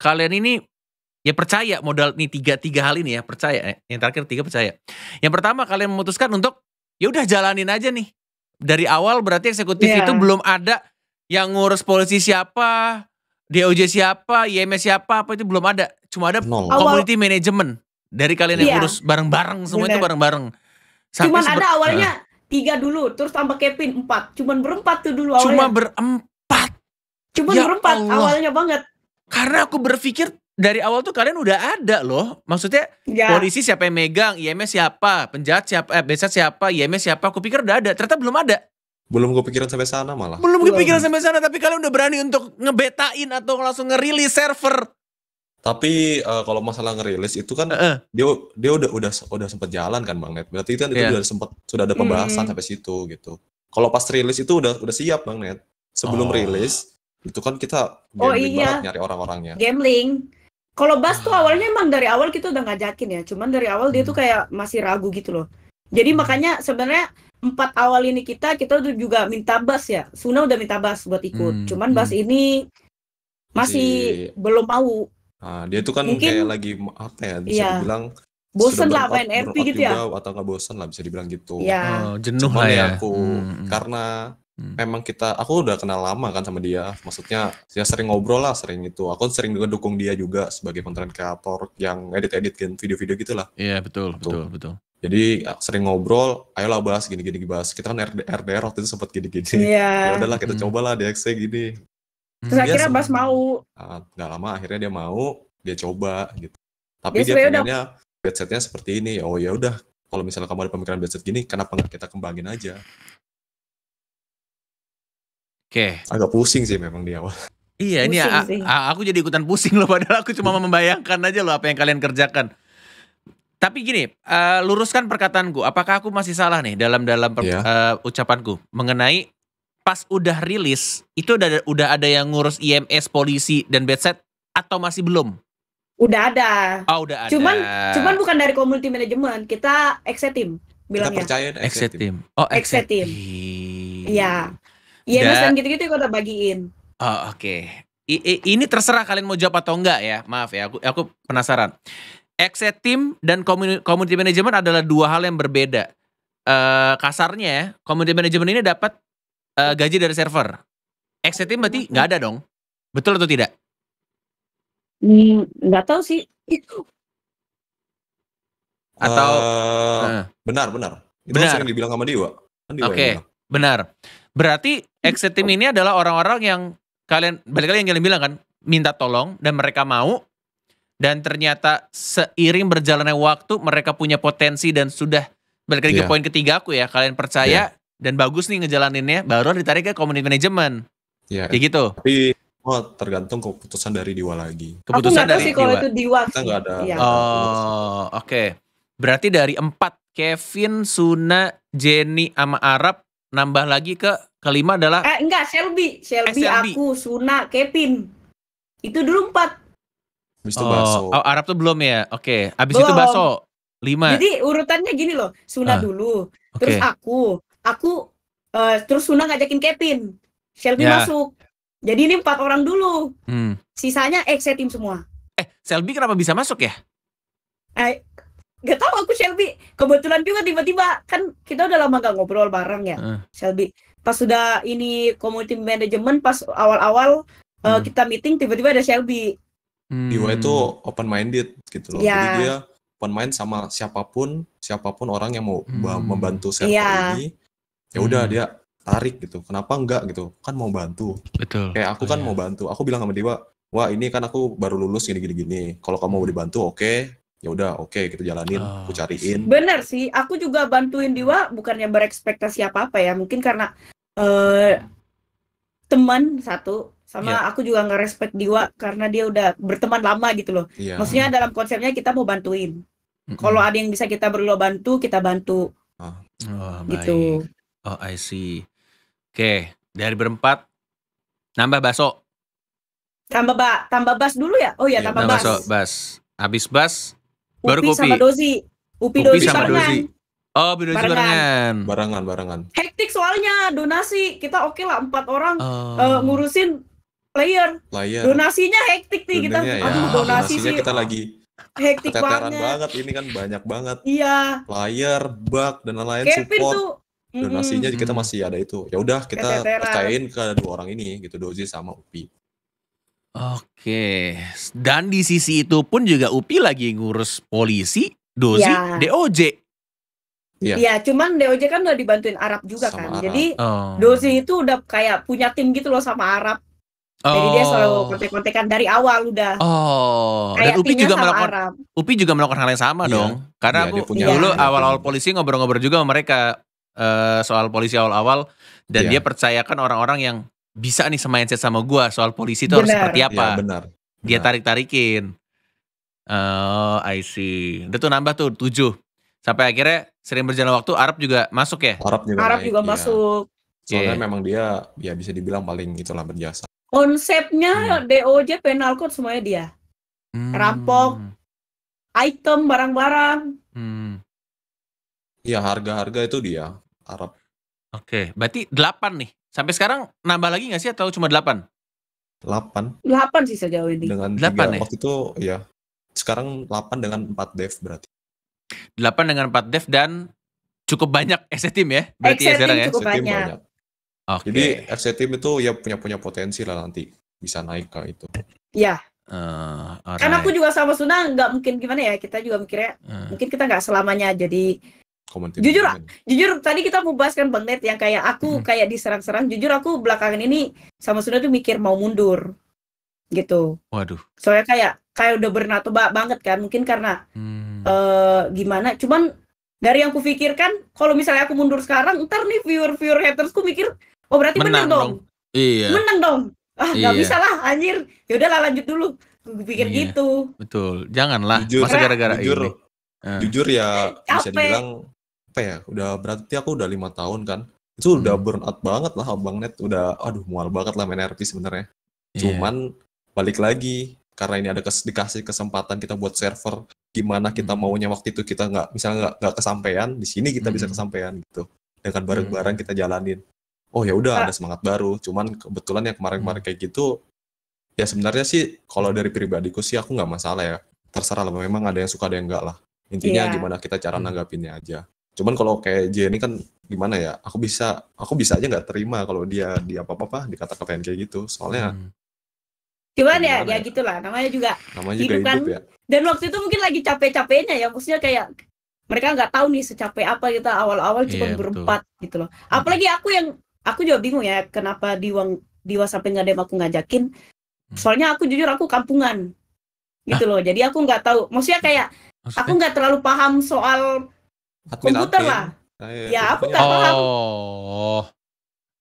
kalian ini ya percaya modal nih tiga tiga hal ini ya percaya. Eh, yang terakhir tiga percaya. Yang pertama kalian memutuskan untuk ya udah jalanin aja nih. Dari awal berarti eksekutif yeah. itu iya. belum ada yang ngurus polisi siapa, DOJ siapa, IMS siapa, apa itu belum ada. Cuma ada Nol. community Awal. management dari kalian yang iya. urus bareng-bareng semua Bener. itu bareng-bareng. Cuman ada awalnya nah. tiga dulu, terus tambah Kevin empat. Cuman berempat tuh dulu awalnya. Cuma berempat. Cuman ya berempat Allah. awalnya banget. Karena aku berpikir dari awal tuh kalian udah ada loh. Maksudnya ya. polisi siapa yang megang, IMS siapa, penjahat siapa, eh, besar siapa, IMS siapa. Aku pikir udah ada, ternyata belum ada. Belum kepikiran sampai sana malah. Belum kepikiran sampai sana, tapi kalian udah berani untuk ngebetain atau langsung ngerilis server. Tapi uh, kalau masalah ngerilis itu kan uh. dia dia udah udah udah sempet jalan kan Bang Net. Berarti kan yeah. itu iya. udah sempet sudah ada pembahasan hmm. sampai situ gitu. Kalau pas rilis itu udah udah siap Bang Net. Sebelum oh. rilis itu kan kita oh, gambling oh, iya. banget nyari orang-orangnya. Gambling. Kalau Bas tuh ah. awalnya emang dari awal kita udah ngajakin ya, cuman dari awal dia tuh hmm. kayak masih ragu gitu loh. Jadi makanya sebenarnya empat awal ini kita kita udah juga minta Bas ya Suna udah minta Bas buat ikut hmm, cuman hmm. ini masih si... belum mau nah, dia tuh kan Mungkin, kayak lagi apa ya bisa iya. bilang bosen lah main RP gitu ya atau nggak bosen lah bisa dibilang gitu ya. oh, jenuh cuman lah ya, ya. aku hmm, hmm. karena hmm. memang kita aku udah kenal lama kan sama dia maksudnya dia ya sering ngobrol lah sering itu aku sering juga dukung dia juga sebagai konten kreator yang edit edit video-video gitulah iya betul gitu. betul betul, betul jadi ya, sering ngobrol ayolah bahas gini-gini bahas kita kan RD, RDR waktu itu sempat gini-gini yeah. ya udahlah kita hmm. cobalah DXC gini hmm, terus dia akhirnya Bas mau ah, nggak lama akhirnya dia mau dia coba gitu tapi ya, dia, dia pengennya udah... seperti ini oh ya udah kalau misalnya kamu ada pemikiran bedset gini kenapa nggak kita kembangin aja oke okay. agak pusing sih memang di awal Iya, pusing ya, ini aku jadi ikutan pusing loh padahal aku cuma membayangkan aja loh apa yang kalian kerjakan. Tapi gini, uh, luruskan perkataanku. Apakah aku masih salah nih dalam dalam yeah. Iya. uh, ucapanku mengenai pas udah rilis itu udah udah ada yang ngurus IMS, polisi dan bedset atau masih belum? Udah ada. Oh, udah ada. Cuman cuman bukan dari community management, kita exit team bilangnya. Kita percaya exit team. Oh, exit team. Iya. Iya, dan gitu-gitu kita bagiin. Oh, oke. Okay. ini terserah kalian mau jawab atau enggak ya. Maaf ya, aku aku penasaran exit team dan community management adalah dua hal yang berbeda. Uh, kasarnya ya, community management ini dapat uh, gaji dari server. Exit team berarti nggak ada dong? Betul atau tidak? Hmm, nggak tahu sih. Atau uh, nah. benar benar. Itu benar. yang dibilang sama Dewa. Kan Oke, okay. benar. Berarti exit team ini adalah orang-orang yang kalian balik lagi yang kalian bilang kan minta tolong dan mereka mau dan ternyata seiring berjalannya waktu mereka punya potensi dan sudah balik lagi yeah. ke poin ketiga aku ya kalian percaya yeah. dan bagus nih ngejalaninnya baru ditarik ke community management yeah. kayak gitu tapi Oh, tergantung keputusan dari Dewa lagi. Keputusan dari sih kalau Dewa. itu Dewa. Kita nggak ada. Ya. Oh, oke. Okay. Berarti dari empat Kevin, Suna, Jenny, sama Arab nambah lagi ke kelima adalah eh enggak Shelby, Shelby, eh, Shelby. aku, Suna, Kevin. Itu dulu empat abis itu oh, baso. Oh, Arab tuh belum ya? Oke. Okay. Habis itu baso. Lima. Jadi urutannya gini loh, Suna ah. dulu, okay. terus aku, aku uh, terus Suna ngajakin Kevin. Shelby yeah. masuk. Jadi ini empat orang dulu. Hmm. Sisanya eh tim semua. Eh, Shelby kenapa bisa masuk ya? Eh, gak tau aku Shelby. Kebetulan juga tiba-tiba kan kita udah lama gak ngobrol bareng ya, uh. Shelby. Pas sudah ini community management pas awal-awal eh, hmm. kita meeting tiba-tiba ada Shelby. Hmm. DIY itu open minded gitu loh. Yeah. Jadi dia open mind sama siapapun, siapapun orang yang mau hmm. membantu saya yeah. ini. Ya udah hmm. dia tarik gitu. Kenapa enggak gitu? Kan mau bantu. Betul. Kayak aku oh, kan yeah. mau bantu. Aku bilang sama Dewa, "Wah, ini kan aku baru lulus gini gini gini. Kalau kamu mau hmm. dibantu, oke. Okay. Ya udah, oke, okay, kita jalanin, oh. aku cariin." Bener sih. Aku juga bantuin Dewa bukannya berekspektasi apa-apa ya. Mungkin karena uh, teman satu sama yeah. aku juga nggak respect Diwa karena dia udah berteman lama gitu loh. Yeah. Maksudnya hmm. dalam konsepnya kita mau bantuin. Mm -hmm. Kalau ada yang bisa kita berdua bantu, kita bantu. Oh, oh gitu. Baik. Oh, I see. Oke, okay. dari berempat nambah baso. Tambah ba, tambah bas dulu ya. Oh ya, yeah, tambah, tambah bas. bas. Habis bas Upi baru kopi. sama Dozi. Upi, Upi sama Oh, Dozi barengan. barengan. Barengan, barengan. Hektik soalnya donasi. Kita oke okay lah empat orang oh. uh, ngurusin Player. Player. Donasinya hektik nih kita. Ya, Aduh, donasi sih. kita lagi hektik banget. banget. Ini kan banyak banget. Iya. Player, bug dan lain-lain support. Tuh, donasinya mm kita masih ada itu. Ya udah kita percayain ke dua orang ini gitu, Dozi sama Upi. Oke. Dan di sisi itu pun juga Upi lagi ngurus polisi, Dozi, ya. DOJ. Iya, ya, cuman DOJ kan udah dibantuin Arab juga sama kan. Arab. Jadi oh. Dozi itu udah kayak punya tim gitu loh sama Arab. Oh. Jadi dia selalu oh. kontek-kontekan dari awal udah. Oh. Dan Upi juga melakukan Arab. Upi juga melakukan hal yang sama yeah. dong. Karena yeah, aku punya dulu awal-awal iya. polisi ngobrol-ngobrol juga sama mereka uh, soal polisi awal-awal dan yeah. dia percayakan orang-orang yang bisa nih set sama gua soal polisi itu harus seperti apa. Yeah, benar. Dia tarik-tarikin. Oh, I see. Udah tuh nambah tuh tujuh. Sampai akhirnya sering berjalan waktu Arab juga masuk ya? Arab juga, Arab juga ya. masuk. Soalnya yeah. memang dia ya bisa dibilang paling itulah berjasa konsepnya hmm. DOJ penal code semuanya dia hmm. rampok item barang-barang hmm. Iya hmm. harga-harga itu dia Arab oke okay. berarti 8 nih sampai sekarang nambah lagi nggak sih atau cuma 8 8 8 sih sejauh ini dengan 8 3, ya? waktu itu ya sekarang 8 dengan 4 dev berarti 8 dengan 4 dev dan cukup banyak SE team ya berarti ya e sekarang ya cukup e banyak. banyak Okay. Jadi RC Team itu ya punya punya potensi lah nanti bisa naik ke itu. Iya. Uh, eh, right. Karena aku juga sama Suna nggak mungkin gimana ya kita juga mikirnya uh. mungkin kita nggak selamanya jadi Komentin jujur jujur tadi kita mau bahas kan Bang Net yang kayak aku hmm. kayak diserang-serang jujur aku belakangan ini sama Suna tuh mikir mau mundur gitu. Waduh. Soalnya kayak kayak udah bernatoba banget kan mungkin karena hmm. uh, gimana cuman dari yang kupikirkan kalau misalnya aku mundur sekarang ntar nih viewer viewer hatersku mikir Oh berarti menang, menang dong. dong. Iya. Menang dong. Ah iya. gak bisa lah anjir. yaudah lah lanjut dulu. Gue pikir iya. gitu. Betul. Janganlah. Jujur, Masa gara-gara jujur, ini. Uh. Jujur ya eh, Capek. bisa dibilang apa ya udah berarti aku udah lima tahun kan itu udah hmm. burn out banget lah abang net udah aduh mual banget lah main RP sebenarnya iya. cuman balik lagi karena ini ada kes dikasih kesempatan kita buat server gimana kita hmm. maunya waktu itu kita nggak misalnya nggak nggak kesampaian di sini kita hmm. bisa kesampaian gitu dengan bareng-bareng hmm. kita jalanin oh ya udah ada semangat baru cuman kebetulan yang kemarin-kemarin hmm. kayak gitu ya sebenarnya sih kalau dari pribadiku sih aku nggak masalah ya terserah lah memang ada yang suka ada yang enggak lah intinya yeah. gimana kita cara hmm. nanggapinnya aja cuman kalau kayak ini kan gimana ya aku bisa aku bisa aja nggak terima kalau dia di apa apa dikata-katain kayak gitu soalnya hmm. Ya cuman ya, ya, ya gitulah namanya juga namanya hidup kan. Hidup ya. Dan waktu itu mungkin lagi capek-capeknya ya, maksudnya kayak mereka nggak tahu nih secapek apa kita awal-awal iya, cuma berempat gitu loh. Hmm. Apalagi aku yang aku juga bingung ya kenapa diwang diwa sampai nggak ada aku ngajakin hmm. soalnya aku jujur aku kampungan gitu loh jadi aku nggak tahu maksudnya kayak maksudnya? aku nggak terlalu paham soal Admin komputer admin. lah Ayo, ah, iya, ya iya. aku nggak paham oh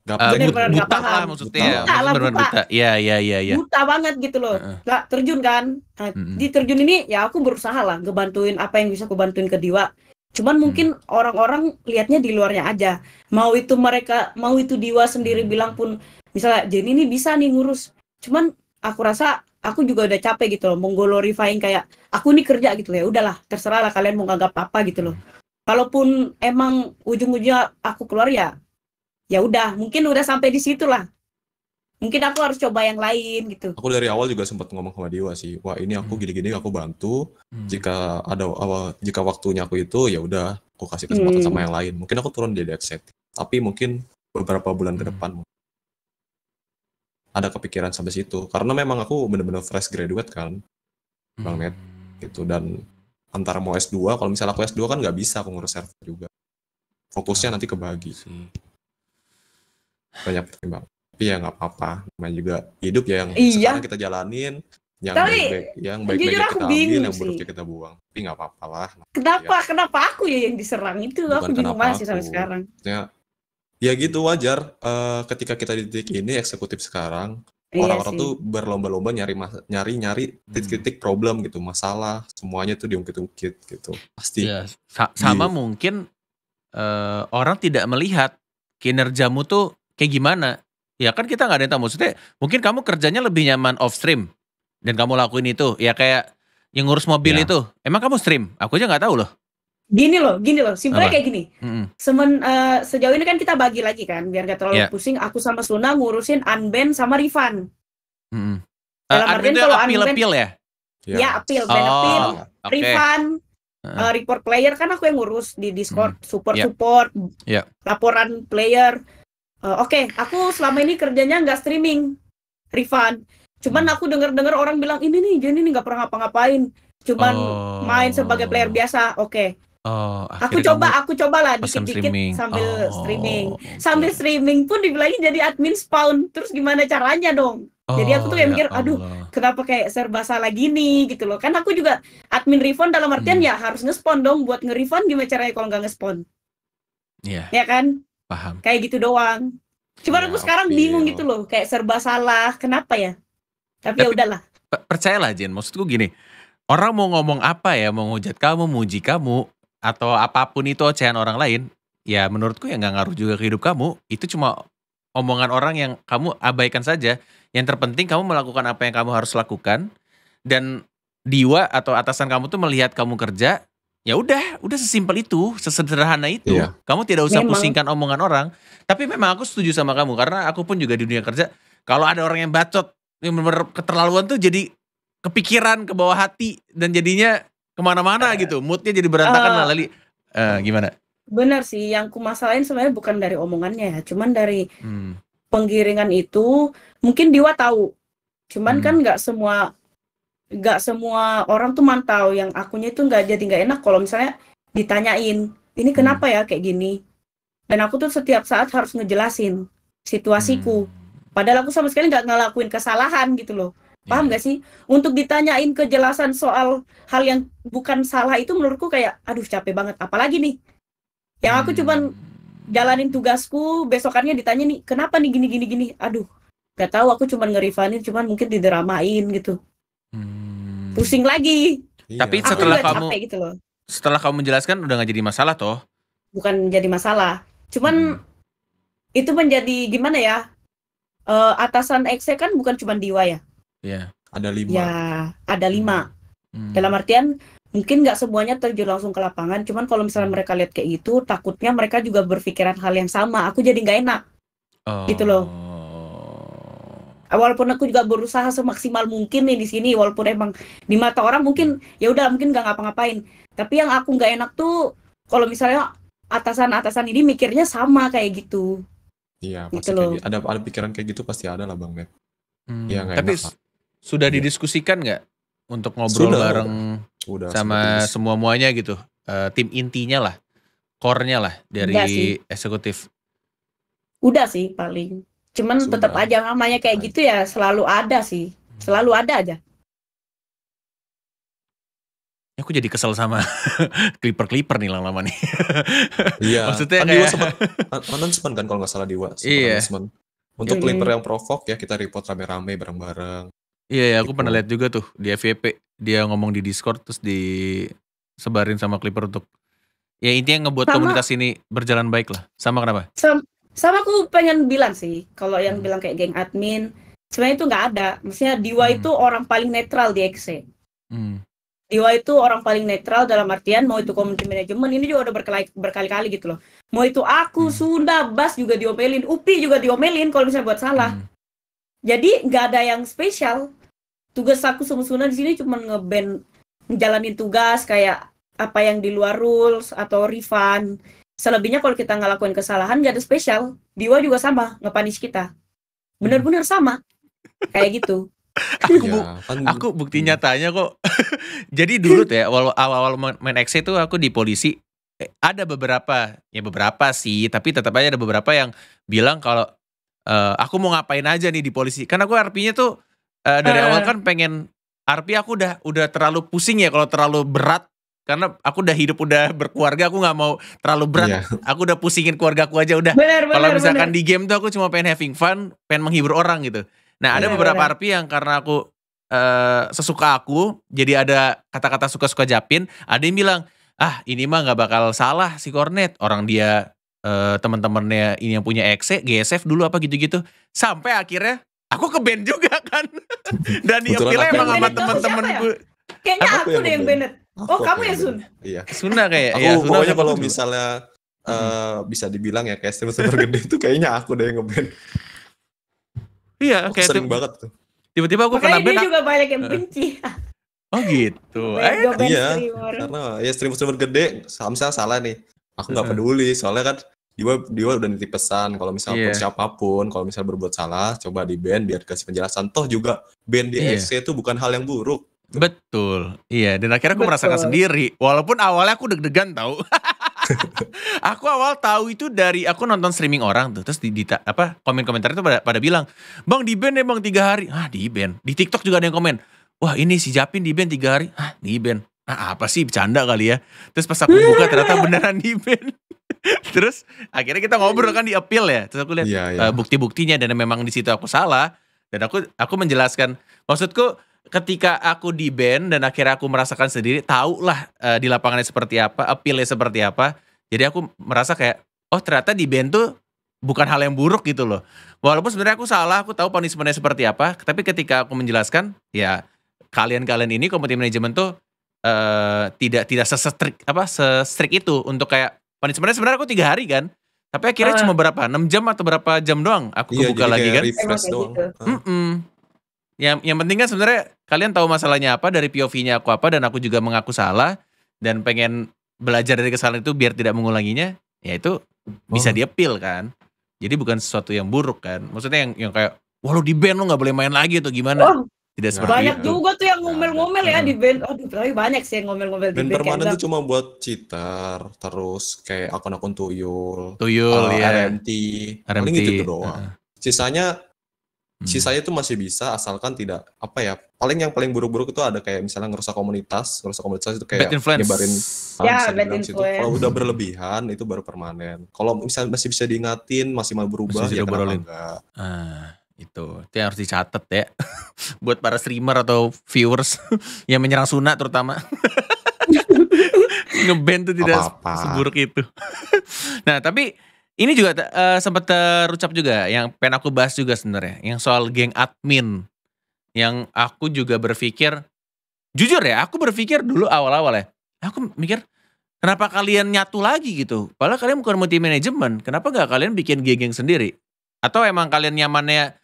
nggak uh, paham buta, buta paham. lah maksudnya buta, buta lah buta. buta ya ya ya ya buta banget gitu loh nggak terjun kan nah, uh -uh. di terjun ini ya aku berusaha lah ngebantuin apa yang bisa aku bantuin ke Diwa Cuman hmm. mungkin orang-orang lihatnya di luarnya aja. Mau itu mereka, mau itu Diwa sendiri hmm. bilang pun, misalnya Jenny ini bisa nih ngurus. Cuman aku rasa aku juga udah capek gitu loh, menggolorifying kayak aku ini kerja gitu loh. Ya udahlah, terserah lah kalian mau nganggap apa gitu loh. Hmm. Kalaupun emang ujung-ujungnya aku keluar ya, ya udah, mungkin udah sampai di situ lah mungkin aku harus coba yang lain gitu. Aku dari awal juga sempat ngomong sama Dewa sih, wah ini aku hmm. gini-gini aku bantu. Hmm. Jika ada awal jika waktunya aku itu ya udah aku kasih kesempatan hmm. sama yang lain. Mungkin aku turun jadi headset, tapi mungkin beberapa bulan hmm. ke depan ada kepikiran sampai situ. Karena memang aku bener-bener fresh graduate kan, hmm. Bang Net, gitu. Dan antara mau S2, kalau misalnya aku S2 kan nggak bisa aku ngurus server juga. Fokusnya nanti kebagi. Banyak pertimbangan tapi ya nggak apa-apa namanya juga hidup ya yang iya. sekarang kita jalanin yang tapi, baik-baik yang baik-baik kita ambil yang buruknya kita buang tapi nggak apa-apa lah kenapa iya. kenapa aku ya yang diserang itu Bukan aku bingung masih sampai sekarang ya ya gitu wajar uh, ketika kita di titik ini eksekutif sekarang iya orang-orang sih. tuh berlomba-lomba nyari nyari nyari titik-titik hmm. problem gitu masalah semuanya tuh diungkit-ungkit gitu pasti ya, sa sama mungkin uh, orang tidak melihat kinerjamu tuh kayak gimana Ya kan kita nggak ada yang tahu. Maksudnya mungkin kamu kerjanya lebih nyaman off stream dan kamu lakuin itu. Ya kayak yang ngurus mobil ya. itu. Emang kamu stream? Aku aja nggak tahu loh. Gini loh, gini loh. Simpelnya kayak gini. Mm-hmm. Semen uh, sejauh ini kan kita bagi lagi kan, biar gak terlalu yeah. pusing. Aku sama Suna ngurusin unban sama Rifan Mm-hmm. Uh, Dalam eh, artian kalau appeal, unban, ya? Ya, ya appeal, oh, appeal, okay. Rifan uh, eh, report player kan aku yang ngurus di Discord, support-support, yeah. support, yeah. Ya. laporan player uh, oke okay, aku selama ini kerjanya nggak streaming refund cuman hmm. aku dengar dengar orang bilang ini nih jadi nih nggak pernah ngapa-ngapain cuman oh. main sebagai player biasa oke okay. Oh, aku coba, aku cobalah dikit-dikit sambil oh, streaming. Sambil streaming pun dibilangin jadi admin spawn. Terus gimana caranya dong? Oh, jadi aku tuh kayak oh, mikir, ya Allah. aduh, kenapa kayak serba salah gini gitu loh. Kan aku juga admin refund dalam artian hmm. ya harus nge-spawn dong buat nge-refund gimana caranya kalau nggak nge-spawn. Iya. Yeah. Ya kan? Paham. Kayak gitu doang. Cuma ya, aku sekarang okay. bingung gitu loh, kayak serba salah. Kenapa ya? Tapi, ya Tapi ya udahlah. Percayalah Jen, maksudku gini. Orang mau ngomong apa ya, mau ngujat kamu, muji kamu, atau apapun itu ocehan orang lain, ya menurutku ya nggak ngaruh juga ke hidup kamu. Itu cuma omongan orang yang kamu abaikan saja. Yang terpenting kamu melakukan apa yang kamu harus lakukan. Dan diwa atau atasan kamu tuh melihat kamu kerja, ya udah udah sesimpel itu sesederhana itu iya. kamu tidak usah memang. pusingkan omongan orang tapi memang aku setuju sama kamu karena aku pun juga di dunia kerja kalau ada orang yang bacot yang benar keterlaluan tuh jadi kepikiran ke bawah hati dan jadinya kemana-mana uh, gitu moodnya jadi berantakan uh, eh. lah lali uh, gimana benar sih yang ku masalahin sebenarnya bukan dari omongannya ya cuman dari hmm. penggiringan itu mungkin dia tahu cuman hmm. kan nggak semua nggak semua orang tuh mantau yang akunya itu nggak jadi nggak enak kalau misalnya ditanyain ini hmm. kenapa ya kayak gini dan aku tuh setiap saat harus ngejelasin situasiku hmm. padahal aku sama sekali nggak ngelakuin kesalahan gitu loh paham yeah. gak sih untuk ditanyain kejelasan soal hal yang bukan salah itu menurutku kayak aduh capek banget apalagi nih yang aku hmm. cuman jalanin tugasku besokannya ditanya nih kenapa nih gini gini gini aduh gak tahu aku cuman ngerifanin cuman mungkin dideramain gitu Hmm. Pusing lagi. Iya. Tapi setelah kamu capek gitu loh. Setelah kamu menjelaskan udah nggak jadi masalah toh? Bukan jadi masalah. Cuman hmm. itu menjadi gimana ya? Uh, atasan ex kan bukan cuma Dewa ya. Iya, ada lima. Ya, ada lima. Hmm. hmm. Dalam artian mungkin nggak semuanya terjun langsung ke lapangan cuman kalau misalnya hmm. mereka lihat kayak gitu takutnya mereka juga berpikiran hal yang sama aku jadi nggak enak oh. gitu loh walaupun aku juga berusaha semaksimal mungkin nih di sini walaupun emang di mata orang mungkin ya udah mungkin nggak ngapa-ngapain tapi yang aku nggak enak tuh kalau misalnya atasan-atasan ini mikirnya sama kayak gitu iya gitu pasti gitu ada ada pikiran kayak gitu pasti ada lah bang Matt hmm, ya, tapi enak, sudah iya. didiskusikan nggak untuk ngobrol sudah, bareng udah, sama semua muanya gitu uh, tim intinya lah core-nya lah dari eksekutif udah sih paling cuman Sudah. tetap aja namanya kayak Ayo. gitu ya selalu ada sih hmm. selalu ada aja aku jadi kesel sama clipper clipper nih lama-lama nih iya maksudnya kan kayak... kan kalau nggak salah Diwa iya. untuk Yoi. Iya, iya, clipper iya. yang provok ya kita report rame-rame bareng-bareng iya ya aku gitu. pernah lihat juga tuh di FVP dia ngomong di Discord terus disebarin sama clipper untuk ya intinya ngebuat sama, komunitas ini berjalan baik lah sama kenapa sama, sama aku pengen bilang sih kalau yang hmm. bilang kayak geng admin sebenarnya itu nggak ada maksudnya Dewa hmm. itu orang paling netral di XC e. hmm. Dewa itu orang paling netral dalam artian mau itu community management ini juga udah berkali berkali-kali gitu loh mau itu aku hmm. Sunda Bas juga diomelin Upi juga diomelin kalau misalnya buat salah hmm. jadi nggak ada yang spesial tugas aku semusuna di sini cuma ngeband ngejalanin tugas kayak apa yang di luar rules atau refund selebihnya kalau kita ngelakuin kesalahan nggak ada spesial Dewa juga sama ngepanis kita bener-bener hmm. sama kayak gitu aku iya, bu ya, aku gitu. bukti nyatanya kok jadi dulu tuh ya awal awal main X itu aku di polisi eh, ada beberapa ya beberapa sih tapi tetap aja ada beberapa yang bilang kalau e, aku mau ngapain aja nih di polisi karena aku RP-nya tuh uh, dari uh. awal kan pengen RP aku udah udah terlalu pusing ya kalau terlalu berat karena aku udah hidup udah berkeluarga aku nggak mau terlalu berat yeah. aku udah pusingin keluarga aku aja udah kalau misalkan bener. di game tuh aku cuma pengen having fun pengen menghibur orang gitu nah ada bener, iya, beberapa bener. RP yang karena aku uh, sesuka aku jadi ada kata-kata suka-suka Japin ada yang bilang ah ini mah nggak bakal salah si Cornet orang dia uh, teman-temannya ini yang punya EXE GSF dulu apa gitu-gitu sampai akhirnya aku ke band juga kan dan diambil emang sama ya? temen-temen gue kayaknya aku, aku deh yang band Oh, oh kamu ya Sun? Iya. Sunda kayak. Aku ya, Sunda pokoknya kalau misalnya uh, bisa dibilang ya kayak streamer gede itu kayaknya aku deh yang ngeband. Iya, aku kayak sering itu. banget tuh. Tiba-tiba aku Makanya kena band. Dia ah. juga banyak yang benci. Oh gitu. eh, iya. Karena ya streamer-streamer gede, misalnya salah nih. Aku nggak peduli, soalnya kan dia dia udah nitip pesan kalau misalnya yeah. siapapun kalau misalnya berbuat salah coba di band biar kasih penjelasan toh juga band di yeah. SC itu bukan hal yang buruk Betul. Iya, dan akhirnya aku Betul. merasakan sendiri. Walaupun awalnya aku deg-degan tahu. aku awal tahu itu dari aku nonton streaming orang tuh terus di, di apa komen-komentar itu pada, pada bilang bang di band ya bang tiga hari ah di band di tiktok juga ada yang komen wah ini si Japin di band tiga hari ah di band ah apa sih bercanda kali ya terus pas aku buka ternyata beneran di band terus akhirnya kita ngobrol kan di appeal ya terus aku lihat ya, ya. bukti-buktinya dan memang di situ aku salah dan aku aku menjelaskan maksudku ketika aku di band dan akhirnya aku merasakan sendiri tahu lah uh, eh, di lapangannya seperti apa appealnya eh, seperti apa jadi aku merasa kayak oh ternyata di band tuh bukan hal yang buruk gitu loh walaupun sebenarnya aku salah aku tahu punishmentnya seperti apa tapi ketika aku menjelaskan ya kalian-kalian ini komite manajemen tuh uh, tidak tidak sesetrik apa sesetrik itu untuk kayak punishmentnya sebenarnya aku tiga hari kan tapi akhirnya uh. cuma berapa enam jam atau berapa jam doang aku iya, kebuka lagi kan refresh doang. Gitu. Ah yang yang penting kan sebenarnya kalian tahu masalahnya apa dari POV-nya aku apa dan aku juga mengaku salah dan pengen belajar dari kesalahan itu biar tidak mengulanginya ya itu bisa diapil kan jadi bukan sesuatu yang buruk kan maksudnya yang yang kayak wah lu di band lu nggak boleh main lagi atau gimana oh. tidak seperti banyak itu. juga tuh yang ngomel-ngomel ya nah, ya di nah. band aduh tapi banyak sih yang ngomel-ngomel band di permanen tuh cuma buat citar terus kayak akun-akun tuyul tuyul uh, eh, ya RMT RMT gitu doang uh. sisanya Hmm. Sisanya itu masih bisa asalkan tidak apa ya. Paling yang paling buruk-buruk itu ada kayak misalnya ngerusak komunitas, ngerusak komunitas itu kayak nyebarin ya, ah, bad influence. Situ. Kalau udah berlebihan itu baru permanen. Kalau misalnya masih bisa diingatin, masih mau berubah masih ya kenapa enggak. Ah itu itu yang harus dicatat ya buat para streamer atau viewers yang menyerang sunat terutama ngeband tuh tidak apa -apa. seburuk itu nah tapi ini juga uh, eh, sempat terucap juga yang pengen aku bahas juga sebenarnya, yang soal geng admin. Yang aku juga berpikir jujur ya, aku berpikir dulu awal-awal ya. Aku mikir kenapa kalian nyatu lagi gitu? Padahal kalian bukan multi manajemen, kenapa nggak kalian bikin geng-geng sendiri? Atau emang kalian nyamannya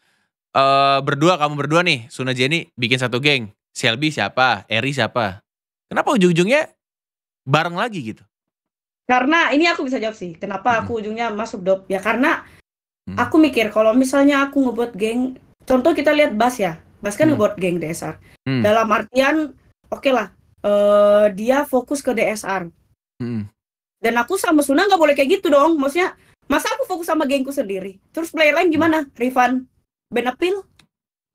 uh, berdua kamu berdua nih, Suna Jenny bikin satu geng, Shelby siapa, Eri siapa? Kenapa ujung-ujungnya bareng lagi gitu? karena ini aku bisa jawab sih kenapa aku mm-hmm. ujungnya masuk dop ya karena hmm. aku mikir kalau misalnya aku ngebuat geng contoh kita lihat Bas ya Bas kan hmm. ngebuat geng DSR hmm. dalam artian oke okay lah uh, dia fokus ke DSR hmm. dan aku sama Suna nggak boleh kayak gitu dong maksudnya masa aku fokus sama gengku sendiri terus player lain gimana mm-hmm. Rivan, Benapil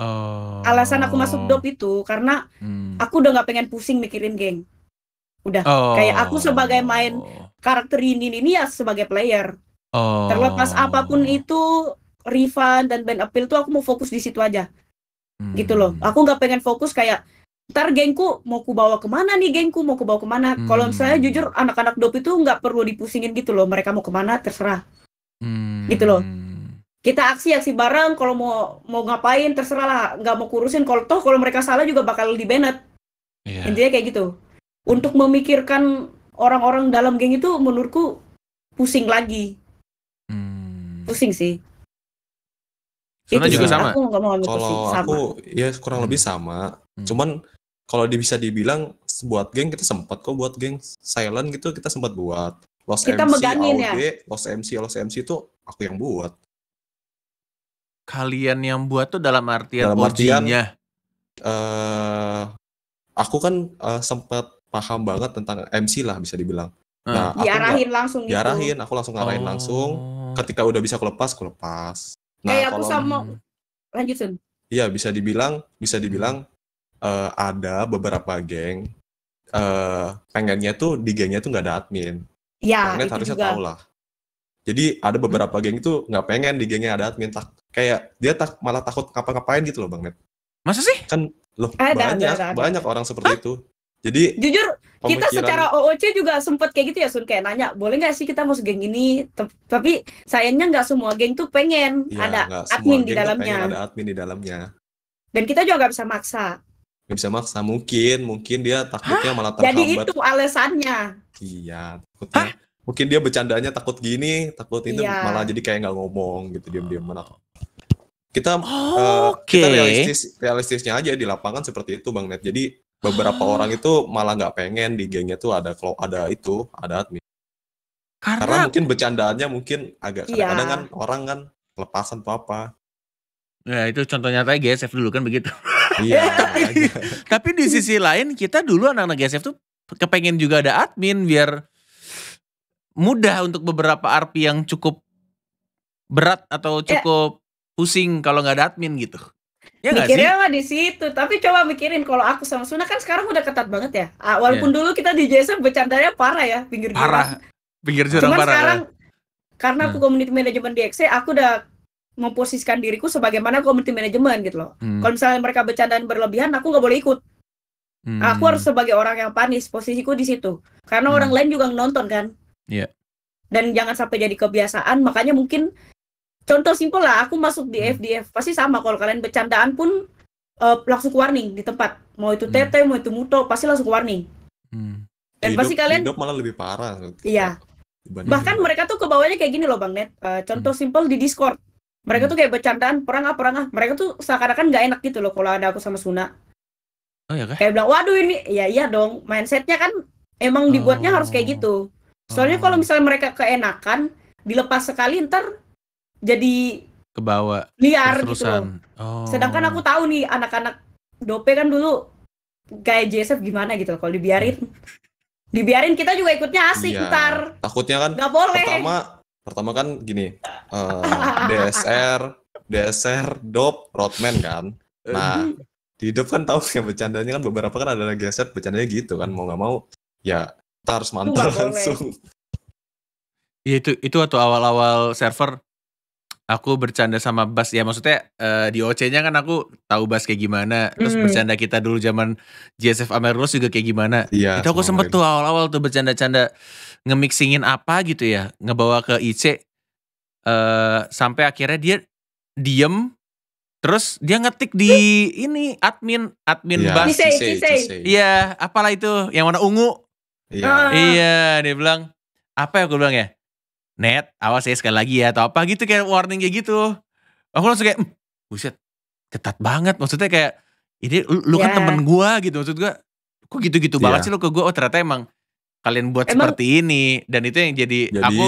Oh. Alasan aku masuk oh. dop itu karena hmm. aku udah nggak pengen pusing mikirin geng udah oh. kayak aku sebagai main oh. karakter ini ini ya sebagai player oh. terlepas apapun itu refund dan band Appeal tuh aku mau fokus di situ aja hmm. gitu loh hmm. aku nggak pengen fokus kayak ntar gengku mau ku bawa kemana nih gengku mau ku bawa kemana hmm. kalau misalnya jujur anak-anak dop itu nggak perlu dipusingin gitu loh mereka mau kemana terserah hmm. gitu loh kita aksi aksi bareng kalau mau mau ngapain terserah lah nggak mau kurusin kalau toh kalau mereka salah juga bakal dibenet yeah. intinya kayak gitu untuk memikirkan orang-orang dalam geng itu menurutku pusing lagi. Hmm. Pusing sih. itu juga sama. Aku gak mau kalau pusing. aku sama. ya kurang hmm. lebih sama. Hmm. Cuman kalau bisa dibilang buat geng kita sempat kok buat geng silent gitu kita sempat buat. Los kita MC, megangin ya. Los MC, Los MC itu aku yang buat. Kalian yang buat tuh dalam artian dalam artian, uh, aku kan uh, eh, sempat paham banget tentang MC lah bisa dibilang. Hmm. Nah, diarahin gak, langsung gitu. diarahin, aku langsung ngarahin oh. langsung. Ketika udah bisa kelepas, kelepas. Nah, kayak kalau, aku sama hmm. lanjutin. Iya, bisa dibilang bisa dibilang uh, ada beberapa geng uh, pengennya tuh di gengnya tuh nggak ada admin. Iya, itu harusnya juga. lah. Jadi ada beberapa hmm. geng itu nggak pengen di gengnya ada admin tak kayak dia tak malah takut ngapa-ngapain gitu loh Bang Net. Masa sih? Kan loh ada, banyak ada, ada, ada. banyak orang seperti Hah? itu. Jadi jujur pemikiran... kita secara OOC juga sempet kayak gitu ya Sun kayak nanya boleh nggak sih kita masuk geng ini tapi sayangnya nggak semua geng tuh pengen ya, ada admin di dalamnya. Ada admin di dalamnya. Dan kita juga nggak bisa maksa. Gak bisa maksa mungkin mungkin dia takutnya Hah? malah terhambat. Jadi itu alasannya. Iya takutnya. Mungkin dia bercandanya takut gini, takut itu iya. malah jadi kayak nggak ngomong gitu diam-diam mana kita oh, eh, uh, okay. kita realistis realistisnya aja di lapangan seperti itu bang Net jadi beberapa orang itu malah nggak pengen di gengnya tuh ada kalau ada itu ada admin karena, karena mungkin bercandaannya mungkin agak iya. kadang-kadang kan orang kan lepasan tuh apa ya itu contohnya tadi GSF dulu kan begitu iya tapi, tapi di sisi lain kita dulu anak-anak GSF tuh kepengen juga ada admin biar mudah untuk beberapa RP yang cukup berat atau ya. cukup ya. pusing kalau nggak ada admin gitu Ya Mikirnya mah di situ, tapi coba mikirin kalau aku sama Suna kan sekarang udah ketat banget ya. Ah, walaupun yeah. dulu kita di JSM bercandanya parah ya, pinggir parah. Pinggir jurang Cuman parah. Ya. sekarang ya. karena aku hmm. community management di XC, aku udah memposisikan diriku sebagaimana community management gitu loh. Hmm. Kalau misalnya mereka bercanda berlebihan, aku nggak boleh ikut. Hmm. Aku harus sebagai orang yang panis, posisiku di situ. Karena hmm. orang lain juga nonton kan. Iya. Yeah. Dan jangan sampai jadi kebiasaan, makanya mungkin contoh simpel lah aku masuk di FDF hmm. pasti sama kalau kalian bercandaan pun uh, langsung warning di tempat mau itu hmm. tete hmm. mau itu muto pasti langsung warning hmm. dan hidup, pasti kalian hidup malah lebih parah iya bahkan hidup. mereka tuh ke bawahnya kayak gini loh bang net uh, contoh hmm. simpel di discord mereka hmm. tuh kayak bercandaan perang ah perang ah mereka tuh seakan-akan nggak enak gitu loh kalau ada aku sama Suna oh, ya kah? kayak bilang waduh ini ya iya dong mindsetnya kan emang dibuatnya oh. harus kayak oh. gitu soalnya oh. kalau misalnya mereka keenakan dilepas sekali ntar jadi kebawa liar gitu. Oh. Sedangkan aku tahu nih anak-anak dope kan dulu kayak JSF gimana gitu kalau dibiarin. dibiarin kita juga ikutnya asik ya, ntar. Takutnya kan nggak boleh. pertama pertama kan gini uh, eh, DSR DSR dop roadman kan. Nah di dop kan tahu yang bercandanya kan beberapa kan ada geset bercandanya gitu kan mau nggak mau ya kita harus mantul langsung. Iya itu itu waktu awal-awal server aku bercanda sama Bas ya maksudnya uh, di OC-nya kan aku tahu Bas kayak gimana terus bercanda kita dulu zaman JSF Amerlos juga kayak gimana iya, itu aku sempet tuh awal-awal tuh bercanda-canda ngemixingin apa gitu ya ngebawa ke IC uh, eh, sampai akhirnya dia diem terus dia ngetik di ini admin admin ya. Bas iya apalah itu yang warna ungu iya iya dia bilang apa ya aku bilang ya net awas ya sekali lagi ya atau apa gitu kayak warning kayak gitu aku langsung kayak hmm, buset ketat banget maksudnya kayak ini lu, yeah. kan ya. temen gue gitu maksud gua, kok gitu-gitu yeah. banget sih lu ke gue oh ternyata emang kalian buat emang, seperti ini dan itu yang jadi, jadi aku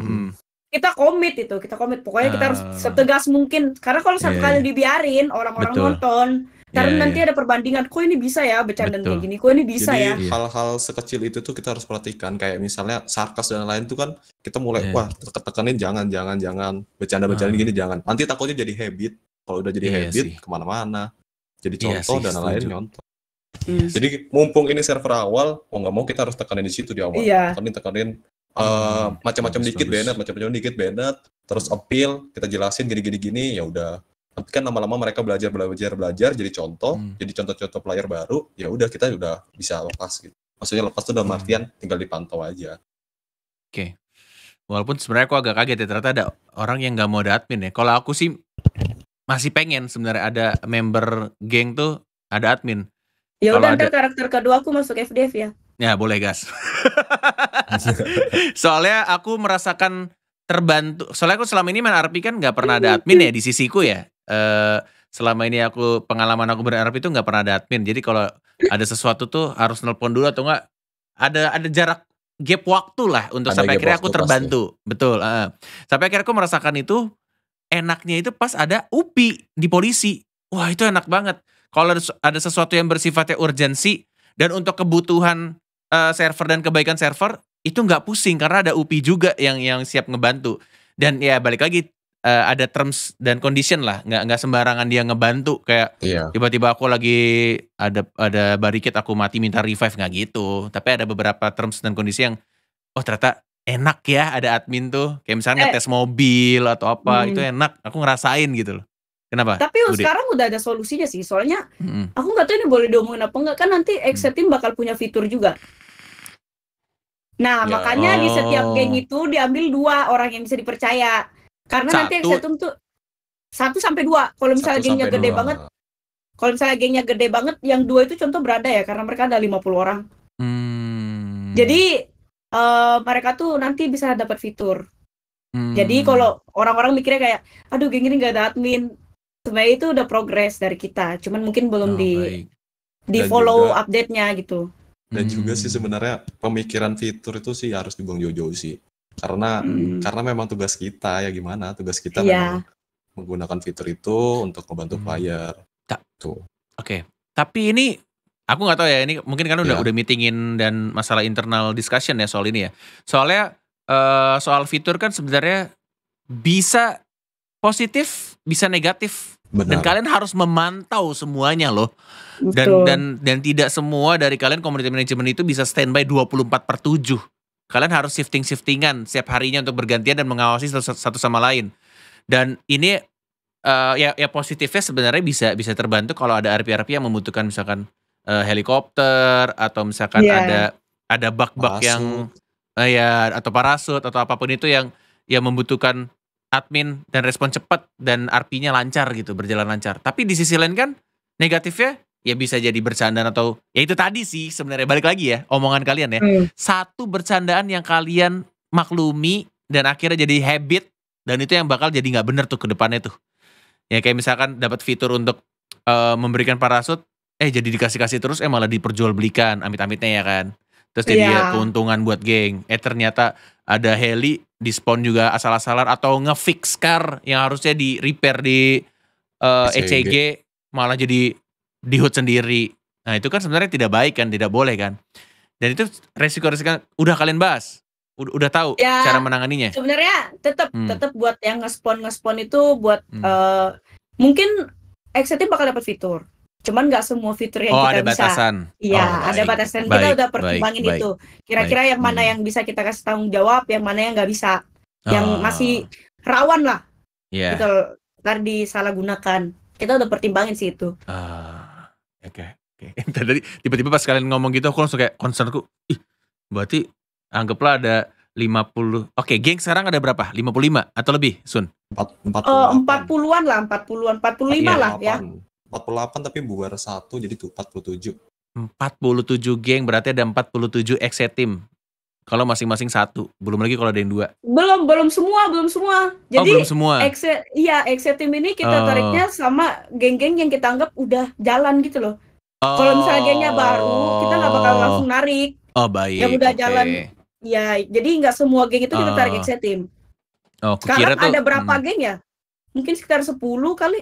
hmm. hmm. kita komit itu kita komit pokoknya kita uh, harus ah. setegas mungkin karena kalau satu yeah. kali iya. dibiarin orang-orang nonton karena yeah, nanti yeah. ada perbandingan, kok ini bisa ya bercanda kayak gini, kok ini bisa Jadi, ya. Iya. hal-hal sekecil itu tuh kita harus perhatikan. Kayak misalnya sarkas dan lain lain tuh kan kita mulai, yeah. wah tekanin jangan, jangan, jangan. Bercanda-bercanda hmm. gini jangan. Nanti takutnya jadi habit. Kalau udah jadi yeah, habit, sih. kemana-mana. Jadi iya contoh yeah, dan lain contoh. yeah. Hmm. Jadi mumpung ini server awal, mau nggak mau kita harus tekanin di situ di awal. Yeah. Tekanin, tekanin uh, macam-macam dikit bagus. macam-macam dikit banner, terus appeal, kita jelasin gini-gini gini, ya udah tapi kan lama-lama mereka belajar belajar belajar jadi contoh hmm. jadi contoh-contoh player baru ya udah kita udah bisa lepas gitu maksudnya lepas tuh dalam hmm. artian tinggal dipantau aja oke okay. walaupun sebenarnya aku agak kaget ya ternyata ada orang yang nggak mau ada admin ya kalau aku sih masih pengen sebenarnya ada member geng tuh ada admin ya udah ada... karakter kedua aku masuk FDF ya ya boleh gas soalnya aku merasakan terbantu. Soalnya aku selama ini main RP kan nggak pernah ada admin ya di sisiku ya. Eh selama ini aku pengalaman aku ber RP itu nggak pernah ada admin. Jadi kalau ada sesuatu tuh harus nelpon dulu atau enggak ada ada jarak gap waktu lah untuk ada sampai akhirnya aku terbantu. Pasti. Betul. Uh. Sampai akhirnya aku merasakan itu enaknya itu pas ada UPI di polisi. Wah, itu enak banget. Kalau ada sesuatu yang bersifatnya urgensi dan untuk kebutuhan uh, server dan kebaikan server itu nggak pusing karena ada UPI juga yang yang siap ngebantu dan ya balik lagi uh, ada terms dan condition lah nggak nggak sembarangan dia ngebantu kayak iya. tiba-tiba yeah. aku lagi ada ada barikit aku mati minta revive nggak gitu tapi ada beberapa terms dan kondisi yang oh ternyata enak ya ada admin tuh kayak misalnya eh. tes mobil atau apa hmm. itu enak aku ngerasain gitu loh Kenapa? Tapi Udah. sekarang udah ada solusinya sih, soalnya -hmm. aku nggak tahu ini boleh diomongin apa enggak, kan nanti team mm. bakal punya fitur juga. Nah, ya. makanya oh. di setiap geng oh. itu diambil dua orang yang bisa dipercaya. Karena satu, nanti yang satu itu satu sampai dua. Kalau misalnya satu gengnya gede dua. banget, kalau misalnya gengnya gede banget, yang dua itu contoh berada ya, karena mereka ada 50 orang. Hmm. Jadi uh, mereka tuh nanti bisa dapat fitur. Hmm. Jadi kalau orang-orang mikirnya kayak, aduh geng ini nggak ada admin, sebenarnya itu udah progres dari kita, cuman mungkin belum oh, di baik. di follow update-nya gitu dan hmm. juga sih hmm. sebenarnya pemikiran fitur itu sih harus dibuang jauh-jauh sih karena hmm. karena memang tugas kita ya gimana tugas kita yeah. memang menggunakan fitur itu untuk membantu hmm. tak tuh oke okay. tapi ini aku nggak tahu ya ini mungkin kan udah yeah. udah meetingin dan masalah internal discussion ya soal ini ya soalnya uh, soal fitur kan sebenarnya bisa positif bisa negatif Benar. Dan kalian harus memantau semuanya loh. Dan dan dan tidak semua dari kalian community management itu bisa standby 24 per 7. Kalian harus shifting-shiftingan setiap harinya untuk bergantian dan mengawasi satu sama lain. Dan ini uh, ya ya positifnya sebenarnya bisa bisa terbantu kalau ada RP-RP yang membutuhkan misalkan uh, helikopter atau misalkan yeah. ada ada bak-bak yang uh, ya atau parasut atau apapun itu yang yang membutuhkan admin dan respon cepat dan RP-nya lancar gitu, berjalan lancar. Tapi di sisi lain kan negatifnya ya bisa jadi bercandaan atau ya itu tadi sih sebenarnya balik lagi ya omongan kalian ya. Hmm. Satu bercandaan yang kalian maklumi dan akhirnya jadi habit dan itu yang bakal jadi nggak bener tuh ke depannya tuh. Ya kayak misalkan dapat fitur untuk uh, memberikan parasut eh jadi dikasih-kasih terus eh malah diperjualbelikan amit-amitnya ya kan. Terus jadi yeah. ya keuntungan buat geng. Eh ternyata ada heli dispon juga asal-asalan atau ngefix car yang harusnya di repair di uh, eh, ECG. E malah jadi di hood sendiri. Nah, itu kan sebenarnya tidak baik kan, tidak boleh kan. Dan itu resiko-resiko udah kalian bahas. Udah, udah tahu ya, cara menanganinya. Sebenarnya tetap hmm. tetap buat yang ngespon ngespon itu buat hmm. uh, mungkin XT bakal dapat fitur. Cuman nggak semua fitur yang oh, kita ada bisa. Batasan. Iya, oh, baik. ada batasan. Kita udah pertimbangin baik, itu. Kira-kira yang mana hmm. yang bisa kita kasih tanggung jawab, yang mana yang nggak bisa, yang oh. masih rawan lah. Yeah. Gitu, ntar disalahgunakan. Kita udah pertimbangin sih itu. Ah, oke. Uh, Oke. Okay. Tadi tiba-tiba pas kalian ngomong gitu aku langsung kayak concernku, ih, berarti anggaplah ada 50. Oke, okay, geng sekarang ada berapa? 55 atau lebih, Sun? 40 40-an Empat oh, lah, 40-an, 45 ya, lah ya. 48 tapi bubar satu jadi tuh 47. 47 geng berarti ada 47 exe team. Kalau masing-masing satu, belum lagi kalau ada yang dua. Belum, belum semua, belum semua. Oh, jadi oh, belum semua. Exe, iya, exe team ini kita oh. tariknya sama geng-geng yang kita anggap udah jalan gitu loh. Oh. Kalau misalnya gengnya baru, kita nggak bakal langsung narik. Oh baik. Yang udah okay. jalan. Ya, jadi nggak semua geng itu kita tarik oh. exe team. Oh, Sekarang tuh, ada berapa hmm. geng ya? Mungkin sekitar 10 kali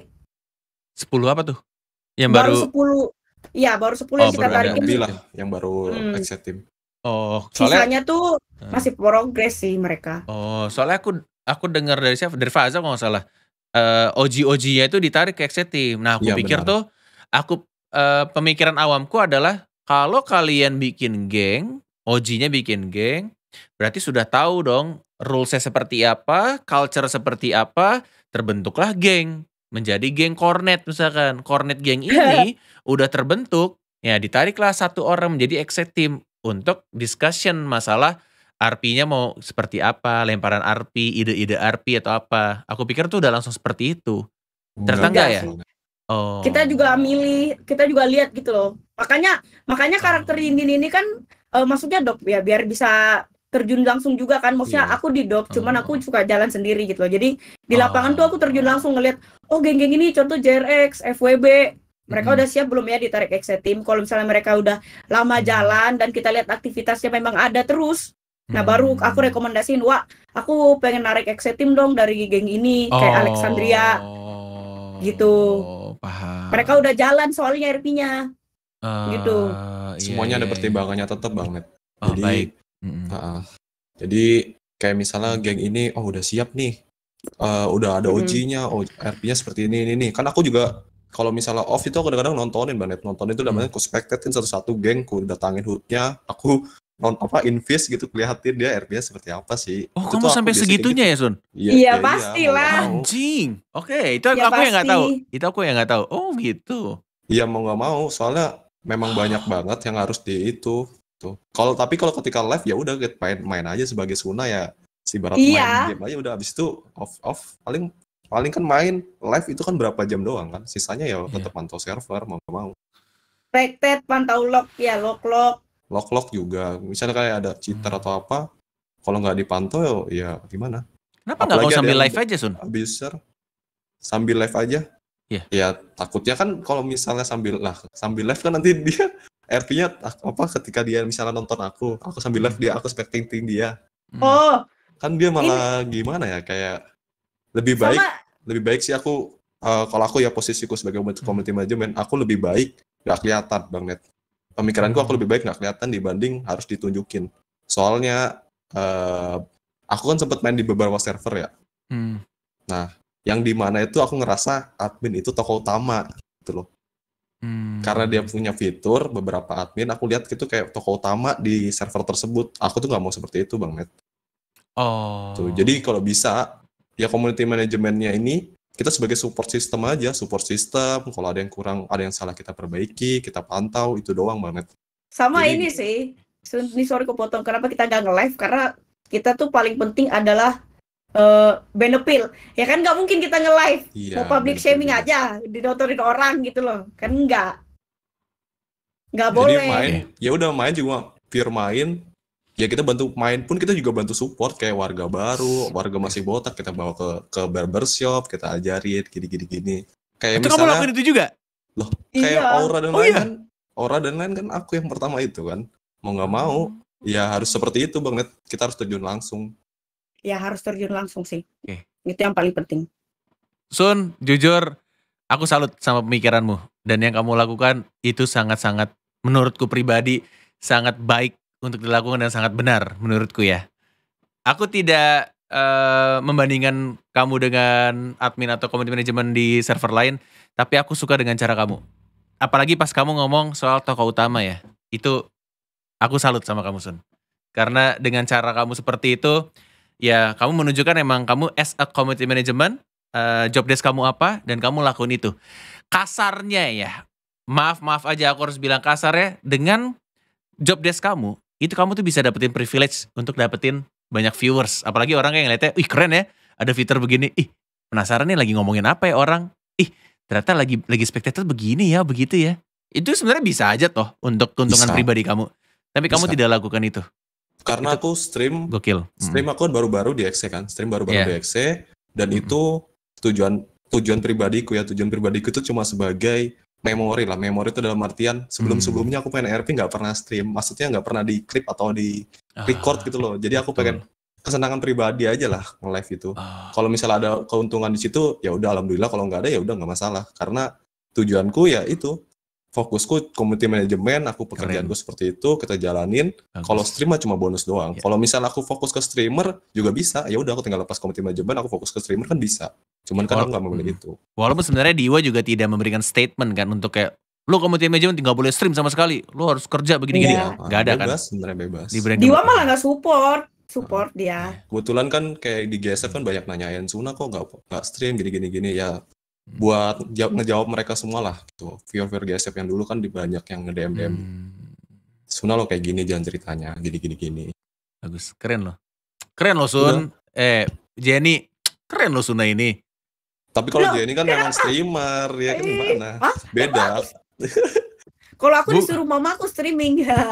sepuluh apa tuh? Yang baru, sepuluh 10. Iya, baru sepuluh oh, yang kita tarik kan? Yang lah, yang baru hmm. exit tim. Oh, soalnya Sisanya tuh hmm. masih progres sih mereka. Oh, soalnya aku aku dengar dari siapa? Dari Faza kalau nggak salah. Uh, eh, OG-OG-nya itu ditarik ke exit tim. Nah, aku ya, pikir benar. tuh aku uh, pemikiran awamku adalah kalau kalian bikin geng, OG-nya bikin geng, berarti sudah tahu dong rulesnya seperti apa, culture seperti apa, terbentuklah geng menjadi geng kornet misalkan. Kornet geng ini udah terbentuk, ya ditariklah satu orang menjadi exec team untuk discussion masalah RP-nya mau seperti apa, lemparan RP, ide-ide RP atau apa. Aku pikir tuh udah langsung seperti itu. Ternyata enggak ya? Oh. Kita juga milih, kita juga lihat gitu loh. Makanya makanya karakter Indin ini kan uh, maksudnya dok ya biar bisa terjun langsung juga kan maksudnya yeah. aku di dok cuman aku ah. suka jalan sendiri gitu loh jadi di ah. lapangan oh. tuh aku terjun langsung ngeliat oh geng-geng ini contoh JRX FWB mereka mm -hmm. udah siap belum ya ditarik ekse team kalau misalnya mereka udah lama jalan dan kita lihat aktivitasnya memang ada terus nah baru aku rekomendasiin wah aku pengen narik ekse team dong dari geng ini oh. kayak Alexandria oh, gitu paham. mereka udah jalan soalnya RP-nya uh, gitu ah, iya, semuanya yeah, ada iya, iya. pertimbangannya tetap banget oh, jadi baik Mm -hmm. uh, jadi kayak misalnya geng ini oh udah siap nih, uh, udah ada OG-nya, oh, RP-nya seperti ini ini ini. Kan aku juga kalau misalnya off itu aku kadang-kadang nontonin banget nontonin itu namanya aku mm. spectatin satu-satu geng ku datangin hooknya aku non apa invest gitu kelihatin dia RP-nya seperti apa sih oh itu kamu sampai segitunya gitu. ya Sun iya ya, ya, pastilah ya, anjing oke okay, itu ya, aku pasti. yang nggak tahu itu aku yang nggak tahu oh gitu iya mau nggak mau soalnya memang ah. banyak banget yang harus di itu gitu. Kalau tapi kalau ketika live ya udah main main aja sebagai sunnah ya si barat iya. main game aja udah abis itu off off paling paling kan main live itu kan berapa jam doang kan sisanya ya tetap iya. pantau server mau gak mau backpad pantau log ya lock lock. Lock lock juga misalnya kayak ada cheater hmm. atau apa kalau nggak dipantau ya, ya gimana kenapa nggak mau sambil live aja sun abuser sambil live aja Iya. Ya takutnya kan kalau misalnya sambil lah sambil live kan nanti dia artinya apa ketika dia misalnya nonton aku aku sambil live dia aku spekting-ting dia hmm. oh kan dia malah ini. gimana ya kayak lebih baik lebih baik sih aku uh, kalau aku ya posisiku sebagai community hmm. manajemen aku lebih baik nggak kelihatan bang net pemikiranku aku lebih baik nggak kelihatan dibanding harus ditunjukin soalnya uh, aku kan sempat main di beberapa server ya hmm. nah yang di mana itu aku ngerasa admin itu tokoh utama gitu loh Hmm. Karena dia punya fitur beberapa admin, aku lihat gitu kayak toko utama di server tersebut. Aku tuh nggak mau seperti itu, Bang Net. Gitu. Oh. Tuh, jadi kalau bisa ya community manajemennya ini kita sebagai support system aja, support system. Kalau ada yang kurang, ada yang salah kita perbaiki, kita pantau itu doang banget. Sama jadi, ini sih. Ini sorry kepotong. Kenapa kita nggak nge-live? Karena kita tuh paling penting adalah uh, eh, benefit ya kan nggak mungkin kita nge live iya, mau public bener. shaming aja didotorin orang gitu loh kan nggak nggak boleh main ya udah main juga, pure main ya kita bantu main pun kita juga bantu support kayak warga baru warga masih botak kita bawa ke ke barbershop kita ajarin gini gini gini kayak itu misalnya, kamu itu juga loh kayak iya. aura dan oh, lain iya. kan aura dan lain kan aku yang pertama itu kan mau nggak mau ya harus seperti itu banget kita harus terjun langsung ya harus terjun langsung sih. Okay. Itu yang paling penting. Sun, jujur aku salut sama pemikiranmu dan yang kamu lakukan itu sangat-sangat menurutku pribadi sangat baik untuk dilakukan dan sangat benar menurutku ya. Aku tidak uh, membandingkan kamu dengan admin atau community management di server lain, tapi aku suka dengan cara kamu. Apalagi pas kamu ngomong soal tokoh utama ya. Itu aku salut sama kamu Sun. Karena dengan cara kamu seperti itu ya kamu menunjukkan emang kamu as a community management uh, job desk kamu apa dan kamu lakuin itu. Kasarnya ya, maaf maaf aja aku harus bilang kasar ya, dengan job desk kamu itu kamu tuh bisa dapetin privilege untuk dapetin banyak viewers, apalagi orang yang ngeliatnya, ih keren ya, ada fitur begini, ih penasaran nih lagi ngomongin apa ya orang, ih ternyata lagi lagi spectator begini ya, begitu ya. Itu sebenarnya bisa aja toh untuk keuntungan bisa. pribadi kamu. Tapi bisa. kamu tidak lakukan itu. Karena itu, aku stream gokil. Stream aku baru-baru di EXE kan, stream baru-baru yeah. di EXE dan hmm. itu tujuan tujuan pribadiku ya, tujuan pribadiku itu cuma sebagai memori lah. Memori itu dalam artian sebelum-sebelumnya aku pengen RP nggak pernah stream, maksudnya nggak pernah di clip atau di ah, record ah, gitu loh. Jadi aku pengen kesenangan pribadi aja lah live itu. Ah. Kalau misalnya ada keuntungan di situ ya udah alhamdulillah kalau nggak ada ya udah nggak masalah karena tujuanku ya itu fokusku community management, aku pekerjaan Keren. seperti itu, kita jalanin. Kalau streamer cuma bonus doang. Yeah. Kalau misalnya aku fokus ke streamer juga bisa. Ya udah aku tinggal lepas community management, aku fokus ke streamer kan bisa. Cuman kan aku nggak memilih itu. Walaupun sebenarnya diwa juga tidak memberikan statement kan untuk kayak lo community management nggak boleh stream sama sekali. lo harus kerja begini-gini. Yeah. Gak ada bebas, kan. Sebenarnya bebas. Di Dewa malah nggak support support ah, dia. Iya. Kebetulan kan kayak di GSF kan banyak nanyain Suna kok nggak nggak stream gini gini gini ya Hmm. buat jawab ngejawab mereka semua lah gitu viewer viewer GSF yang dulu kan di banyak yang nge DM DM hmm. Suna lo kayak gini jangan ceritanya gini gini gini bagus keren lo. keren lo Sun Udah. Iya. eh Jenny keren loh Suna ini tapi kalau Jenny kan memang streamer ya kan eh, gimana beda kalau aku disuruh mama aku streaming ya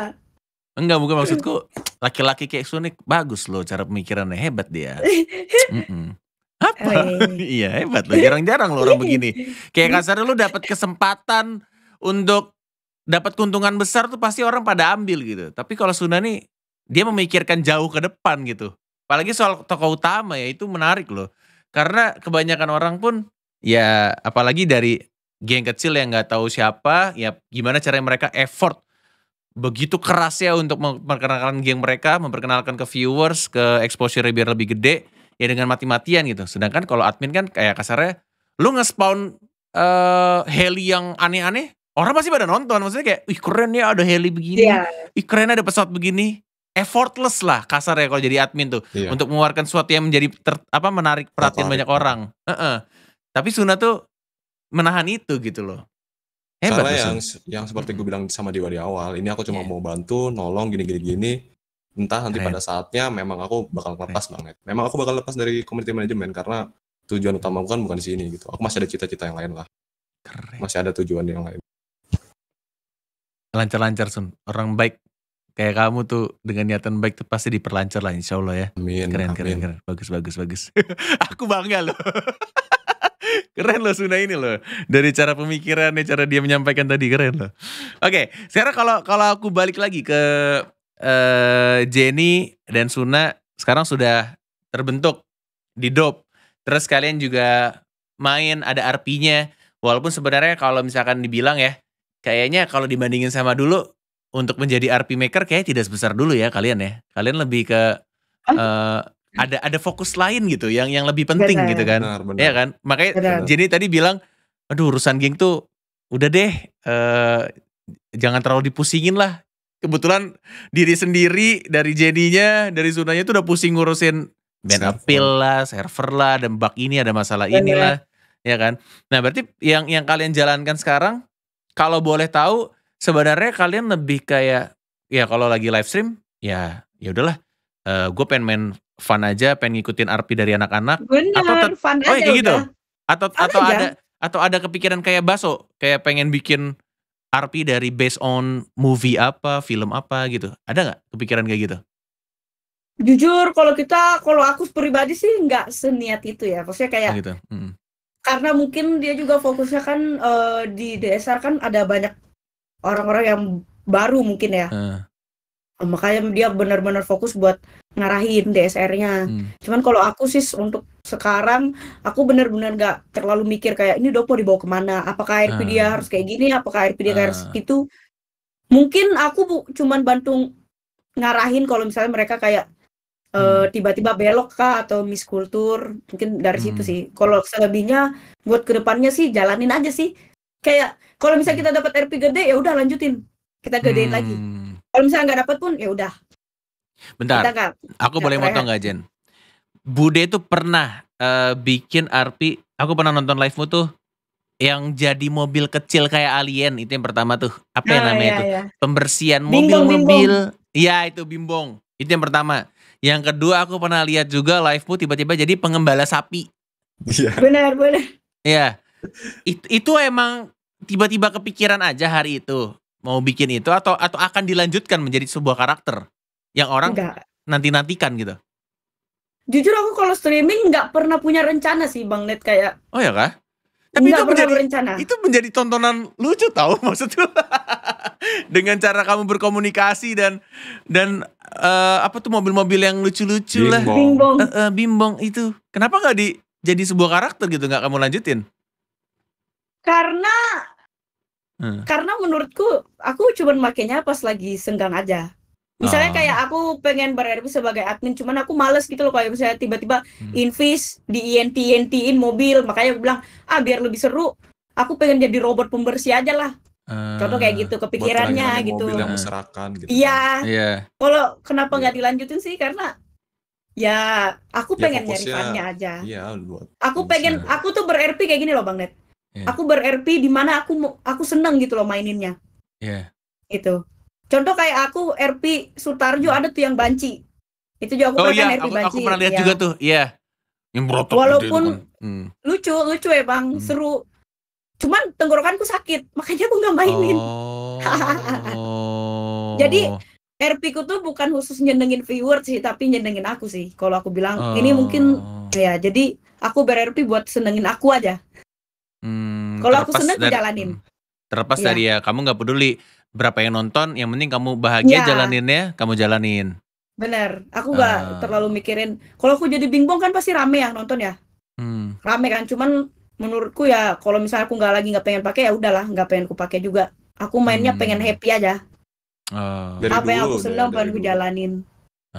Enggak, bukan maksudku laki-laki kayak Sunik bagus lo cara pemikirannya hebat dia. Mm -mm. Apa? Oh, iya. iya. hebat loh, jarang-jarang loh orang begini. Kayak kasarnya lu dapat kesempatan untuk dapat keuntungan besar tuh pasti orang pada ambil gitu. Tapi kalau Sunda nih dia memikirkan jauh ke depan gitu. Apalagi soal tokoh utama ya itu menarik loh. Karena kebanyakan orang pun ya apalagi dari geng kecil yang nggak tahu siapa, ya gimana cara mereka effort begitu keras ya untuk memperkenalkan geng mereka, memperkenalkan ke viewers, ke exposure biar lebih gede ya dengan mati-matian gitu. Sedangkan kalau admin kan kayak kasarnya lu nge-spawn uh, heli yang aneh-aneh, orang pasti pada nonton. Maksudnya kayak, ih keren ya ada heli begini, yeah. ih keren ada pesawat begini. Effortless lah kasarnya kalau jadi admin tuh yeah. untuk mengeluarkan sesuatu yang menjadi ter, apa menarik perhatian Tertarik. banyak iya. orang. Uh -uh. Tapi Suna tuh menahan itu gitu loh. Hebat Karena yang, yang seperti gue bilang sama Dewa di awal, ini aku cuma yeah. mau bantu, nolong gini-gini gini entah nanti Keren. pada saatnya memang aku bakal lepas banget. Memang aku bakal lepas dari community management karena tujuan utama aku kan bukan di sini gitu. Aku masih ada cita-cita yang lain lah. Keren. Masih ada tujuan yang lain. Lancar-lancar Sun. Orang baik kayak kamu tuh dengan niatan baik tuh pasti diperlancar lah insya Allah ya. Amin. Keren, amin. keren, keren. Bagus, bagus, bagus. aku bangga loh. keren loh Suna ini loh dari cara pemikirannya cara dia menyampaikan tadi keren loh oke okay, sekarang kalau kalau aku balik lagi ke uh, Jenny dan Suna sekarang sudah terbentuk di Dop. Terus kalian juga main ada RP-nya. Walaupun sebenarnya kalau misalkan dibilang ya, kayaknya kalau dibandingin sama dulu untuk menjadi RP maker kayak tidak sebesar dulu ya kalian ya. Kalian lebih ke uh, ada ada fokus lain gitu yang yang lebih penting benar. gitu kan. Benar, benar. Ya kan? Makanya benar. Jenny tadi bilang, "Aduh, urusan geng tuh udah deh uh, jangan terlalu dipusingin lah kebetulan diri sendiri dari jadinya dari zonanya itu udah pusing ngurusin band appeal lah, server lah, dan bug ini ada masalah inilah, ya. kan? Nah berarti yang yang kalian jalankan sekarang, kalau boleh tahu sebenarnya kalian lebih kayak ya kalau lagi live stream ya ya udahlah, uh, eh, gue pengen main fun aja, pengen ngikutin RP dari anak-anak. Oh, iya gitu? atau fun oh, aja. kayak gitu. Atau atau ada atau ada kepikiran kayak baso, kayak pengen bikin RP dari based on movie apa, film apa gitu. Ada nggak kepikiran kayak gitu? Jujur, kalau kita, kalau aku pribadi sih nggak seniat itu ya. Maksudnya kayak, oh gitu. hmm. karena mungkin dia juga fokusnya kan uh, di DSR kan ada banyak orang-orang yang baru mungkin ya. Uh makanya dia benar-benar fokus buat ngarahin DSR-nya. Hmm. Cuman kalau aku sih untuk sekarang aku benar-benar nggak terlalu mikir kayak ini dopo dibawa kemana? Apakah RP ah. dia harus kayak gini? Apakah RP dia hmm. harus ah. itu? Mungkin aku bu cuman bantu ngarahin kalau misalnya mereka kayak eh, hmm. tiba-tiba hmm. uh, belok kah atau miskultur mungkin dari hmm. situ sih. Kalau selebihnya buat kedepannya sih jalanin aja sih. Kayak kalau misalnya hmm. kita dapat RP gede ya udah lanjutin kita gedein hmm. lagi kalau misalnya nggak dapat pun ya udah. Bentar. gak, aku gak boleh mau motong nggak Jen? Bude itu pernah uh, bikin RP. Aku pernah nonton live-mu tuh yang jadi mobil kecil kayak alien itu yang pertama tuh apa yang ah, namanya iya, itu iya. pembersihan mobil-mobil iya itu bimbong itu yang pertama yang kedua aku pernah lihat juga live mu tiba-tiba jadi pengembala sapi iya benar benar iya itu, itu emang tiba-tiba kepikiran aja hari itu mau bikin itu atau atau akan dilanjutkan menjadi sebuah karakter yang orang nanti-nantikan gitu? Jujur aku kalau streaming nggak pernah punya rencana sih Bang Net kayak. Oh ya kah? Tapi itu menjadi rencana. itu menjadi tontonan lucu tau maksudku. Dengan cara kamu berkomunikasi dan dan uh, apa tuh mobil-mobil yang lucu-lucu lah. Bimbong. Uh, uh, bimbong itu. Kenapa nggak di jadi sebuah karakter gitu nggak kamu lanjutin? Karena Hmm. Karena menurutku aku cuman makainya pas lagi senggang aja. Misalnya oh. kayak aku pengen berarti sebagai admin, cuman aku males gitu loh kayak misalnya tiba-tiba hmm. invis di INT e in mobil, makanya aku bilang ah biar lebih seru, aku pengen jadi robot pembersih aja lah. Uh, Contoh kayak gitu kepikirannya gitu. Mobil yang meserakan kan. Gitu. Iya. Yeah. Kalau kenapa nggak yeah. dilanjutin sih karena ya aku ya, pengen ya, fokusnya, nyari aja. Iya, buat. Aku pengen aku tuh ber-RP kayak gini loh Bang Net. Yeah. Aku ber-RP di mana aku aku seneng gitu loh maininnya. Iya. Yeah. Itu. Contoh kayak aku RP Sutarjo hmm. ada tuh yang banci. Itu juga aku oh, pernah iya. kan aku, banci. Aku pernah lihat ya. juga tuh. Iya. Yeah. Yang berotot gitu Walaupun kan. hmm. lucu, lucu ya Bang, hmm. seru. Cuman tenggorokanku sakit, makanya aku nggak mainin. Oh. oh. Jadi RP ku tuh bukan khusus nyenengin viewers sih, tapi nyenengin aku sih. Kalau aku bilang oh. ini mungkin oh. ya, jadi aku ber-RP buat senengin aku aja Hmm, Kalau aku seneng, dari, jalanin. Terlepas ya. dari ya kamu nggak peduli berapa yang nonton, yang penting kamu bahagia ya. jalaninnya, kamu jalanin. Bener, aku nggak uh. terlalu mikirin. Kalau aku jadi bingung kan pasti rame ya nonton ya. Hmm. Rame kan, cuman menurutku ya kalau misalnya aku nggak lagi nggak pengen pakai ya udahlah nggak pengen aku pakai juga aku mainnya hmm. pengen happy aja uh, dari apa dulu, yang aku seneng pengen aku jalanin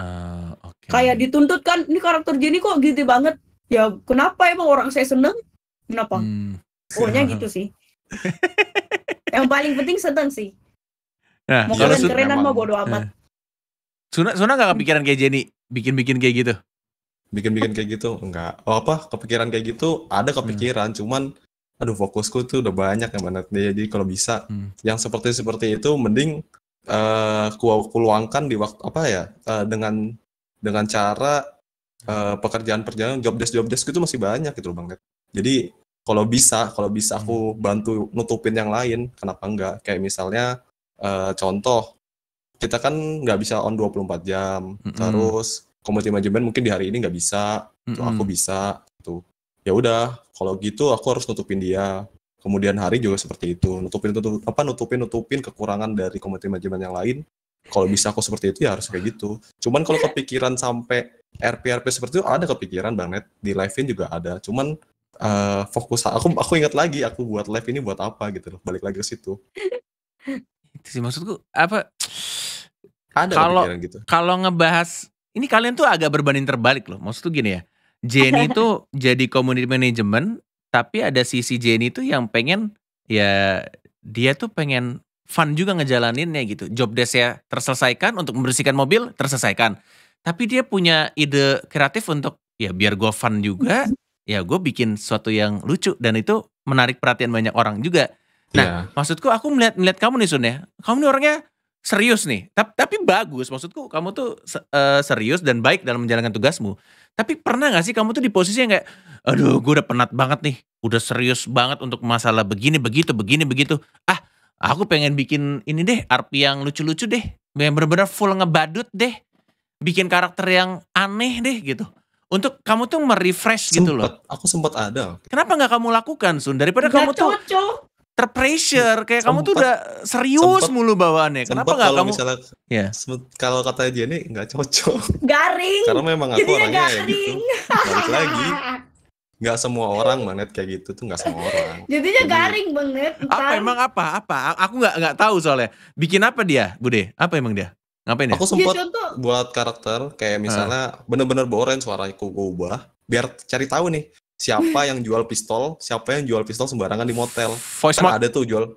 uh, ah, okay. kayak dituntut kan ini karakter gini kok gitu banget ya kenapa emang orang saya seneng kenapa hmm. Pokoknya gitu sih. yang paling penting sedang sih. Nah, mau kalian kerenan kerenan mau bodo amat. Eh. Suna Suna gak kepikiran hmm. kayak Jenny bikin-bikin kayak gitu? Bikin-bikin kayak gitu enggak. Oh apa? Kepikiran kayak gitu ada hmm. kepikiran, hmm. cuman aduh fokusku tuh udah banyak yang mana jadi kalau bisa hmm. yang seperti seperti itu mending uh, ku di waktu apa ya uh, dengan dengan cara uh, pekerjaan pekerjaan job desk job desk itu masih banyak gitu loh bang jadi kalau bisa kalau bisa aku hmm. bantu nutupin yang lain kenapa enggak kayak misalnya uh, contoh kita kan nggak bisa on 24 jam mm -hmm. terus community management mungkin di hari ini nggak bisa mm -hmm. aku bisa tuh gitu. ya udah kalau gitu aku harus nutupin dia kemudian hari juga seperti itu nutupin nutup apa nutupin nutupin kekurangan dari community management yang lain kalau bisa aku seperti itu ya harus kayak gitu cuman kalau kepikiran sampai RPRP seperti itu ada kepikiran banget di live in juga ada cuman uh, fokus aku aku ingat lagi aku buat live ini buat apa gitu loh balik lagi ke situ itu sih maksudku apa ada kalau gitu. kalau ngebahas ini kalian tuh agak berbanding terbalik loh maksud gini ya Jenny itu jadi community management tapi ada sisi Jenny itu yang pengen ya dia tuh pengen fun juga ngejalaninnya gitu job ya terselesaikan untuk membersihkan mobil terselesaikan tapi dia punya ide kreatif untuk ya biar gue fun juga ya gue bikin sesuatu yang lucu dan itu menarik perhatian banyak orang juga. Nah, yeah. maksudku aku melihat melihat kamu nih Sun ya. Kamu nih orangnya serius nih. Tapi, tapi bagus maksudku kamu tuh uh, serius dan baik dalam menjalankan tugasmu. Tapi pernah gak sih kamu tuh di posisi yang kayak aduh gue udah penat banget nih. Udah serius banget untuk masalah begini begitu begini begitu. Ah, aku pengen bikin ini deh RP yang lucu-lucu deh. Yang bener-bener full ngebadut deh. Bikin karakter yang aneh deh gitu untuk kamu tuh merefresh sempet, gitu loh. Aku sempat ada. Kenapa nggak kamu lakukan Sun? Daripada gak kamu cocok. tuh terpressure kayak sempet, kamu tuh udah serius sempet, mulu bawaannya. Kenapa nggak kamu? Misalnya, ya. Kalau kata dia nih nggak cocok. Garing. Karena memang aku Jadinya orangnya garing. ya gitu. Balik lagi. Gak semua orang banget kayak gitu tuh gak semua orang. Jadinya Jadi, garing banget. Apa emang apa apa? Aku gak, nggak tahu soalnya. Bikin apa dia, Bude? Apa emang dia? Ngapain ya? Aku iya, sempat ya, buat karakter kayak misalnya ah. bener-bener boren suaraku gue ubah biar cari tahu nih siapa hmm. yang jual pistol, siapa yang jual pistol sembarangan di motel. Voice kan mod ada tuh jual.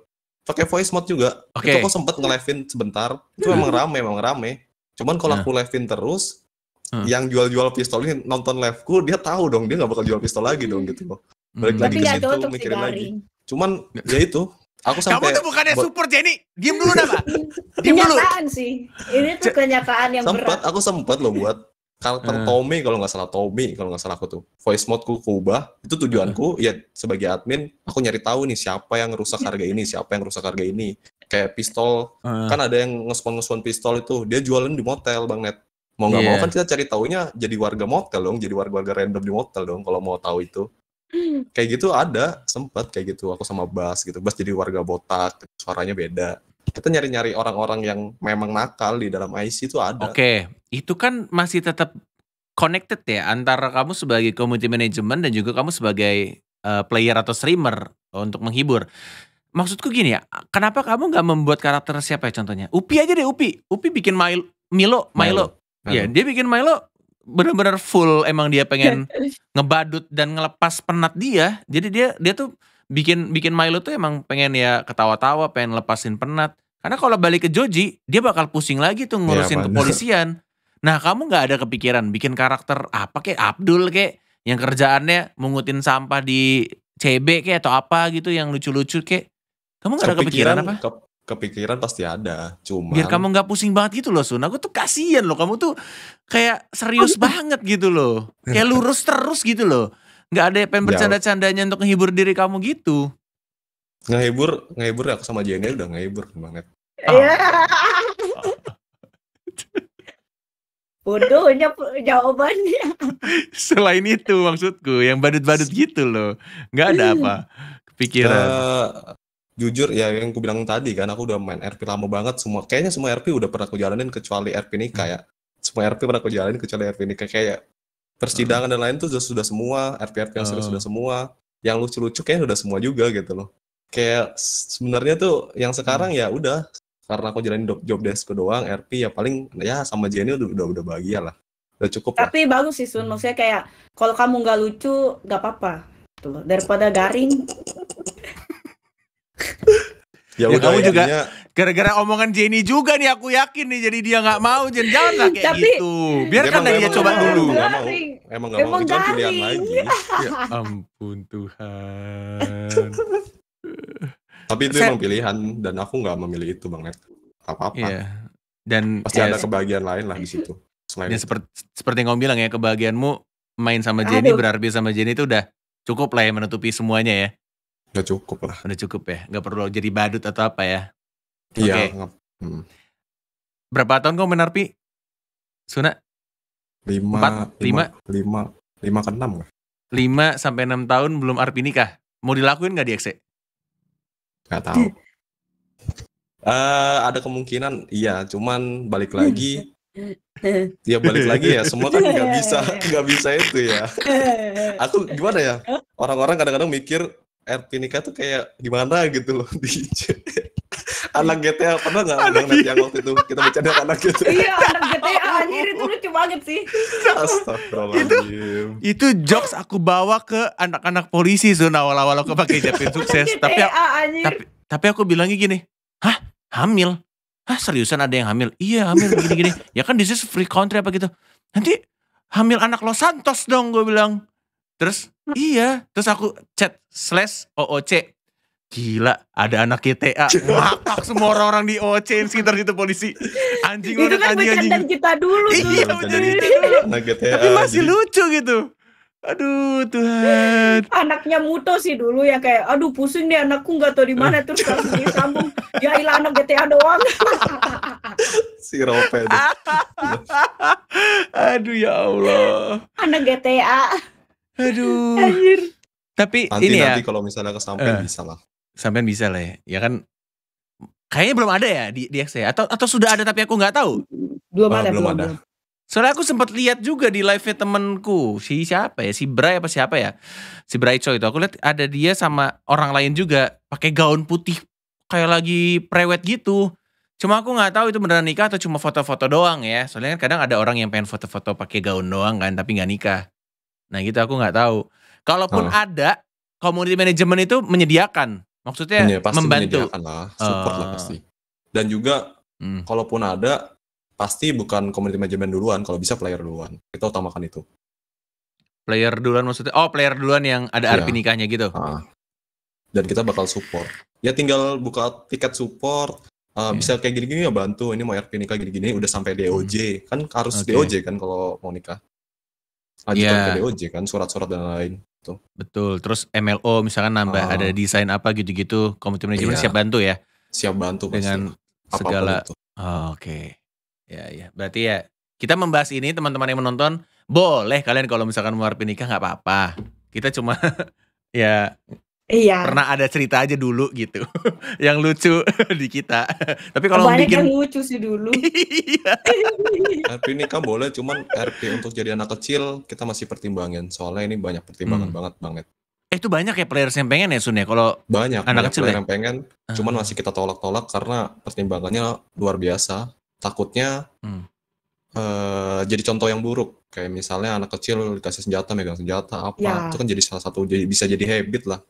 Pakai voice mod juga. Okay. Itu aku sempat nge sebentar. Itu memang hmm. rame, memang rame. Cuman kalau ah. aku live terus, hmm. yang jual-jual pistol ini nonton ku dia tahu dong dia nggak bakal jual pistol lagi dong gitu loh. Balik hmm. lagi Tapi ke situ mikirin lagi. Cuman ya itu Aku sampai Kamu tuh bukannya support Jenny. Diem dulu nama. Diem dulu. Kenyataan sih. Ini tuh kenyataan yang sempat, berat. Aku sempat loh buat karakter hmm. Tommy kalau nggak salah Tommy kalau nggak salah aku tuh voice mode ku kubah itu tujuanku hmm. ya sebagai admin aku nyari tahu nih siapa yang rusak harga ini siapa yang rusak harga ini kayak pistol hmm. kan ada yang ngespon ngespon pistol itu dia jualin di motel bang net mau nggak yeah. mau iya. kan kita cari taunya jadi warga motel dong jadi warga warga random di motel dong kalau mau tahu itu Hmm. kayak gitu ada sempet kayak gitu aku sama Bas gitu Bas jadi warga botak suaranya beda kita nyari-nyari orang-orang yang memang nakal di dalam IC itu ada oke okay. itu kan masih tetap connected ya antara kamu sebagai community management dan juga kamu sebagai uh, player atau streamer untuk menghibur maksudku gini ya kenapa kamu nggak membuat karakter siapa ya contohnya Upi aja deh Upi Upi bikin Milo Milo Milo, iya, Milo. ya dia bikin Milo bener-bener full emang dia pengen ngebadut dan ngelepas penat dia jadi dia dia tuh bikin bikin Milo tuh emang pengen ya ketawa-tawa pengen lepasin penat karena kalau balik ke Joji dia bakal pusing lagi tuh ngurusin ya, kepolisian nah kamu nggak ada kepikiran bikin karakter apa kayak Abdul kayak yang kerjaannya mengutin sampah di CB kayak atau apa gitu yang lucu-lucu kayak kamu nggak ada kepikiran, apa kepikiran pasti ada cuma biar kamu nggak pusing banget gitu loh Sun aku tuh kasihan loh kamu tuh kayak serius banget gitu loh kayak lurus terus gitu loh nggak ada yang ya. bercanda-candanya untuk menghibur diri kamu gitu ngehibur ngehibur aku sama Jenny udah ngehibur banget ah. Yeah. Bodohnya jawabannya. Selain itu maksudku yang badut-badut gitu loh. Nggak ada apa hmm. kepikiran. Uh, jujur ya yang gue bilang tadi kan aku udah main RP lama banget semua kayaknya semua RP udah pernah aku jalanin kecuali RP nikah hmm. ya semua RP pernah aku jalanin kecuali RP ini kayak persidangan hmm. dan lain tuh sudah, sudah semua RP RP yang hmm. sudah oh. semua yang lucu-lucu kayaknya udah semua juga gitu loh kayak sebenarnya tuh yang sekarang hmm. ya udah karena aku jalanin job, job desk doang RP ya paling ya sama Jenny udah udah, udah bahagia lah udah cukup tapi bagus sih Sun maksudnya kayak kalau kamu nggak lucu nggak apa-apa tuh gitu daripada garing ya, ya udah, kamu juga gara-gara omongan Jenny juga nih aku yakin nih jadi dia nggak mau jadi jangan lah kayak Tapi, gitu biarkan dia, dia coba dulu gak mau, emang nggak mau emang pilihan lagi ya ampun Tuhan tapi itu Set. emang pilihan dan aku nggak memilih itu banget. apa apa yeah. dan pasti yeah. ada kebahagiaan lain lah di situ selain dan ya, seperti seperti yang kamu bilang ya kebahagiaanmu main sama Jenny Aduh. berarti sama Jenny itu udah cukup lah ya menutupi semuanya ya Udah cukup lah. Udah cukup ya, nggak perlu jadi badut atau apa ya. Iya. Okay. Hmm. Berapa tahun kau main RP? Suna? Lima. Empat? Lima? Lima. Lima ke enam lah. Lima sampai enam tahun belum RP nikah. Mau dilakuin nggak di XC? E? Nggak tahu. Uh, ada kemungkinan iya, cuman balik lagi Ya balik lagi ya, semua kan nggak bisa nggak bisa itu ya. Aku gimana ya? Orang-orang kadang-kadang mikir Erpinika tuh kayak gimana gitu loh di anak GTA pernah nggak anak yang yang waktu itu kita bercanda anak GTA iya anak GTA anjir itu lucu banget sih itu itu jokes aku bawa ke anak-anak polisi zona awal-awal aku pakai jepit sukses GTA, tapi, anjir. tapi tapi aku bilangnya gini hah hamil hah seriusan ada yang hamil iya hamil begini gini ya kan this is free country apa gitu nanti hamil anak Los Santos dong gue bilang Terus iya, terus aku chat slash OOC. Gila, ada anak GTA. Ngakak semua orang-orang di OOC yang sekitar situ polisi. Anjing orang kan anjing anjing. Itu kita dulu. Iya, kita iya. dulu. Anak GTA. Tapi masih jadi... lucu gitu. Aduh Tuhan. Anaknya Muto sih dulu ya kayak, aduh pusing deh anakku nggak tau di mana terus langsung disambung. Ya ilah anak GTA doang. si Rope. aduh ya Allah. Anak GTA. Aduh. Anjir. Tapi nanti, ini ya. nanti kalau misalnya sampean uh, eh. bisa lah. Sampean bisa lah ya. Ya kan kayaknya belum ada ya di di ya? atau atau sudah ada tapi aku nggak tahu. Belum oh, ada, belum, ada. Belum. Soalnya aku sempat lihat juga di live-nya temenku, si siapa ya, si Bray apa siapa ya, si Choi itu. Aku lihat ada dia sama orang lain juga pakai gaun putih kayak lagi prewed gitu. Cuma aku nggak tahu itu beneran nikah atau cuma foto-foto doang ya. Soalnya kan kadang ada orang yang pengen foto-foto pakai gaun doang kan, tapi nggak nikah. Nah gitu aku nggak tahu. Kalaupun uh. ada, community management itu menyediakan, maksudnya ya, pasti membantu. Menyediakan lah, support uh. lah oh. pasti. Dan juga hmm. kalaupun ada, pasti bukan community management duluan, kalau bisa player duluan. Kita utamakan itu. Player duluan maksudnya? Oh player duluan yang ada ya. arti iya. nikahnya gitu. Uh. Dan kita bakal support. Ya tinggal buka tiket support, Uh, yeah. Iya. bisa kayak gini-gini ya bantu ini mau RP nikah gini-gini udah sampai DOJ hmm. kan harus okay. DOJ kan kalau mau nikah ajukan yeah. ke DOJ kan surat-surat dan lain tuh. Betul. Terus MLO misalkan nambah uh, ada desain apa gitu-gitu, community iya. management yeah. siap bantu ya. Siap bantu dengan pasti. segala. Oh, Oke. Okay. Ya ya. Berarti ya kita membahas ini teman-teman yang menonton boleh kalian kalau misalkan mau nikah nggak apa-apa. Kita cuma ya Iya. Pernah ada cerita aja dulu gitu. yang lucu di kita. Tapi kalau Banyak bikin yang lucu sih dulu. Iya. Tapi ini kan boleh cuman RP untuk jadi anak kecil kita masih pertimbangin. Soalnya ini banyak pertimbangan hmm. banget banget. Eh itu banyak ya players yang pengen ya Sun ya kalau banyak anak banyak kecil player ya? yang pengen ah. cuman masih kita tolak-tolak karena pertimbangannya luar biasa takutnya hmm. uh, jadi contoh yang buruk kayak misalnya anak kecil dikasih senjata megang senjata apa ya. itu kan jadi salah satu jadi bisa jadi habit lah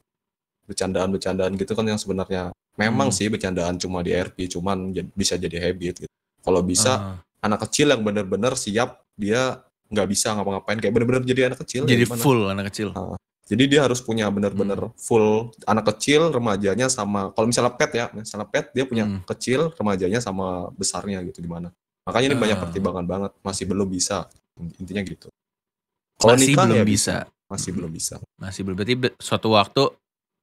bercandaan-bercandaan gitu kan yang sebenarnya memang hmm. sih bercandaan cuma di RP cuman ya bisa jadi habit gitu. Kalau bisa uh. anak kecil yang benar-benar siap dia nggak bisa ngapa-ngapain kayak benar-benar jadi anak kecil. Jadi ya full anak kecil. Uh, jadi dia harus punya benar-benar hmm. full anak kecil, remajanya sama kalau misalnya pet ya, misalnya pet dia punya hmm. kecil, remajanya sama besarnya gitu gimana. Makanya ini uh. banyak ah. pertimbangan banget, masih belum bisa. Intinya gitu. Kalau masih nikah ya belum ya bisa. bisa. Masih hmm. belum bisa. Masih belum berarti suatu waktu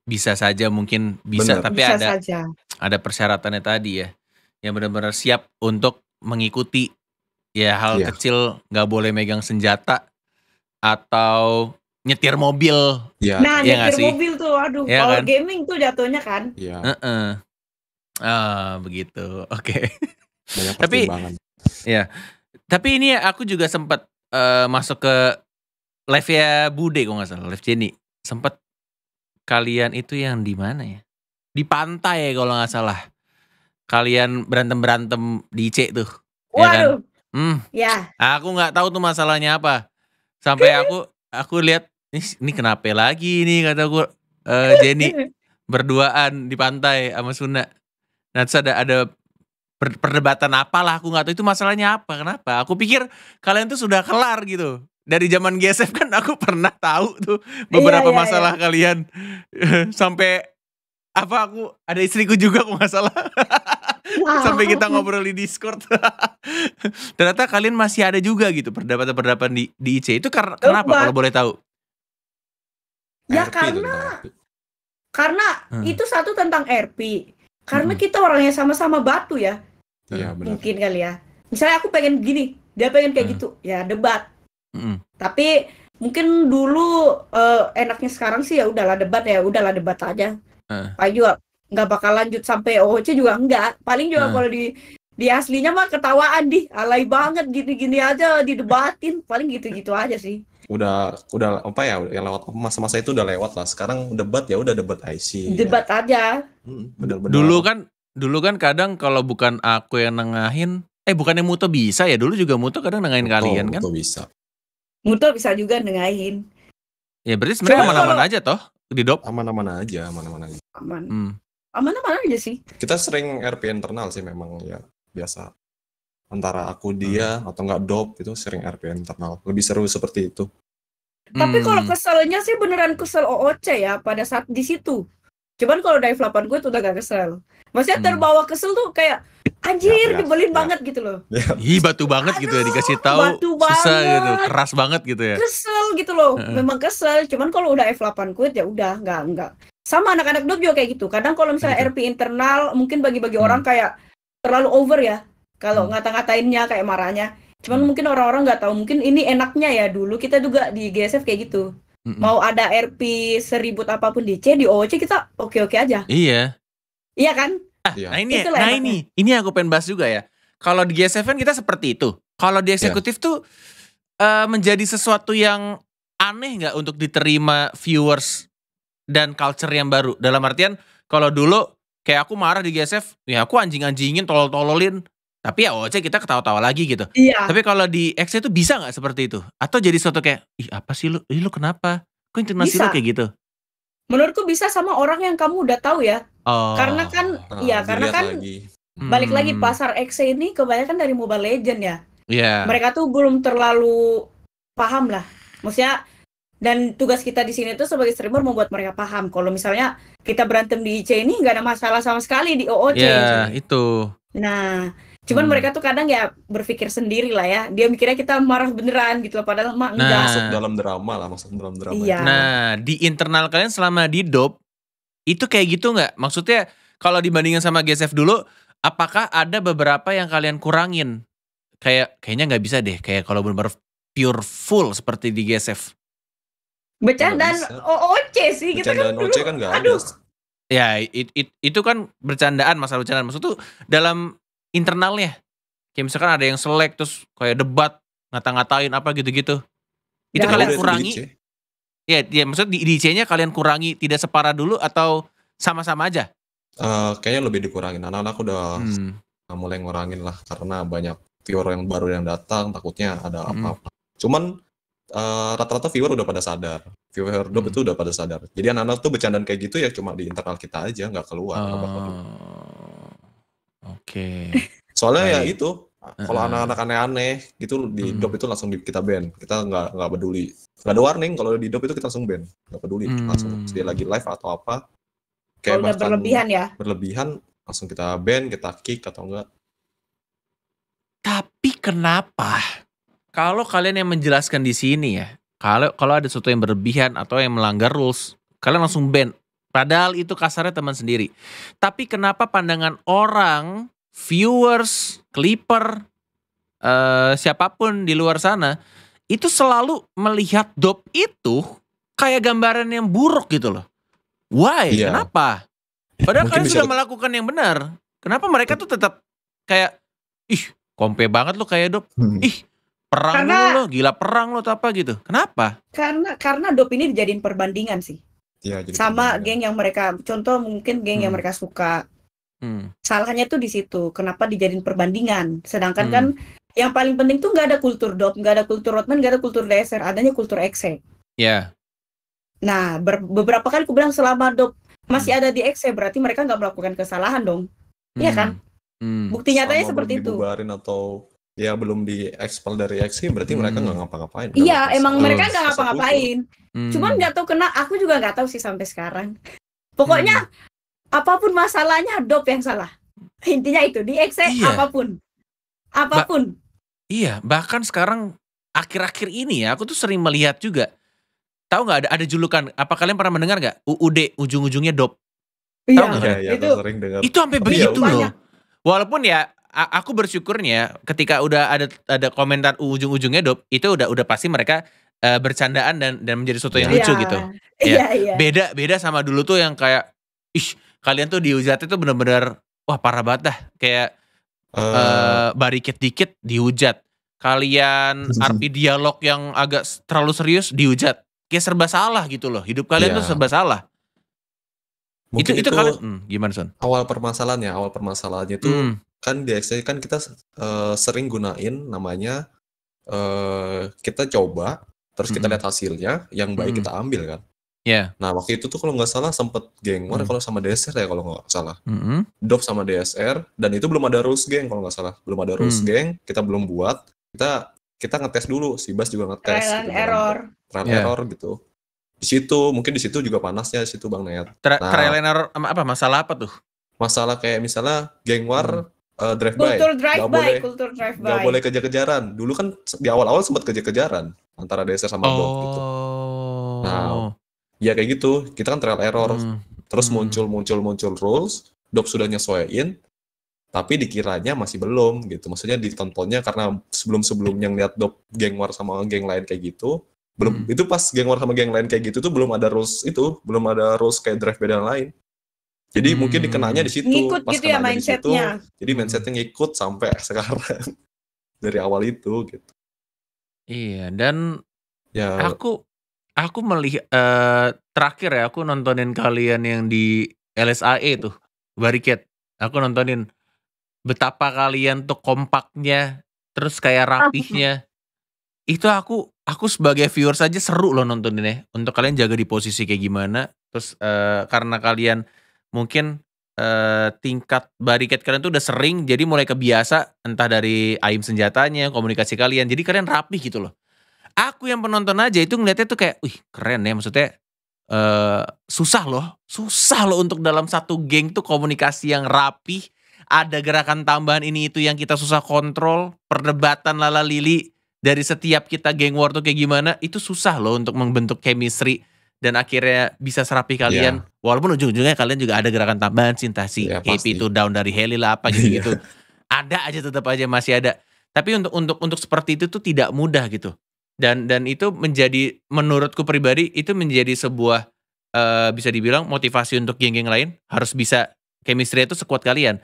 bisa saja mungkin bisa Bener. tapi bisa ada saja. ada persyaratannya tadi ya yang benar-benar siap untuk mengikuti ya hal yeah. kecil nggak boleh megang senjata atau nyetir mobil yeah. nah ya nyetir mobil tuh aduh ya kalau kan? gaming tuh jatuhnya kan yeah. Iya. uh -uh. Ah, begitu oke okay. tapi ya tapi ini aku juga sempat uh, eh, masuk ke live ya Bude kok nggak salah live Jenny sempat kalian itu yang di mana ya? Di pantai ya kalau nggak salah. Kalian berantem-berantem di IC tuh. Waduh. Ya kan? Hmm. Ya. Aku nggak tahu tuh masalahnya apa. Sampai aku aku lihat ini, ini kenapa lagi nih kata aku uh, Jenny berduaan di pantai sama Sunda. Nah ada ada per perdebatan apalah aku nggak tahu itu masalahnya apa kenapa aku pikir kalian tuh sudah kelar gitu dari zaman GSF kan aku pernah tahu tuh beberapa iya, iya, masalah iya. kalian sampai apa aku ada istriku juga aku nggak salah sampai kita ngobrol di Discord ternyata kalian masih ada juga gitu perdebatan-perdebatan di di IC itu karena kenapa Lupa. kalau boleh tahu ya RP karena karena hmm. itu satu tentang RP karena hmm. kita orangnya sama-sama batu ya, ya mungkin kali ya misalnya aku pengen gini dia pengen kayak hmm. gitu ya debat tapi mungkin dulu uh, enaknya sekarang sih ya udahlah debat ya udahlah debat aja. Uh. Eh. Pak juga nggak bakal lanjut sampai OOC juga enggak. Paling juga uh. kalau di di aslinya mah ketawaan di alay banget gini-gini aja didebatin paling gitu-gitu aja sih udah udah apa ya yang lewat masa-masa itu udah lewat lah sekarang debat ya udah debat IC ya. debat ya. aja hmm, bener -bener. dulu kan dulu kan kadang kalau bukan aku yang nengahin eh bukannya Muto bisa ya dulu juga Muto kadang nengahin kalian oh, kan Muto bisa Muto bisa juga nengahin ya berarti sebenarnya aman-aman aja toh di dop aman-aman aja aman-aman aja aman hmm. aman-aman aja sih kita sering RP internal sih memang ya biasa antara aku hmm. dia hmm. atau enggak dop itu sering RP internal lebih seru seperti itu tapi hmm. kalau keselnya sih beneran kesel OOC ya pada saat di situ. Cuman kalau dive 8 gue tuh udah gak kesel. Maksudnya hmm. terbawa kesel tuh kayak Anjir, ya, nyebelin ya. banget gitu loh. Iya. Ih, batu banget Aduh, gitu ya dikasih tahu. Batu gitu, banget. gitu, keras banget gitu ya. Kesel gitu loh. Memang kesel, cuman kalau udah F8 quit ya udah nggak nggak. Sama anak-anak dulu juga kayak gitu. Kadang kalau misalnya iya. RP internal mungkin bagi-bagi hmm. orang kayak terlalu over ya. Kalau hmm. ngata-ngatainnya kayak marahnya. Cuman hmm. mungkin orang-orang nggak tahu, mungkin ini enaknya ya dulu kita juga di GSF kayak gitu. Mm Mau ada RP seribut apapun di C, di OC kita oke-oke aja. Iya. Iya kan? Ah, iya. Nah ini, ya, nah ini, ini aku pengen bahas juga ya. Kalau di G G7 kita seperti itu. Kalau di iya. eksekutif yeah. tuh uh, menjadi sesuatu yang aneh nggak untuk diterima viewers dan culture yang baru. Dalam artian kalau dulu kayak aku marah di GSF, ya aku anjing-anjingin, tolol-tololin. Tapi ya oce kita ketawa-tawa lagi gitu. Iya. Tapi kalau di X itu bisa nggak seperti itu? Atau jadi suatu kayak, ih apa sih lu, ih lu kenapa? Kok intonasi lu kayak gitu? Menurutku bisa sama orang yang kamu udah tahu ya, Oh, karena kan, uh, ya karena kan lagi. balik lagi hmm. pasar EXE ini kebanyakan dari Mobile Legend ya. Yeah. Mereka tuh belum terlalu paham lah. Maksudnya dan tugas kita di sini tuh sebagai streamer membuat mereka paham kalau misalnya kita berantem di IC ini nggak ada masalah sama sekali di OOC. Iya, yeah, itu. Nah, cuman hmm. mereka tuh kadang ya berpikir sendiri lah ya. Dia mikirnya kita marah beneran gitu loh padahal mah nah, enggak. Masuk dalam drama lah, masuk dalam drama. Iya. Nah, di internal kalian selama di DOP itu kayak gitu nggak? Maksudnya kalau dibandingin sama GSF dulu, apakah ada beberapa yang kalian kurangin? Kayak kayaknya nggak bisa deh. Kayak kalau benar pure full seperti di GSF. Bercandaan OOC sih. gitu kita kan OOC kan nggak ada. Ya it, it, itu kan bercandaan masalah bercandaan. Maksud tuh dalam internalnya. Kayak misalkan ada yang selek terus kayak debat ngata-ngatain apa gitu-gitu. Itu ya, kalian kurangi. Ya, ya maksud di IDC-nya kalian kurangi tidak separah dulu atau sama-sama aja? Uh, kayaknya lebih dikurangin. Anak-anak udah hmm. mulai ngurangin lah karena banyak viewer yang baru yang datang, takutnya ada hmm. apa-apa. Hmm. Cuman eh, rata-rata uh, viewer udah pada sadar, viewer hmm. itu udah pada sadar. Jadi anak-anak tuh bercandaan kayak gitu ya cuma di internal kita aja, nggak keluar. Uh, Oke. Okay. Soalnya ya Baik. ya itu kalau anak-anak aneh-aneh gitu di hmm. dop itu langsung kita ban. Kita nggak nggak peduli. Nggak ada warning kalau di dop itu kita langsung ban. Nggak peduli. Hmm. Langsung dia lagi live atau apa. Kayak udah berlebihan ya. Berlebihan langsung kita ban, kita kick atau enggak. Tapi kenapa? Kalau kalian yang menjelaskan di sini ya, kalau kalau ada sesuatu yang berlebihan atau yang melanggar rules, kalian langsung ban. Padahal itu kasarnya teman sendiri. Tapi kenapa pandangan orang viewers, clipper, uh, siapapun di luar sana itu selalu melihat dop itu kayak gambaran yang buruk gitu loh. Why? Yeah. Kenapa? Ya, Padahal Mungkin kalian sudah melakukan yang benar. Kenapa mereka tuh tetap kayak ih kompe banget lo kayak dop. Hmm. Ih perang karena, lo, gila perang lo atau apa gitu. Kenapa? Karena karena dop ini dijadiin perbandingan sih. Ya, jadi sama geng yang mereka contoh mungkin geng hmm. yang mereka suka Hmm. Salahnya tuh di situ. Kenapa dijadiin perbandingan? Sedangkan hmm. kan yang paling penting tuh nggak ada kultur dot, nggak ada kultur rotman, nggak ada kultur laser, adanya kultur exe. Ya. Yeah. Nah, beberapa kali aku bilang selama dot masih hmm. ada di exe berarti mereka nggak melakukan kesalahan dong. Iya hmm. kan? Hmm. Bukti nyatanya selama seperti itu. atau ya belum expel dari exe berarti hmm. mereka nggak ngapa-ngapain. Iya, emang mereka nggak ngapa-ngapain. Hmm. Cuman nggak tahu kena, aku juga nggak tahu sih sampai sekarang. Pokoknya hmm apapun masalahnya dop yang salah intinya itu di iya. apapun apapun ba iya bahkan sekarang akhir-akhir ini ya aku tuh sering melihat juga tahu nggak ada ada julukan apa kalian pernah mendengar nggak UUD ujung-ujungnya dop iya, tahu nggak iya, iya itu sering itu sampai begitu iya, loh walaupun ya aku bersyukurnya ketika udah ada ada komentar ujung-ujungnya dop itu udah udah pasti mereka uh, bercandaan dan dan menjadi sesuatu yang iya. lucu gitu. Iya. iya, iya. Beda beda sama dulu tuh yang kayak ih kalian tuh di dihujat itu bener-bener wah parah banget dah kayak uh. Eh. Uh, eh, bariket dikit dihujat kalian RP dialog yang agak terlalu serius dihujat kayak serba salah gitu loh hidup kalian yeah. tuh iya. serba salah Mungkin itu itu, itu kalian, hmm, gimana son awal permasalahannya awal permasalahannya tuh hmm. kan di Excel kan kita uh, sering gunain namanya uh, kita coba terus kita hmm. lihat hasilnya yang baik hmm. kita ambil kan Yeah. Nah waktu itu tuh kalau nggak salah sempet geng war mm. kalau sama DSR ya kalau nggak salah. Mm -hmm. Dop sama DSR dan itu belum ada rules geng kalau nggak salah. Belum ada rules mm. geng, kita belum buat. Kita kita ngetes dulu, si Bas juga ngetes. Trial gitu, kan. error. Trial yeah. error gitu. Di situ mungkin di situ juga panasnya di situ Bang Nayat. Trail nah, error apa masalah apa tuh? Masalah kayak misalnya geng war mm uh, eh, drive by. Kultur drive gak boleh, kultur drive by. Gak boleh kejar-kejaran. Dulu kan di awal-awal sempet kejar-kejaran antara DSR sama gitu. oh. gitu. Nah, ya kayak gitu kita kan trial error hmm. terus hmm. muncul muncul muncul rules dok sudah nyesuaiin tapi dikiranya masih belum gitu maksudnya ditontonnya karena sebelum sebelumnya ngeliat dok geng war sama geng lain kayak gitu belum hmm. itu pas geng war sama geng lain kayak gitu tuh belum ada rules itu belum ada rules kayak drive beda lain jadi hmm. mungkin dikenanya di situ ngikut pas gitu ya mindsetnya jadi mindsetnya ngikut sampai sekarang dari awal itu gitu iya dan ya aku Aku melihat eee, eh, terakhir ya aku nontonin kalian yang di LSAE tuh, barikat Aku nontonin. Betapa kalian tuh kompaknya, terus kayak ah. rapihnya. Itu aku aku sebagai viewer saja seru loh nontoninnya. Untuk kalian jaga di posisi kayak gimana, terus, eee, eh, karena kalian mungkin, eee, eh, tingkat barikat kalian tuh udah sering, jadi mulai kebiasa, entah dari aim senjatanya, komunikasi kalian, jadi kalian rapih gitu loh. Aku yang penonton aja itu ngeliatnya tuh kayak, wih keren ya maksudnya uh, susah loh, susah loh untuk dalam satu geng tuh komunikasi yang rapi, ada gerakan tambahan ini itu yang kita susah kontrol, perdebatan lala lili dari setiap kita geng war tuh kayak gimana, itu susah loh untuk membentuk chemistry dan akhirnya bisa serapi iya. kalian. Yeah. Walaupun ujung-ujungnya kalian juga ada gerakan tambahan sintasi yeah, KP itu down dari Heli lah apa gitu gitu. ada aja tetap aja masih ada. Tapi untuk untuk untuk seperti itu tuh tidak mudah gitu dan dan itu menjadi menurutku pribadi itu menjadi sebuah uh, bisa dibilang motivasi untuk geng-geng lain harus bisa chemistry itu sekuat kalian.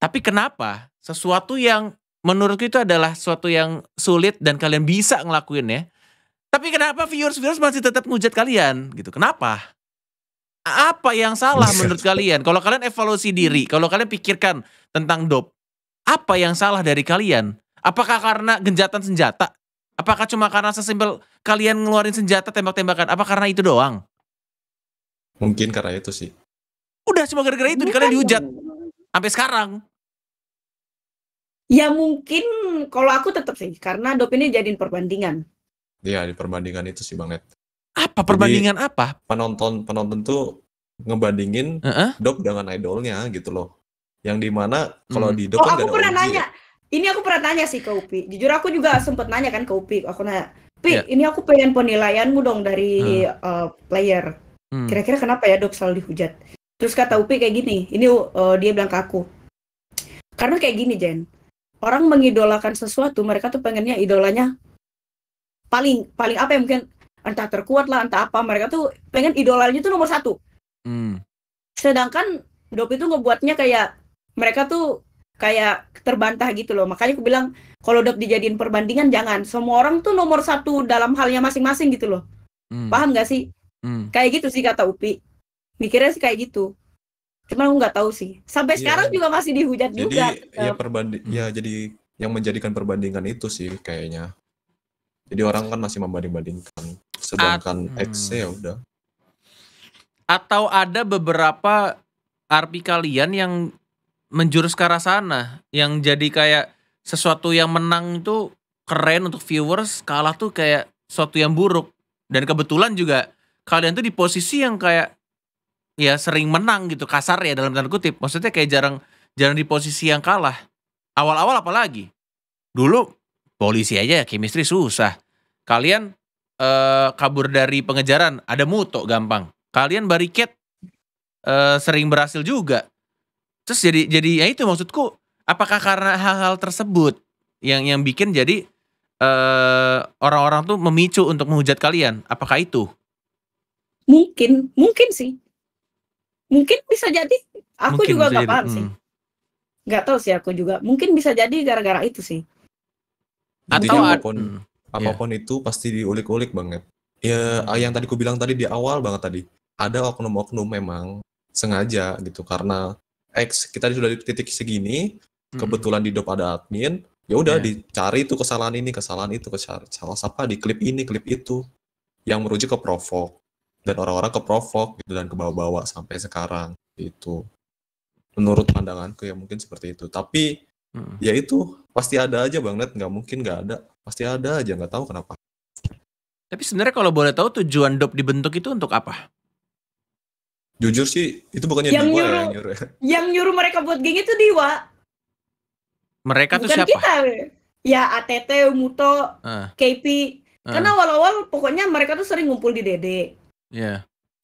Tapi kenapa sesuatu yang menurutku itu adalah sesuatu yang sulit dan kalian bisa ngelakuin ya. Tapi kenapa viewers-viewers masih tetap ngujat kalian gitu? Kenapa? Apa yang salah menurut kalian? Kalau kalian evaluasi diri, kalau kalian pikirkan tentang dop, apa yang salah dari kalian? Apakah karena genjatan senjata? Apakah cuma karena sesimpel kalian ngeluarin senjata tembak-tembakan? Apa karena itu doang? Mungkin karena itu sih. Udah cuma gara-gara itu kalian dihujat. Sampai sekarang. Ya mungkin kalau aku tetap sih karena dop ini jadiin perbandingan. Iya, di perbandingan itu sih banget. Apa perbandingan apa? Penonton penonton tuh ngebandingin uh -huh. dop dengan idolnya gitu loh. Yang dimana kalau hmm. di dop kan oh, kan aku pernah nanya. Ya ini aku pernah tanya sih ke Upi. Jujur aku juga sempet nanya kan ke Upi. Aku nanya, Upi, yeah. ini aku pengen penilaianmu dong dari hmm. uh, player. kira hmm. Kira-kira kenapa ya Dok selalu dihujat? Terus kata Upi kayak gini. Ini uh, dia bilang ke aku. Karena kayak gini Jen. Orang mengidolakan sesuatu, mereka tuh pengennya idolanya paling paling apa ya mungkin entah terkuat lah entah apa mereka tuh pengen idolanya tuh nomor satu. Hmm. Sedangkan Dopi itu ngebuatnya kayak mereka tuh kayak terbantah gitu loh. Makanya aku bilang kalau udah dijadiin perbandingan jangan. Semua orang tuh nomor satu dalam halnya masing-masing gitu loh. Hmm. Paham gak sih? Hmm. Kayak gitu sih kata Upi. Mikirnya sih kayak gitu. Cuman aku nggak tahu sih. Sampai yeah. sekarang juga masih dihujat jadi, juga. Ya gitu. perbanding hmm. ya jadi yang menjadikan perbandingan itu sih kayaknya. Jadi orang kan masih membanding-bandingkan sedangkan Excel X ya hmm. udah. Atau ada beberapa arti kalian yang menjurus ke arah sana yang jadi kayak sesuatu yang menang itu keren untuk viewers kalah tuh kayak sesuatu yang buruk dan kebetulan juga kalian tuh di posisi yang kayak ya sering menang gitu kasar ya dalam tanda kutip maksudnya kayak jarang jarang di posisi yang kalah awal-awal apalagi dulu polisi aja ya chemistry susah kalian eh, kabur dari pengejaran ada muto gampang kalian bariket eh, sering berhasil juga Terus jadi jadi ya itu maksudku apakah karena hal-hal tersebut yang yang bikin jadi orang eh, orang-orang tuh memicu untuk menghujat kalian? Apakah itu? Mungkin, mungkin sih. Mungkin bisa jadi. Aku mungkin juga nggak paham sih. Hmm. Nggak tahu sih aku juga. Mungkin bisa jadi gara-gara itu sih. Jadi Atau apapun, hmm, apapun iya. itu pasti diulik-ulik banget. Ya, hmm. yang tadi ku bilang tadi di awal banget tadi. Ada oknum-oknum memang sengaja gitu karena X kita sudah di titik segini, hmm. kebetulan di dop ada admin, ya udah yeah. dicari tuh kesalahan ini, kesalahan itu, kesalahan apa di klip ini, klip itu yang merujuk ke provok dan orang-orang ke provok gitu dan ke bawa bawah sampai sekarang itu menurut pandanganku ya mungkin seperti itu tapi hmm. ya itu pasti ada aja bang Net nggak mungkin nggak ada pasti ada aja nggak tahu kenapa tapi sebenarnya kalau boleh tahu tujuan dop dibentuk itu untuk apa Jujur sih, itu bukannya yang Diwa ya, nyuruh, yang nyuruh. Ya? Yang nyuruh mereka buat geng itu Diwa. Mereka Bukan tuh siapa? kita. Ya, ATT, Umuto, uh. Ah. KP. Uh. Ah. Karena awal-awal pokoknya mereka tuh sering ngumpul di Dede. Iya. Yeah.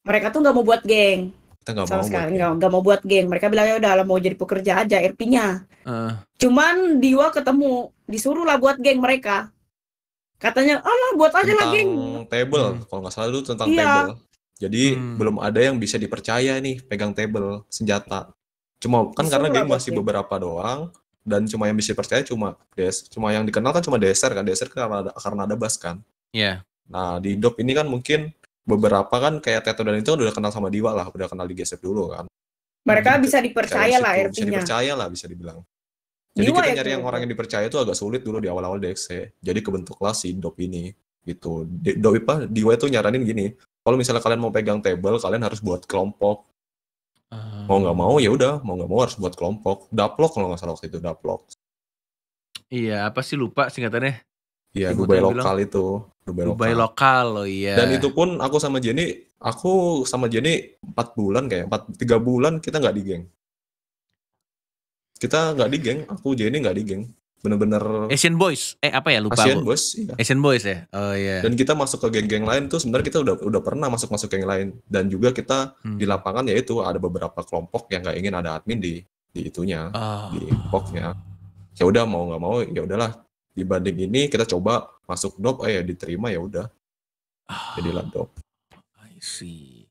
Mereka tuh nggak mau buat geng. Kita gak Sama mau sekali nggak mau buat geng. Mereka bilang ya udah mau jadi pekerja aja RP-nya. Uh. Ah. Cuman Diwa ketemu, disuruh lah buat geng mereka katanya alah buat aja tentang lagi table hmm. kalau nggak salah dulu tentang iya. table jadi hmm. belum ada yang bisa dipercaya nih pegang table senjata. Cuma kan karena game masih ya. beberapa doang dan cuma yang bisa dipercaya cuma des cuma yang dikenal kan cuma deser kan deser kan karena ada karena ada bas kan. Iya. Yeah. Nah di dop ini kan mungkin beberapa kan kayak Teto dan itu udah kenal sama Diwa lah, udah kenal di gesep dulu kan. Mereka Jadi, bisa dipercaya lah artinya. Bisa dipercaya lah bisa dibilang. Jadi Diwa kita ya nyari itu. yang orang yang dipercaya itu agak sulit dulu di awal-awal DXC. Jadi kebentuklah si dop ini gitu. Doi apa Dewi itu nyaranin gini, kalau misalnya kalian mau pegang table, kalian harus buat kelompok. Mau nggak mau ya udah, mau nggak mau harus buat kelompok. Daplok kalau nggak salah waktu itu daplok. Iya, apa sih lupa singkatannya? Iya, Dubai lokal bilang, itu. Dubai, Dubai lokal. lokal loh, iya. Dan itu pun aku sama Jenny, aku sama Jenny empat bulan kayak, empat tiga bulan kita nggak di geng. Kita nggak di geng, aku Jenny nggak di geng bener-bener Asian Boys eh apa ya lupa Asian Boys iya. Asian Boys ya oh iya dan kita masuk ke geng-geng lain tuh sebenarnya kita udah udah pernah masuk masuk geng lain dan juga kita hmm. di lapangan yaitu ada beberapa kelompok yang nggak ingin ada admin di di itunya oh. di kelompoknya ya udah mau nggak mau ya udahlah dibanding ini kita coba masuk dop eh ya diterima ya udah ah. jadi lah dop I see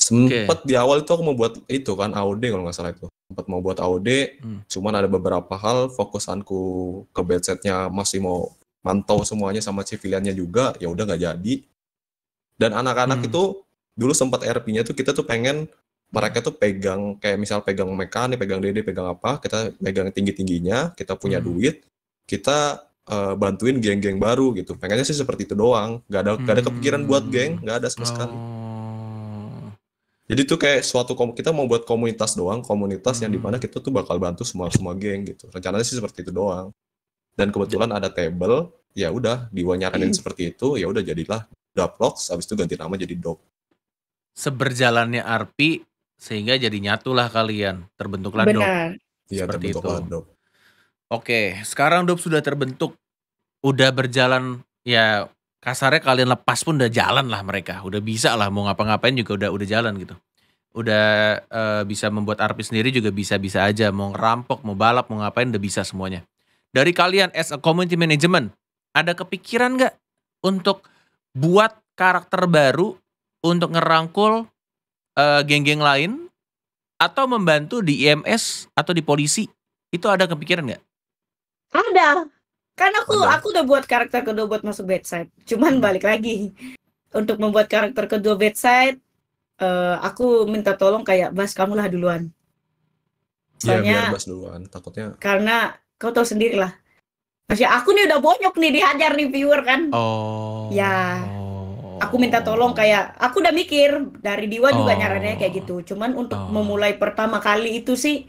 sempat okay. di awal itu aku mau buat itu kan AOD kalau nggak salah itu sempat mau buat AOD, hmm. cuman ada beberapa hal fokusanku ke bedsetnya masih mau mantau semuanya sama civiliannya juga, ya udah nggak jadi. Dan anak-anak hmm. itu dulu sempat RP-nya tuh kita tuh pengen mereka tuh pegang kayak misal pegang mekanik, pegang dede, pegang apa, kita pegang tinggi-tingginya, kita punya hmm. duit, kita uh, bantuin geng-geng baru gitu. Pengennya sih seperti itu doang, nggak ada nggak hmm. ada kepikiran buat geng, nggak ada sama oh. sekali. Jadi tuh kayak suatu kita mau buat komunitas doang, komunitas hmm. yang dimana kita tuh bakal bantu semua semua geng gitu. Rencananya sih seperti itu doang. Dan kebetulan iya. ada table, ya udah diwanyakanin hmm. seperti itu, ya udah jadilah Daplox, habis itu ganti nama jadi Dop. Seberjalannya RP sehingga jadi nyatulah kalian, terbentuklah Benar. Iya, terbentuklah itu. Dop. Oke, sekarang Dop sudah terbentuk, udah berjalan ya kasarnya kalian lepas pun udah jalan lah mereka, udah bisa lah mau ngapa-ngapain juga udah udah jalan gitu. Udah uh, bisa membuat RP sendiri juga bisa-bisa aja, mau ngerampok, mau balap, mau ngapain udah bisa semuanya. Dari kalian as a community management, ada kepikiran nggak untuk buat karakter baru untuk ngerangkul uh, geng-geng lain atau membantu di IMS e atau di polisi? Itu ada kepikiran nggak? Ada, Kan aku aku udah buat karakter kedua buat masuk bedside. Cuman hmm. balik lagi untuk membuat karakter kedua bedside uh, aku minta tolong kayak Bas kamulah duluan. Iya, Soalnya ya, biar Bas duluan takutnya. Karena kau tahu sendiri lah. masih aku nih udah bonyok nih dihajar nih viewer kan. Oh. Ya. Aku minta tolong kayak aku udah mikir dari Diwa juga oh. nyarannya kayak gitu. Cuman untuk oh. memulai pertama kali itu sih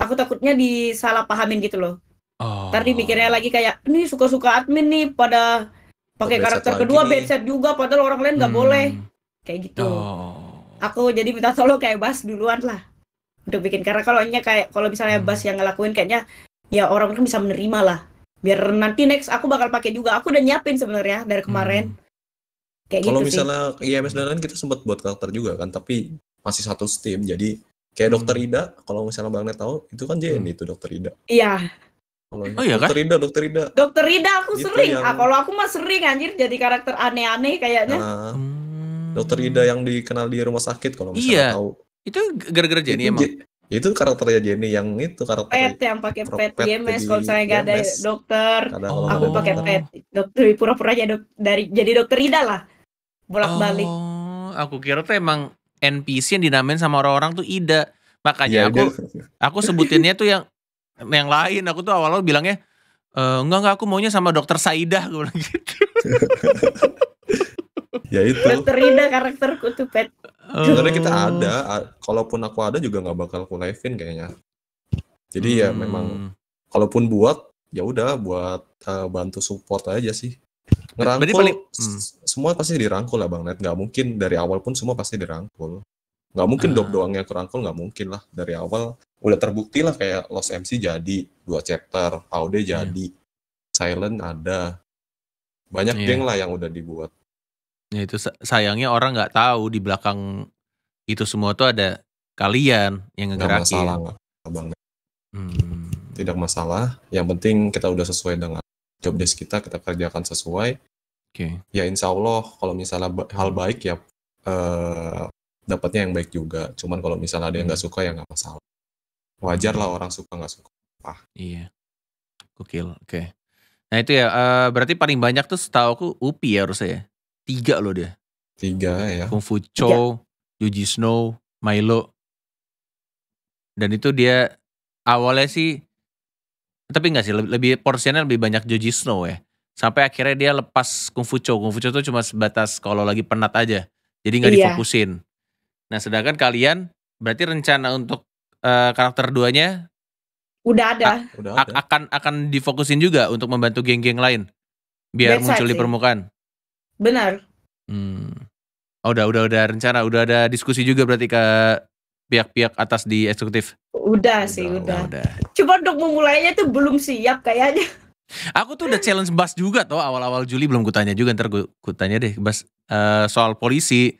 aku takutnya pahamin gitu loh Oh. Ntar mikirnya lagi kayak ini suka-suka admin nih pada pakai karakter kedua bedset juga padahal orang lain nggak hmm. boleh kayak gitu. Oh. Aku jadi minta tolong kayak Bas duluan lah untuk bikin karena kalau kayak kalau misalnya hmm. Bas yang ngelakuin kayaknya ya orang kan bisa menerima lah. Biar nanti next aku bakal pakai juga. Aku udah nyiapin sebenarnya dari kemarin. Hmm. Kayak kalau gitu misalnya sih. IMS dan kita sempat buat karakter juga kan tapi masih satu steam jadi kayak dokter hmm. Ida kalau misalnya Bang Net tahu itu kan JNI hmm. itu dokter Ida. Iya. Oh iya kan? Dokter Ida, Dokter Ida. Dokter Ida aku gitu sering. Yang... Ah, kalau aku mah sering anjir jadi karakter aneh-aneh kayaknya. Nah, hmm. Dokter Ida yang dikenal di rumah sakit kalau misalnya iya. tahu. Itu gara-gara Jenny itu, emang. Itu karakternya Jenny yang itu karakter pet yang pakai pet, GMS kalau saya gak ada dokter, oh. aku pakai pet. Dokter pura-pura jadi dok, dari jadi Dokter Ida lah. Bolak-balik. Oh, aku kira tuh emang NPC yang dinamain sama orang-orang tuh Ida. Makanya ya, aku aku sebutinnya tuh yang yang lain aku tuh awal-awal bilangnya e, enggak enggak aku maunya sama dokter Saidah gue bilang gitu ya itu dokter Ida karakterku tuh pet uh... kita ada kalaupun aku ada juga nggak bakal aku livein kayaknya jadi ya hmm. ya memang kalaupun buat ya udah buat uh, bantu support aja sih ngerangkul paling, hmm. semua pasti dirangkul lah bang Net nggak mungkin dari awal pun semua pasti dirangkul nggak mungkin dop ah. doang yang kerangkul nggak mungkin lah dari awal udah terbukti lah kayak Lost MC jadi dua chapter, Aude iya. jadi, Silent ada, banyak yeah. geng lah yang udah dibuat. Ya itu sayangnya orang nggak tahu di belakang itu semua tuh ada kalian yang ngegerakin. Gak masalah, bang. Hmm. Tidak masalah. Yang penting kita udah sesuai dengan job desk kita, kita kerjakan sesuai. Okay. Ya insya Allah kalau misalnya hal baik ya eh, dapatnya yang baik juga cuman kalau misalnya ada yang nggak suka ya nggak masalah wajar lah orang suka nggak suka ah iya gokil oke okay. nah itu ya uh, berarti paling banyak tuh setahu aku upi ya harusnya ya tiga loh dia tiga ya kung fu cho yuji snow milo dan itu dia awalnya sih tapi enggak sih lebih porsinya lebih banyak Joji Snow ya sampai akhirnya dia lepas Kung Fu Cho Kung Fu Cho tuh cuma sebatas kalau lagi penat aja jadi nggak iya. difokusin Nah, sedangkan kalian berarti rencana untuk uh, karakter duanya udah ada. udah Akan akan difokusin juga untuk membantu geng-geng lain biar That's muncul di permukaan. Benar. Hmm. Oh, udah udah udah rencana, udah ada diskusi juga berarti ke pihak-pihak atas di eksekutif. Udah, sih, udah. udah. Cuma untuk memulainya tuh belum siap kayaknya. Aku tuh udah challenge Bas juga tau awal-awal Juli belum kutanya juga ntar gue kutanya deh Bas uh, soal polisi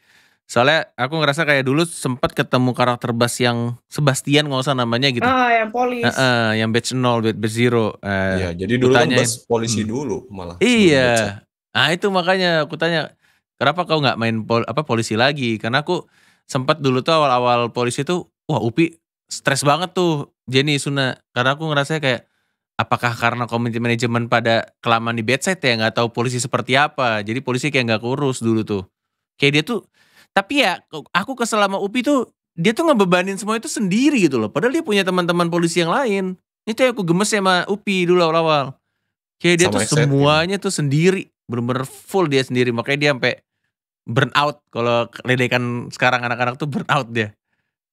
Soalnya aku ngerasa kayak dulu sempat ketemu karakter bass yang Sebastian nggak usah namanya gitu. Ah, yang polis. Uh, uh, yang batch 0, batch 0. Uh, ya, jadi dulu kan bass polisi hmm. dulu malah. Iya. Ya. Nah, itu makanya aku tanya, kenapa kau nggak main pol apa polisi lagi? Karena aku sempat dulu tuh awal-awal polisi tuh, wah Upi stres banget tuh Jenny Suna. Karena aku ngerasa kayak apakah karena community manajemen pada kelamaan di bedside ya nggak tahu polisi seperti apa. Jadi polisi kayak nggak kurus dulu tuh. Kayak dia tuh tapi ya aku kesel sama Upi tuh dia tuh ngebebanin semua itu sendiri gitu loh. Padahal dia punya teman-teman polisi yang lain. Itu yang aku gemes ya sama Upi dulu awal-awal. Kayak dia sama tuh iya. semuanya ya. tuh sendiri. Bener-bener full dia sendiri. Makanya dia sampai burn out. Kalau ledekan sekarang anak-anak tuh burn out dia.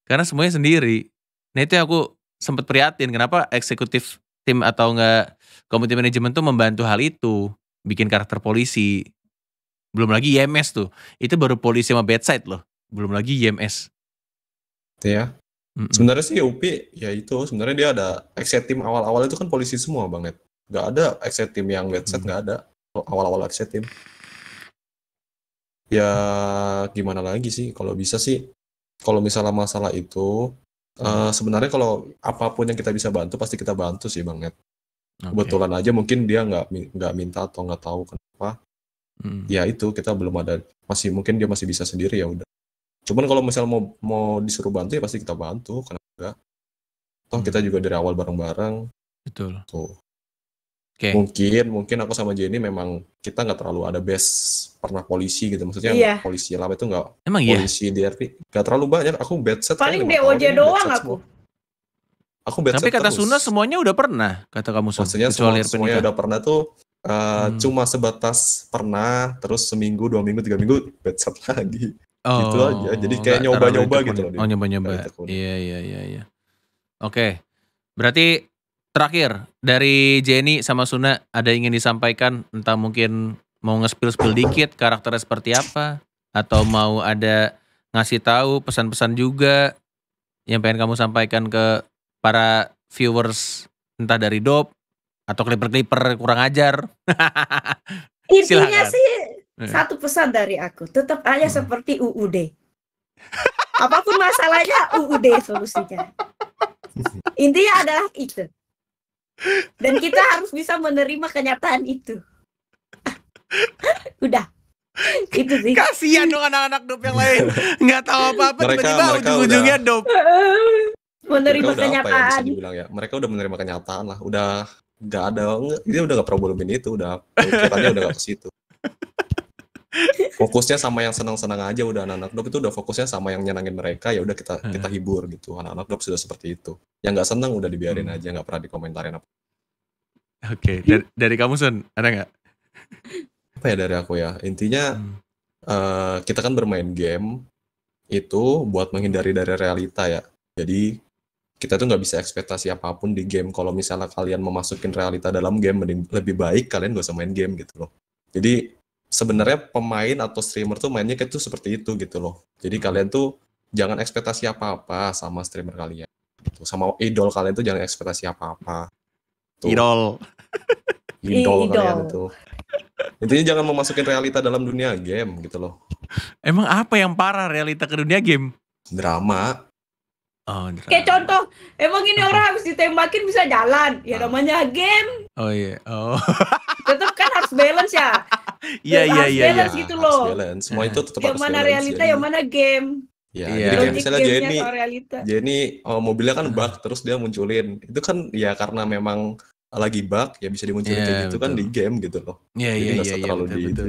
Karena semuanya sendiri. Nah itu yang aku sempat prihatin. Kenapa eksekutif tim atau enggak komite manajemen tuh membantu hal itu bikin karakter polisi belum lagi YMS e tuh. Itu baru polisi sama bedside loh. Belum lagi YMS. E iya. Mm -mm. Sebenarnya sih UP ya itu sebenarnya dia ada exit team awal-awal itu kan polisi semua banget. Gak ada exit team yang bedside mm. gak ada oh, awal-awal exit team. Ya gimana lagi sih kalau bisa sih kalau misalnya masalah itu uh, sebenarnya kalau apapun yang kita bisa bantu pasti kita bantu sih banget. Okay. Kebetulan aja mungkin dia nggak nggak minta atau nggak tahu kenapa hmm. ya itu kita belum ada masih mungkin dia masih bisa sendiri ya udah cuman kalau misal mau mau disuruh bantu ya pasti kita bantu karena enggak toh hmm. kita juga dari awal bareng-bareng betul tuh Okay. Mungkin mungkin aku sama Jenny memang kita nggak terlalu ada base pernah polisi gitu. Maksudnya yeah. Iya. polisi lama itu nggak Emang iya? polisi iya? DRT nggak terlalu banyak. Aku bed set kan paling kan DOJ doang aku. Semua. Aku bed Tapi kata terus. Suna semuanya udah pernah kata kamu Maksudnya semua, semuanya udah pernah tuh Uh, hmm. Cuma sebatas pernah, terus seminggu, dua minggu, tiga minggu, WhatsApp lagi. Gitu oh, gitu aja. Jadi kayak nyoba-nyoba gitu ya? loh. Oh nyoba-nyoba. Gitu. Iya, iya, iya. iya. Oke, berarti terakhir dari Jenny sama Suna ada ingin disampaikan entah mungkin mau nge-spill-spill dikit karakternya seperti apa atau mau ada ngasih tahu pesan-pesan juga yang pengen kamu sampaikan ke para viewers entah dari Dop atau kliper-kliper kurang ajar. Intinya sih eh. satu pesan dari aku, tetap aja hmm. seperti UUD. Apapun masalahnya UUD solusinya. Intinya adalah itu. Dan kita harus bisa menerima kenyataan itu. Udah. Itu sih. Kasihan dong anak-anak dop yang lain. Nggak tahu apa-apa tiba-tiba ujung-ujungnya udah... dop. Menerima mereka ya, kenyataan. Ya, ya? Mereka udah menerima kenyataan lah. Udah nggak ada dia udah nggak problemin itu udah pikirannya udah nggak ke situ fokusnya sama yang senang-senang aja udah anak-anak dok itu udah fokusnya sama yang nyenangin mereka ya udah kita kita hibur gitu anak-anak dok sudah seperti itu yang nggak senang udah dibiarin hmm. aja nggak pernah dikomentarin apa oke okay. dari, dari kamu Sun ada nggak apa ya dari aku ya intinya hmm. uh, kita kan bermain game itu buat menghindari dari realita ya jadi kita tuh nggak bisa ekspektasi apapun di game kalau misalnya kalian memasukin realita dalam game mending lebih baik kalian gak usah main game gitu loh jadi sebenarnya pemain atau streamer tuh mainnya kayak tuh seperti itu gitu loh jadi kalian tuh jangan ekspektasi apa-apa sama streamer kalian gitu. sama idol kalian tuh jangan ekspektasi apa-apa tuh. idol idol kalian itu intinya jangan memasukin realita dalam dunia game gitu loh emang apa yang parah realita ke dunia game drama Oh, Kayak contoh, emang ini orang habis ditembakin bisa jalan. Ya oh. namanya game. Oh iya. Yeah. Oh. tetap kan harus balance ya. Iya iya iya. Balance iya. gitu loh. Balance. Semua itu tetap yang mana realita, ya. yang mana game. Ya, yeah. jadi kayak misalnya Jenny, Jenny oh, mobilnya kan bug terus dia munculin. Itu kan ya karena memang lagi bug ya bisa dimunculin yeah, kayak iya, gitu betul. kan di game gitu loh. Iya iya, iya iya. Jadi nggak usah terlalu betul, di betul.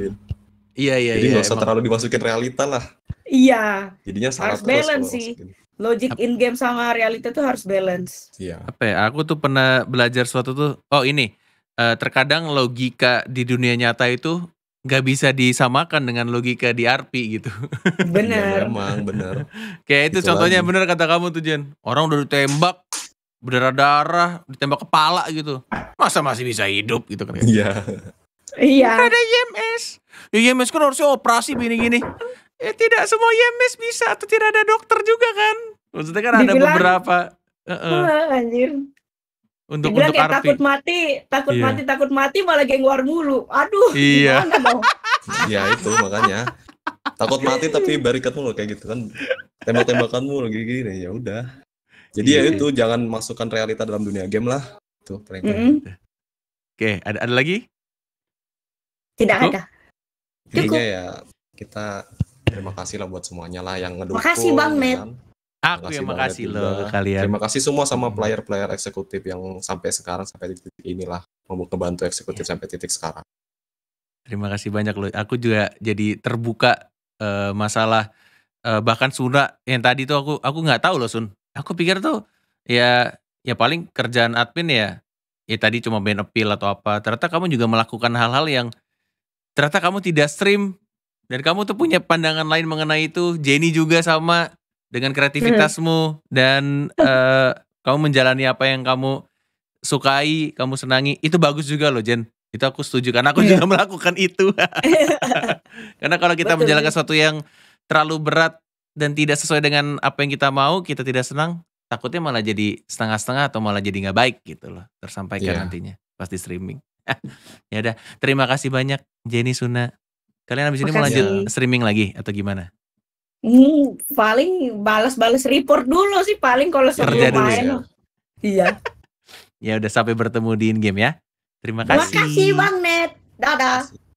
Iya iya Jadi nggak usah terlalu dimasukin realita lah. Iya. Jadinya harus balance sih. Masukin. Logic in game sama realita tuh harus balance. Iya. Apa ya? Aku tuh pernah belajar suatu tuh. Oh ini uh, terkadang logika di dunia nyata itu nggak bisa disamakan dengan logika di RP gitu. Bener. ya, emang bener. Kayak itu, itu contohnya lagi. bener kata kamu tuh Jen. Orang udah ditembak berdarah-darah, ditembak kepala gitu. Masa masih bisa hidup gitu kan? Ya? Iya. Iya. Ada YMS. Ya, YMS kan harusnya operasi begini gini Ya, eh, tidak semua YMS bisa atau tidak ada dokter juga kan? Maksudnya kan Dibilang, ada beberapa uh -uh. anjir. Untuk Dibilang untuk kayak takut mati, takut iya. mati, takut mati malah geng war mulu. Aduh, iya. Iya itu makanya. Takut mati tapi barikat mulu kayak gitu kan. Tembak-tembakan mulu gini gini ya udah. Jadi yeah. ya iya. itu jangan masukkan realita dalam dunia game lah. Tuh paling mm -hmm. Oke, ada ada lagi? Tidak ada. Cukup. Intinya ya kita terima kasih lah buat semuanya lah yang ngedukung. Makasih Bang Matt. Ya kan? Aku yang makasih loh kalian. Terima kasih semua sama hmm. player-player eksekutif yang sampai sekarang sampai titik inilah mau membantu eksekutif yeah. sampai titik sekarang. Terima kasih banyak loh. Aku juga jadi terbuka uh, masalah uh, bahkan Suna yang tadi tuh aku aku nggak tahu loh Sun. Aku pikir tuh ya ya paling kerjaan admin ya ya tadi cuma main appeal atau apa. Ternyata kamu juga melakukan hal-hal yang ternyata kamu tidak stream dan kamu tuh punya pandangan lain mengenai itu. Jenny juga sama dengan mm-hmm. kreativitasmu dan uh, kamu menjalani apa yang kamu sukai, kamu senangi, itu bagus juga loh Jen. Itu aku setuju karena aku iya. juga melakukan itu. karena kalau kita Betul. menjalankan sesuatu yang terlalu berat dan tidak sesuai dengan apa yang kita mau, kita tidak senang, takutnya malah jadi setengah-setengah atau malah jadi nggak baik gitu loh tersampaikan yeah. nantinya pasti streaming. ya udah, terima kasih banyak Jenny Suna. Kalian habis ini mau lanjut streaming lagi atau gimana? Hmm, paling balas-balas report dulu sih paling kalau sebelum main. Ya. iya. ya udah sampai bertemu di in game ya. Terima kasih. Terima kasih Bang Net. Dadah.